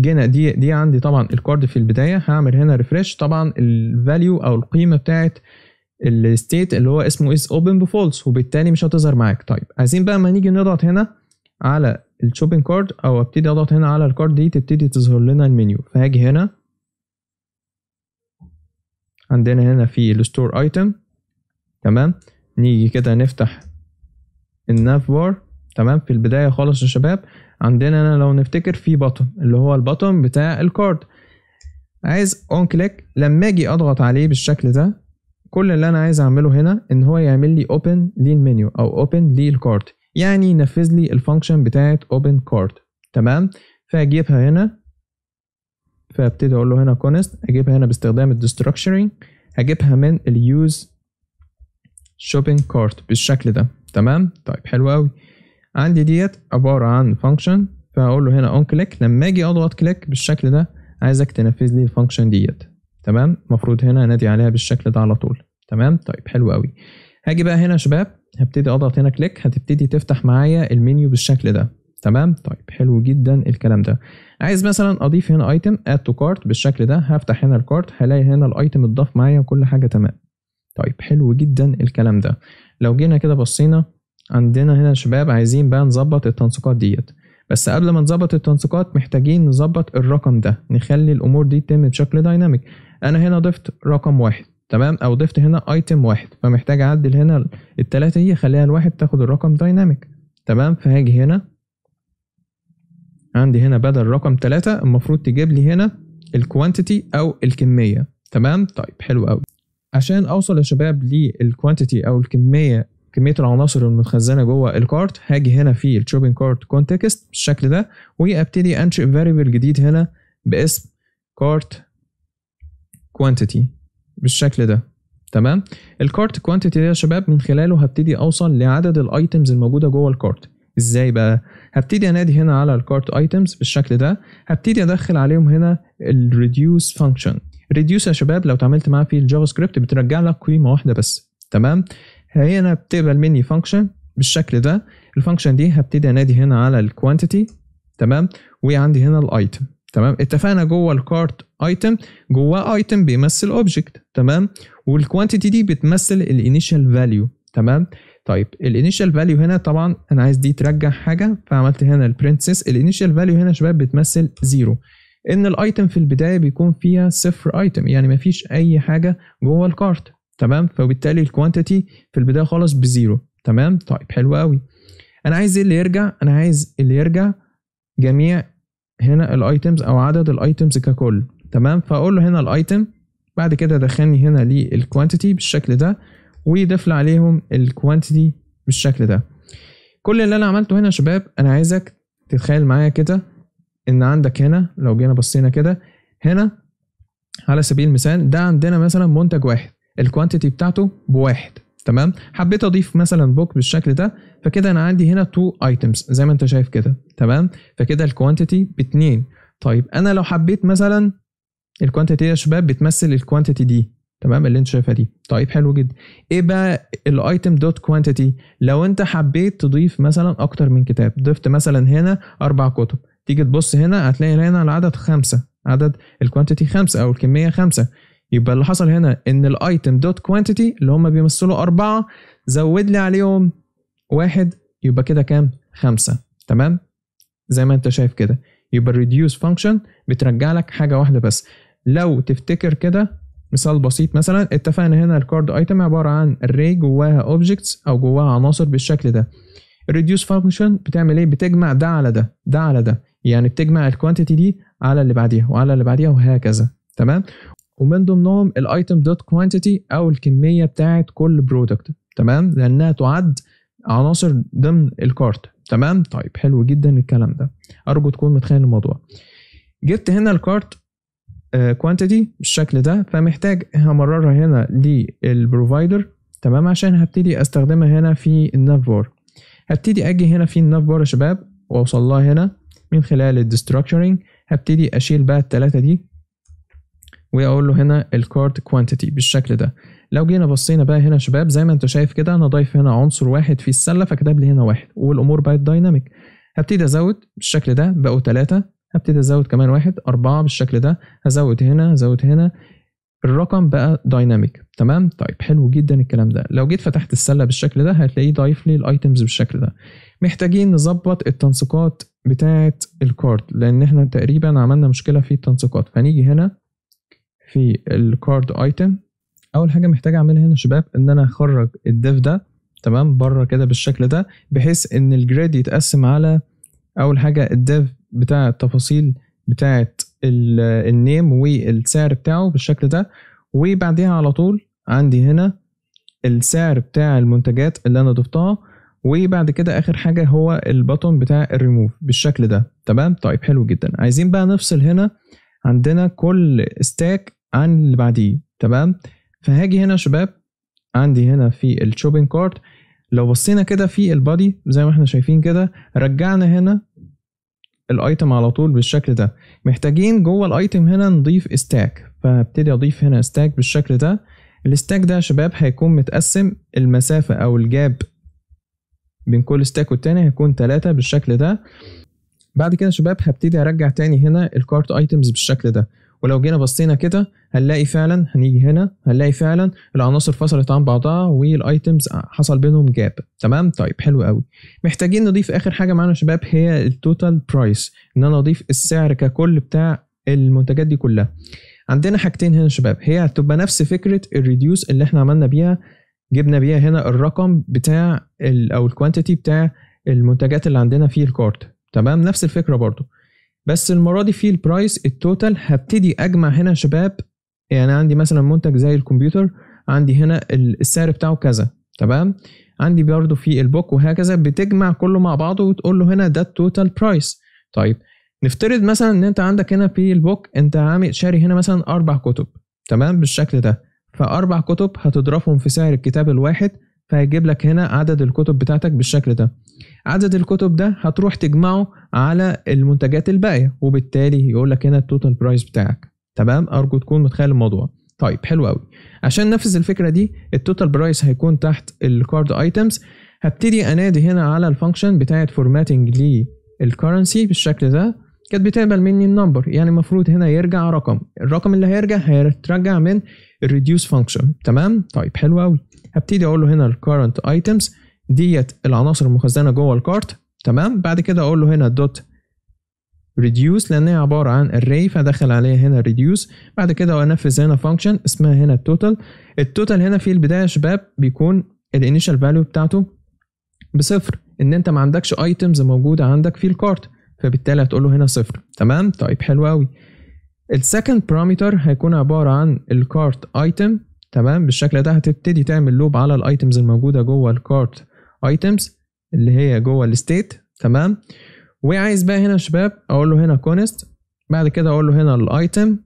جينا دي دي عندي طبعا الكارد في البدايه هعمل هنا ريفرش طبعا الفاليو او القيمه بتاعت الستيت اللي هو اسمه از اوبن بفولس وبالتالي مش هتظهر معاك طيب عايزين بقى ما نيجي نضغط هنا على الشوبينج كارد او ابتدي اضغط هنا على الكارد دي تبتدي تظهر لنا المنيو فهاجي هنا عندنا هنا في الستور ايتم تمام نيجي كده نفتح الناف بار تمام في البدايه خالص يا شباب عندنا هنا لو نفتكر في بطن اللي هو البطن بتاع الكارد عايز اون كليك لما اجي اضغط عليه بالشكل ده كل اللي انا عايز اعمله هنا ان هو يعمل لي اوبن للمنيو او اوبن للكارد يعني ينفذ لي الفانكشن بتاعه اوبن كارد تمام فاجيبها هنا فابتدي اقول له هنا كونست اجيبها هنا باستخدام الديستراكشرنج هجيبها من اليوز شوبينج كارت بالشكل ده تمام طيب حلو قوي عندي ديت عباره عن فانكشن فاقول له هنا اون كليك لما اجي اضغط كليك بالشكل ده عايزك تنفذ لي الفانكشن ديت تمام المفروض هنا انادي عليها بالشكل ده على طول تمام طيب حلو قوي هاجي بقى هنا يا شباب هبتدي اضغط هنا كليك هتبتدي تفتح معايا المنيو بالشكل ده تمام طيب حلو جدا الكلام ده عايز مثلا اضيف هنا ايتم اد تو كارت بالشكل ده هفتح هنا الكارت هلاقي هنا الايتم اتضاف معايا وكل حاجه تمام طيب حلو جدا الكلام ده لو جينا كده بصينا عندنا هنا شباب عايزين بقى نظبط التنسيقات ديت بس قبل ما نظبط التنسيقات محتاجين نظبط الرقم ده نخلي الامور دي تتم بشكل دايناميك انا هنا ضفت رقم واحد تمام او ضفت هنا ايتم واحد فمحتاج اعدل هنا التلاتة دي اخليها الواحد تاخد الرقم دايناميك تمام فهاجي هنا عندي هنا بدل رقم تلاتة المفروض تجيب لي هنا الكوانتيتي او الكمية تمام طيب حلو قوي عشان اوصل يا شباب للكوانتيتي او الكمية كميه العناصر المتخزنه جوه الكارت هاجي هنا في الشوبينج كارت كونتكست بالشكل ده وابتدي انشئ فاريبل جديد هنا باسم كارت كوانتيتي بالشكل ده تمام الكارت كوانتيتي ده يا شباب من خلاله هبتدي اوصل لعدد الايتيمز الموجوده جوه الكارت ازاي بقى هبتدي انادي هنا على الكارت ايتيمز بالشكل ده هبتدي ادخل عليهم هنا الريديوس فانكشن ريديوس يا شباب لو اتعاملت معاه في الجافا سكريبت بترجع لك قيمه واحده بس تمام هنا بتقبل مني فانكشن بالشكل ده الفانكشن دي هبتدي انادي هنا على الكوانتيتي تمام وعندي هنا الايتم تمام اتفقنا جوه الكارت ايتم جواه ايتم بيمثل اوبجكت تمام والكوانتيتي دي بتمثل الانيشال فاليو تمام طيب الانيشال فاليو هنا طبعا انا عايز دي ترجع حاجه فعملت هنا البرنسس الانيشال فاليو هنا يا شباب بتمثل زيرو ان الايتم في البدايه بيكون فيها صفر ايتم يعني مفيش اي حاجه جوه الكارت تمام فبالتالي الكوانتيتي في البدايه خالص بزيرو تمام طيب حلو قوي انا عايز ايه اللي يرجع انا عايز اللي يرجع جميع هنا الايتيمز او عدد الايتيمز ككل تمام فاقول له هنا الايتم بعد كده دخلني هنا للكوانتيتي بالشكل ده ويضيف لي عليهم الكوانتيتي بالشكل ده كل اللي انا عملته هنا يا شباب انا عايزك تتخيل معايا كده ان عندك هنا لو جينا بصينا كده هنا على سبيل المثال ده عندنا مثلا منتج واحد الكوانتيتي بتاعته بواحد تمام حبيت اضيف مثلا بوك بالشكل ده فكده انا عندي هنا تو ايتمز زي ما انت شايف كده تمام فكده الكوانتيتي باتنين طيب انا لو حبيت مثلا الكوانتيتي يا شباب بتمثل الكوانتيتي دي تمام اللي انت شايفها دي طيب حلو جدا ايه بقى الايتم دوت كوانتيتي لو انت حبيت تضيف مثلا اكتر من كتاب ضفت مثلا هنا اربع كتب تيجي تبص هنا هتلاقي هنا العدد خمسة عدد الكوانتيتي خمسة او الكمية خمسة يبقى اللي حصل هنا ان الايتم دوت كوانتيتي اللي هم بيمثلوا أربعة زود لي عليهم واحد يبقى كده كام؟ خمسة تمام؟ زي ما انت شايف كده يبقى الريديوس فانكشن بترجع لك حاجة واحدة بس لو تفتكر كده مثال بسيط مثلا اتفقنا هنا الكارد ايتم عبارة عن array جواها اوبجكتس او جواها عناصر بالشكل ده الريديوس فانكشن بتعمل ايه بتجمع ده على ده ده على ده يعني بتجمع الكوانتيتي دي على اللي بعديها وعلى اللي بعديها وهكذا تمام ومن ضمنهم الايتم دوت كوانتيتي او الكميه بتاعه كل برودكت تمام لانها تعد عناصر ضمن الكارت تمام طيب حلو جدا الكلام ده ارجو تكون متخيل الموضوع جبت هنا الكارت كوانتيتي آه، بالشكل ده فمحتاج همررها هنا للبروفايدر تمام عشان هبتدي استخدمها هنا في بار هبتدي اجي هنا في بار يا شباب واوصلها هنا من خلال الديستراكشرنج هبتدي اشيل بقى التلاتة دي واقول له هنا الكارد كوانتيتي بالشكل ده لو جينا بصينا بقى هنا شباب زي ما انت شايف كده انا ضايف هنا عنصر واحد في السله فكتب لي هنا واحد والامور بقت دايناميك هبتدي ازود بالشكل ده بقوا ثلاثه هبتدي ازود كمان واحد اربعه بالشكل ده هزود هنا هزود هنا الرقم بقى دايناميك تمام طيب حلو جدا الكلام ده لو جيت فتحت السله بالشكل ده هتلاقيه ضايف لي الايتمز بالشكل ده محتاجين نظبط التنسيقات بتاعه الكارد لان احنا تقريبا عملنا مشكله في التنسيقات فنيجي هنا في الكارد ايتم اول حاجه محتاج اعملها هنا شباب ان انا اخرج الديف ده تمام بره كده بالشكل ده بحيث ان الجريد يتقسم على اول حاجه الديف بتاع التفاصيل بتاعه النيم والسعر بتاعه بالشكل ده وبعديها على طول عندي هنا السعر بتاع المنتجات اللي انا ضفتها وبعد كده اخر حاجه هو البطن بتاع الريموف بالشكل ده تمام طيب حلو جدا عايزين بقى نفصل هنا عندنا كل ستاك عن اللي بعديه تمام فهاجي هنا شباب عندي هنا في الشوبين كارت لو بصينا كده في البادي زي ما احنا شايفين كده رجعنا هنا الايتم على طول بالشكل ده محتاجين جوه الايتم هنا نضيف استاك فهبتدي اضيف هنا استاك بالشكل ده الاستاك ده يا شباب هيكون متقسم المسافة او الجاب بين كل ستاك والتاني هيكون تلاتة بالشكل ده بعد كده شباب هبتدي ارجع تاني هنا الكارت ايتمز بالشكل ده ولو جينا بصينا كده هنلاقي فعلا هنيجي هنا هنلاقي فعلا العناصر فصلت عن بعضها والايتمز حصل بينهم جاب تمام طيب حلو قوي محتاجين نضيف اخر حاجه معانا يا شباب هي التوتال برايس ان انا اضيف السعر ككل بتاع المنتجات دي كلها عندنا حاجتين هنا يا شباب هي هتبقى نفس فكره الريديوس اللي احنا عملنا بيها جبنا بيها هنا الرقم بتاع او الكوانتيتي بتاع المنتجات اللي عندنا في الكارت تمام نفس الفكره برضو بس المره دي في البرايس التوتال هبتدي اجمع هنا شباب يعني عندي مثلا منتج زي الكمبيوتر عندي هنا السعر بتاعه كذا تمام عندي برضو في البوك وهكذا بتجمع كله مع بعضه وتقول له هنا ده التوتال برايس طيب نفترض مثلا ان انت عندك هنا في البوك انت عامل شاري هنا مثلا اربع كتب تمام بالشكل ده فاربع كتب هتضربهم في سعر الكتاب الواحد فهيجيب لك هنا عدد الكتب بتاعتك بالشكل ده عدد الكتب ده هتروح تجمعه على المنتجات الباقيه وبالتالي يقول لك هنا التوتال برايس بتاعك تمام ارجو تكون متخيل الموضوع طيب حلو قوي عشان نفذ الفكره دي التوتال برايس هيكون تحت الكارد ايتمز هبتدي انادي هنا على الفانكشن بتاعه فورماتنج للكرنسي بالشكل ده كانت بتقبل مني النمبر يعني المفروض هنا يرجع رقم الرقم اللي هيرجع هيترجع من الريديوس فانكشن تمام طيب حلو قوي هبتدي اقول له هنا الكارنت ايتمز ديت العناصر المخزنه جوه الكارت تمام بعد كده اقول له هنا دوت ريديوس لان هي عباره عن array فدخل عليها هنا ريديوس بعد كده انفذ هنا فانكشن اسمها هنا التوتال التوتال هنا في البدايه يا شباب بيكون الانيشال فاليو بتاعته بصفر ان انت ما عندكش ايتمز موجوده عندك في الكارت فبالتالي هتقول له هنا صفر تمام طيب حلو قوي السكند بارامتر هيكون عباره عن الكارت ايتم تمام بالشكل ده هتبتدي تعمل لوب على الايتمز الموجوده جوه الكارت ايتمز اللي هي جوه الستيت تمام وعايز بقى هنا شباب اقول له هنا كونست بعد كده اقول له هنا الايتم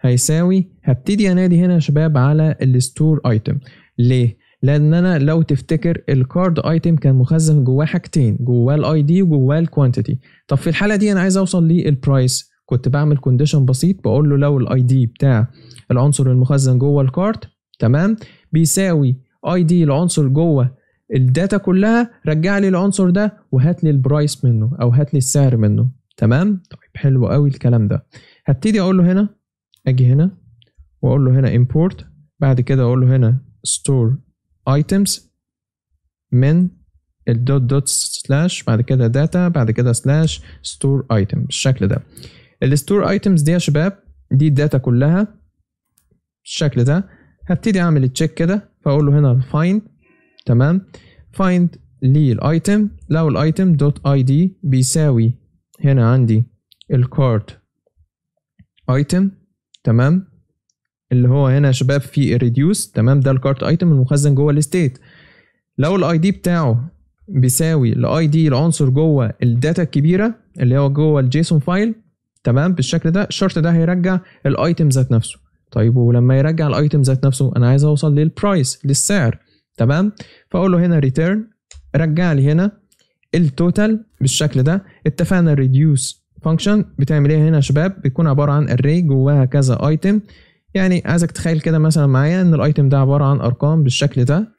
هيساوي هبتدي انادي هنا يا شباب على الستور ايتم ليه لان انا لو تفتكر الكارد ايتم كان مخزن جواه حاجتين جواه الاي دي وجواه الكوانتيتي طب في الحاله دي انا عايز اوصل للبرايس كنت بعمل كونديشن بسيط بقول له لو الاي دي بتاع العنصر المخزن جوه الكارت تمام بيساوي اي دي العنصر جوه الداتا كلها رجع لي العنصر ده وهات لي البرايس منه او هات لي السعر منه تمام طيب حلو قوي الكلام ده هبتدي اقول له هنا اجي هنا واقول له هنا امبورت بعد كده اقول له هنا ستور ايتمز من الدوت دوت سلاش بعد كده داتا بعد كده سلاش ستور ايتم بالشكل ده الستور ايتمز دي يا شباب دي الداتا كلها بالشكل ده هبتدي اعمل التشيك كده فاقول له هنا فايند تمام فايند لي الايتم لو الايتم دوت اي دي بيساوي هنا عندي الكارد ايتم تمام اللي هو هنا يا شباب في ريديوس تمام ده الكارد ايتم المخزن جوه الاستيت لو الاي دي بتاعه بيساوي الاي دي العنصر جوه الداتا الكبيره اللي هو جوه الجيسون فايل تمام بالشكل ده الشرط ده هيرجع الايتم ذات نفسه طيب ولما يرجع الايتم ذات نفسه انا عايز اوصل للبرايس للسعر تمام فاقول له هنا ريتيرن رجع لي هنا التوتال بالشكل ده اتفقنا الريديوس فانكشن بتعمل ايه هنا يا شباب بيكون عباره عن اري جواها كذا ايتم يعني عايزك تخيل كده مثلا معايا ان الايتم ده عباره عن ارقام بالشكل ده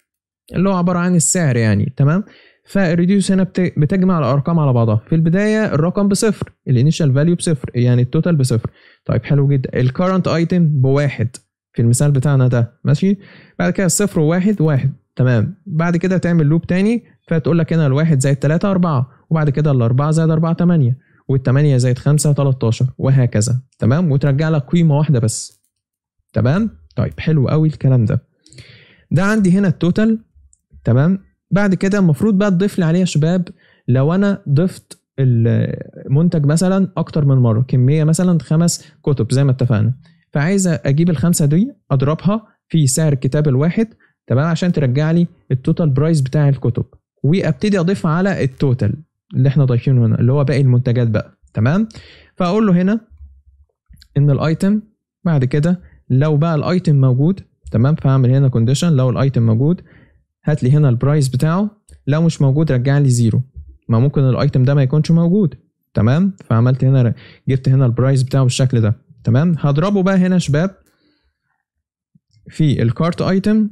اللي هو عباره عن السعر يعني تمام فالريديوس هنا بتجمع الارقام على بعضها في البدايه الرقم بصفر الانيشال فاليو بصفر يعني التوتال بصفر طيب حلو جدا الكرنت ايتم بواحد في المثال بتاعنا ده ماشي بعد كده صفر وواحد واحد تمام بعد كده تعمل لوب تاني فتقول لك هنا الواحد زائد تلاتة أربعة وبعد كده الأربعة زائد أربعة تمانية والتمانية زائد خمسة تلاتاشر وهكذا تمام وترجع لك قيمة واحدة بس تمام طيب حلو قوي الكلام ده ده عندي هنا التوتال تمام بعد كده المفروض بقى تضيف لي عليه يا شباب لو انا ضفت المنتج مثلا اكتر من مره كميه مثلا خمس كتب زي ما اتفقنا فعايز اجيب الخمسه دي اضربها في سعر الكتاب الواحد تمام عشان ترجع لي التوتال برايس بتاع الكتب وابتدي اضيف على التوتال اللي احنا ضايفينه هنا اللي هو باقي المنتجات بقى تمام فاقول له هنا ان الايتم بعد كده لو بقى الايتم موجود تمام فاعمل هنا كونديشن لو الايتم موجود هات لي هنا البرايس بتاعه لو مش موجود رجع لي زيرو ما ممكن الايتم ده ما يكونش موجود تمام فعملت هنا جبت هنا البرايس بتاعه بالشكل ده تمام هضربه بقى هنا شباب في الكارت ايتم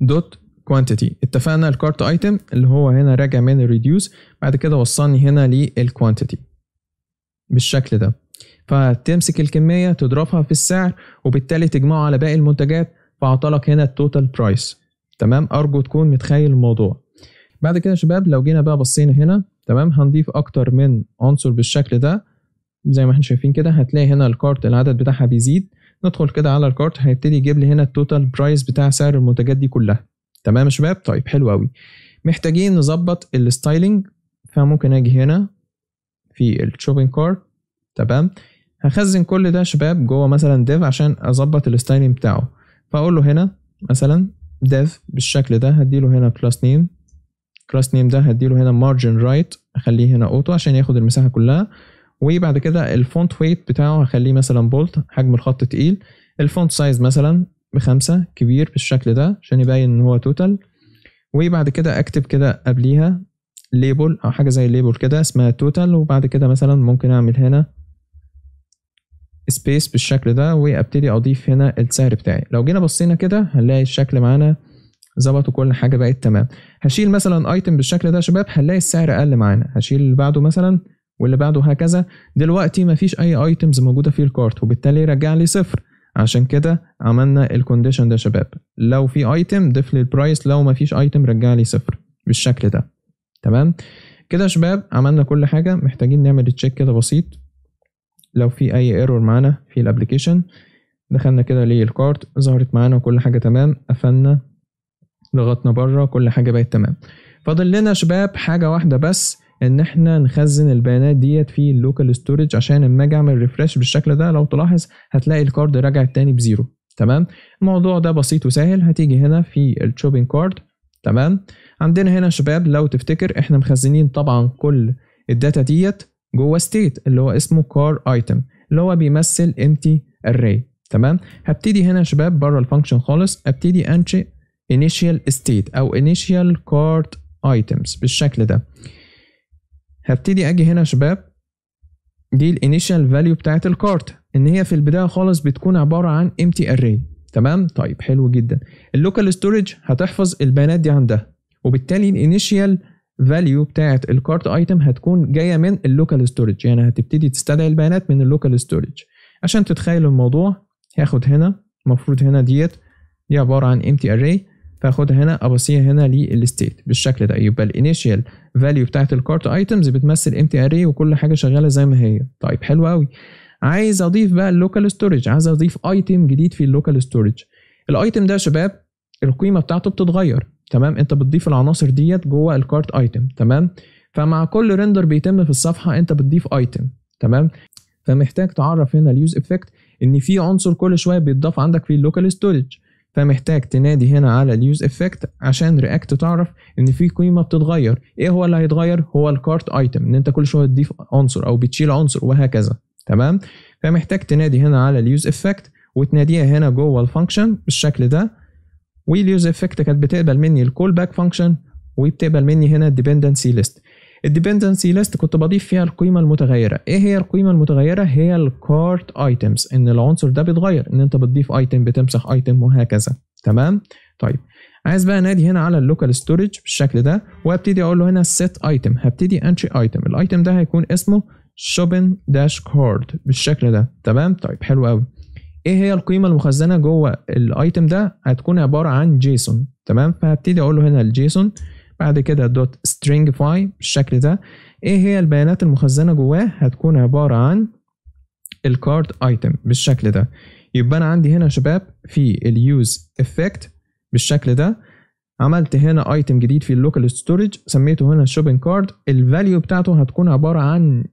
دوت كوانتيتي اتفقنا الكارت ايتم اللي هو هنا راجع من الريديوس بعد كده وصلني هنا للكوانتيتي بالشكل ده فتمسك الكميه تضربها في السعر وبالتالي تجمعه على باقي المنتجات فعطلك هنا التوتال برايس تمام ارجو تكون متخيل الموضوع بعد كده يا شباب لو جينا بقى بصينا هنا تمام هنضيف اكتر من عنصر بالشكل ده زي ما احنا شايفين كده هتلاقي هنا الكارت العدد بتاعها بيزيد ندخل كده على الكارت هيبتدي يجيب لي هنا التوتال برايس بتاع سعر المنتجات دي كلها تمام يا شباب طيب حلو قوي محتاجين نظبط الستايلنج فممكن اجي هنا في الشوبينج كارت تمام هخزن كل ده يا شباب جوه مثلا ديف عشان اظبط الستايلنج بتاعه فاقول له هنا مثلا ديف بالشكل ده هديله هنا كلاس نيم كلاس نيم ده هديله هنا مارجن رايت اخليه هنا اوتو عشان ياخد المساحه كلها وبعد كده الفونت ويت بتاعه هخليه مثلا بولت حجم الخط تقيل الفونت سايز مثلا بخمسة كبير بالشكل ده عشان يبين ان هو توتال وبعد كده اكتب كده قبليها ليبل او حاجه زي الليبل كده اسمها توتال وبعد كده مثلا ممكن اعمل هنا سبيس بالشكل ده وابتدي اضيف هنا السعر بتاعي لو جينا بصينا كده هنلاقي الشكل معانا ظبط وكل حاجه بقت تمام هشيل مثلا ايتم بالشكل ده يا شباب هنلاقي السعر اقل معانا هشيل اللي بعده مثلا واللي بعده هكذا دلوقتي مفيش اي ايتمز موجوده في الكارت وبالتالي رجع لي صفر عشان كده عملنا الكونديشن ده يا شباب لو في ايتم ضيف لي البرايس لو مفيش ايتم رجع لي صفر بالشكل ده تمام كده يا شباب عملنا كل حاجه محتاجين نعمل تشيك كده بسيط لو في اي ايرور معانا في الابلكيشن دخلنا كده للكارت ظهرت معانا وكل حاجه تمام قفلنا ضغطنا بره كل حاجه بقت تمام فاضل لنا شباب حاجه واحده بس ان احنا نخزن البيانات ديت في اللوكال ستورج عشان اما اجي اعمل ريفرش بالشكل ده لو تلاحظ هتلاقي الكارد راجع تاني بزيرو تمام الموضوع ده بسيط وسهل هتيجي هنا في الشوبينج كارد تمام عندنا هنا شباب لو تفتكر احنا مخزنين طبعا كل الداتا ديت جوه ستيت اللي هو اسمه كار ايتم اللي هو بيمثل empty array تمام هبتدي هنا يا شباب بره الفانكشن خالص ابتدي انشئ initial state او initial card items بالشكل ده هبتدي اجي هنا يا شباب دي الانيشال فاليو بتاعت الكارت ان هي في البدايه خالص بتكون عباره عن empty array تمام طيب حلو جدا اللوكال ستورج هتحفظ البيانات دي عندها وبالتالي الانيشال فاليو بتاعت الكارت ايتم هتكون جايه من اللوكال ستورج يعني هتبتدي تستدعي البيانات من اللوكال ستورج عشان تتخيل الموضوع هاخد هنا المفروض هنا ديت دي عباره عن امتي اري فاخدها هنا ابصيها هنا للستيت بالشكل ده يبقى الانيشال فاليو بتاعت الكارت ايتمز بتمثل امتي اري وكل حاجه شغاله زي ما هي طيب حلو قوي عايز اضيف بقى اللوكال ستورج عايز اضيف ايتم جديد في اللوكال ستورج الايتم ده يا شباب القيمه بتاعته بتتغير تمام انت بتضيف العناصر ديت جوه الكارت ايتم تمام فمع كل ريندر بيتم في الصفحه انت بتضيف ايتم تمام فمحتاج تعرف هنا اليوز افكت ان في عنصر كل شويه بيتضاف عندك في اللوكال ستورج فمحتاج تنادي هنا على اليوز افكت عشان رياكت تعرف ان في قيمه بتتغير ايه هو اللي هيتغير هو الكارت ايتم ان انت كل شويه تضيف عنصر او بتشيل عنصر وهكذا تمام فمحتاج تنادي هنا على اليوز افكت وتناديها هنا جوه الفانكشن بالشكل ده واليوز افكت كانت بتقبل مني الكول باك فانكشن وبتقبل مني هنا الديبندنسي ليست الديبندنسي ليست كنت بضيف فيها القيمه المتغيره ايه هي القيمه المتغيره هي الكارت ايتمز ان العنصر ده بيتغير ان انت بتضيف ايتم بتمسح ايتم وهكذا تمام طيب عايز بقى انادي هنا على اللوكال ستورج بالشكل ده وابتدي اقول له هنا سيت ايتم هبتدي انشئ ايتم الايتم ده هيكون اسمه شوبن داش كارد بالشكل ده تمام طيب حلو قوي ايه هي القيمه المخزنه جوه الايتم ده هتكون عباره عن جيسون تمام فهبتدي اقول له هنا الجيسون بعد كده دوت سترينجفاي فاي بالشكل ده ايه هي البيانات المخزنه جواه هتكون عباره عن الكارد ايتم بالشكل ده يبقى انا عندي هنا شباب في اليوز افكت بالشكل ده عملت هنا ايتم جديد في اللوكال ستورج سميته هنا شوبينج كارد الفاليو بتاعته هتكون عباره عن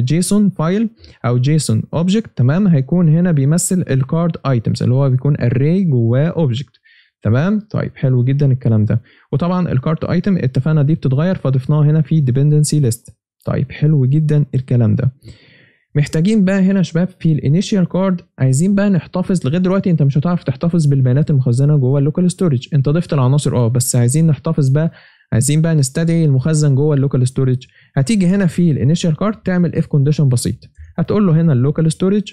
جيسون آه، فايل او جيسون اوبجكت تمام هيكون هنا بيمثل الكارد ايتمز اللي هو بيكون اري جواه اوبجكت تمام طيب حلو جدا الكلام ده وطبعا الكارد ايتم اتفقنا دي بتتغير فضفناها هنا في ديبندنسي ليست طيب حلو جدا الكلام ده محتاجين بقى هنا شباب في الانيشال كارد عايزين بقى نحتفظ لغايه دلوقتي انت مش هتعرف تحتفظ بالبيانات المخزنه جوه اللوكال ستورج انت ضفت العناصر اه بس عايزين نحتفظ بقى عايزين بقى نستدعي المخزن جوه اللوكال ستورج هتيجي هنا في الانيشال كارد تعمل اف كونديشن بسيط هتقول له هنا اللوكال ستورج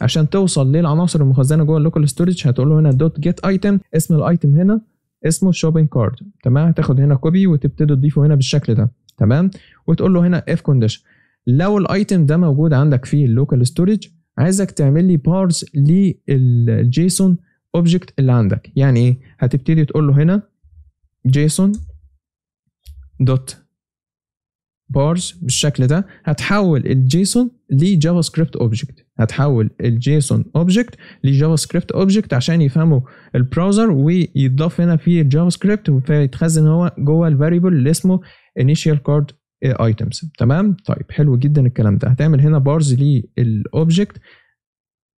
عشان توصل للعناصر المخزنه جوه اللوكال ستورج هتقول له هنا دوت جيت ايتم اسم الايتم هنا اسمه شوبينج كارد تمام هتاخد هنا كوبي وتبتدي تضيفه هنا بالشكل ده تمام وتقول له هنا اف كونديشن لو الايتم ده موجود عندك في اللوكال ستورج عايزك تعمل لي بارز للجيسون اوبجكت اللي عندك يعني ايه هتبتدي تقول له هنا جيسون دوت بارز بالشكل ده هتحول الجيسون لجافا سكريبت اوبجكت هتحول الجيسون اوبجكت لجافا سكريبت اوبجكت عشان يفهموا البراوزر ويتضاف هنا في الجافا سكريبت فيتخزن هو جوه الفاريبل اللي اسمه initial card items تمام طيب حلو جدا الكلام ده هتعمل هنا بارز للاوبجكت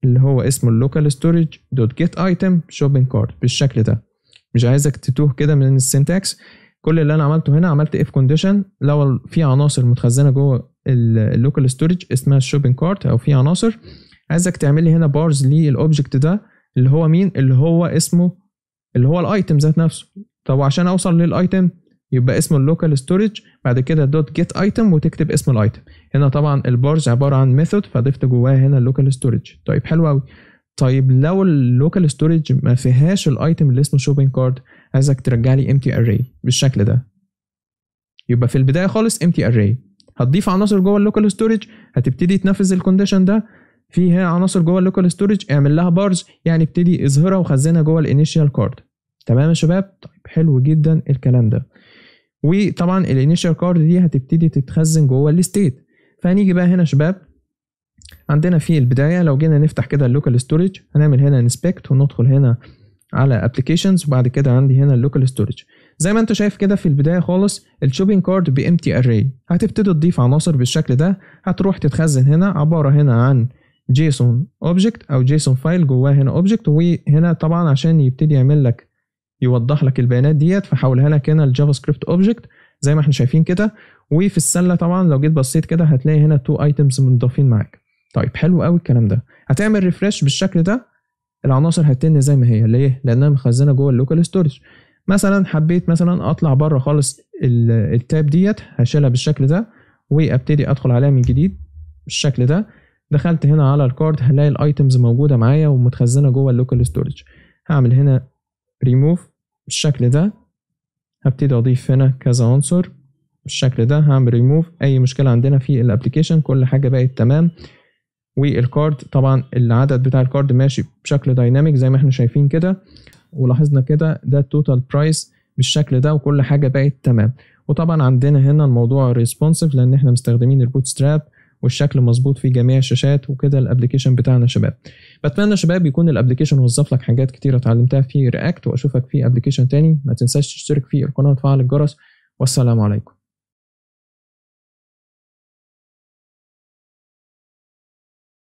اللي هو اسمه اللوكال ستورج دوت جيت ايتم شوبينج كارد بالشكل ده مش عايزك تتوه كده من السنتاكس كل اللي انا عملته هنا عملت اف كونديشن لو في عناصر متخزنه جوه اللوكال ستورج اسمها الشوبينج كارت او في عناصر عايزك تعمل لي هنا بارز للاوبجكت ده اللي هو مين اللي هو اسمه اللي هو الايتم ذات نفسه طب وعشان اوصل للايتم يبقى اسمه اللوكال ستورج بعد كده دوت جيت ايتم وتكتب اسم الايتم هنا طبعا البارز عباره عن ميثود فضفت جواها هنا اللوكال ستورج طيب حلو قوي طيب لو اللوكال ستورج ما فيهاش الايتم اللي اسمه شوبينج كارد عايزك ترجع لي empty array بالشكل ده يبقى في البدايه خالص empty array هتضيف عناصر جوه اللوكال ستورج هتبتدي تنفذ الكونديشن ده فيها عناصر جوه اللوكال ستورج اعمل لها بارز يعني ابتدي اظهرها وخزنها جوه الانيشال كارد تمام يا شباب طيب حلو جدا الكلام ده وطبعا الانيشال كارد دي هتبتدي تتخزن جوه الستيت فهنيجي بقى هنا شباب عندنا في البدايه لو جينا نفتح كده اللوكال ستورج هنعمل هنا انسبكت وندخل هنا على ابلكيشنز وبعد كده عندي هنا اللوكال ستورج زي ما انت شايف كده في البدايه خالص الشوبينج كارد بامتي اري هتبتدي تضيف عناصر بالشكل ده هتروح تتخزن هنا عباره هنا عن جيسون اوبجكت او جيسون فايل جواه هنا اوبجكت وهنا طبعا عشان يبتدي يعمل لك يوضح لك البيانات ديت فحولها لك هنا الجافا سكريبت اوبجكت زي ما احنا شايفين كده وفي السله طبعا لو جيت بصيت كده هتلاقي هنا تو ايتمز متضافين معاك طيب حلو قوي الكلام ده هتعمل ريفرش بالشكل ده العناصر هتتن زي ما هي ليه لانها مخزنه جوه اللوكال ستورج مثلا حبيت مثلا اطلع بره خالص التاب ديت هشيلها بالشكل ده وابتدي ادخل عليها من جديد بالشكل ده دخلت هنا على الكارد هلاقي الايتمز موجوده معايا ومتخزنه جوه اللوكال ستورج هعمل هنا ريموف بالشكل ده هبتدي اضيف هنا كذا عنصر بالشكل ده هعمل ريموف اي مشكله عندنا في الابلكيشن كل حاجه بقت تمام والكارد طبعا العدد بتاع الكارد ماشي بشكل دايناميك زي ما احنا شايفين كده ولاحظنا كده ده التوتال برايس بالشكل ده وكل حاجه بقت تمام وطبعا عندنا هنا الموضوع ريسبونسيف لان احنا مستخدمين البوت ستراب والشكل مظبوط في جميع الشاشات وكده الابلكيشن بتاعنا شباب بتمنى شباب يكون الابلكيشن وظف لك حاجات كتيره اتعلمتها في رياكت واشوفك في ابلكيشن تاني ما تنساش تشترك في القناه وتفعل الجرس والسلام عليكم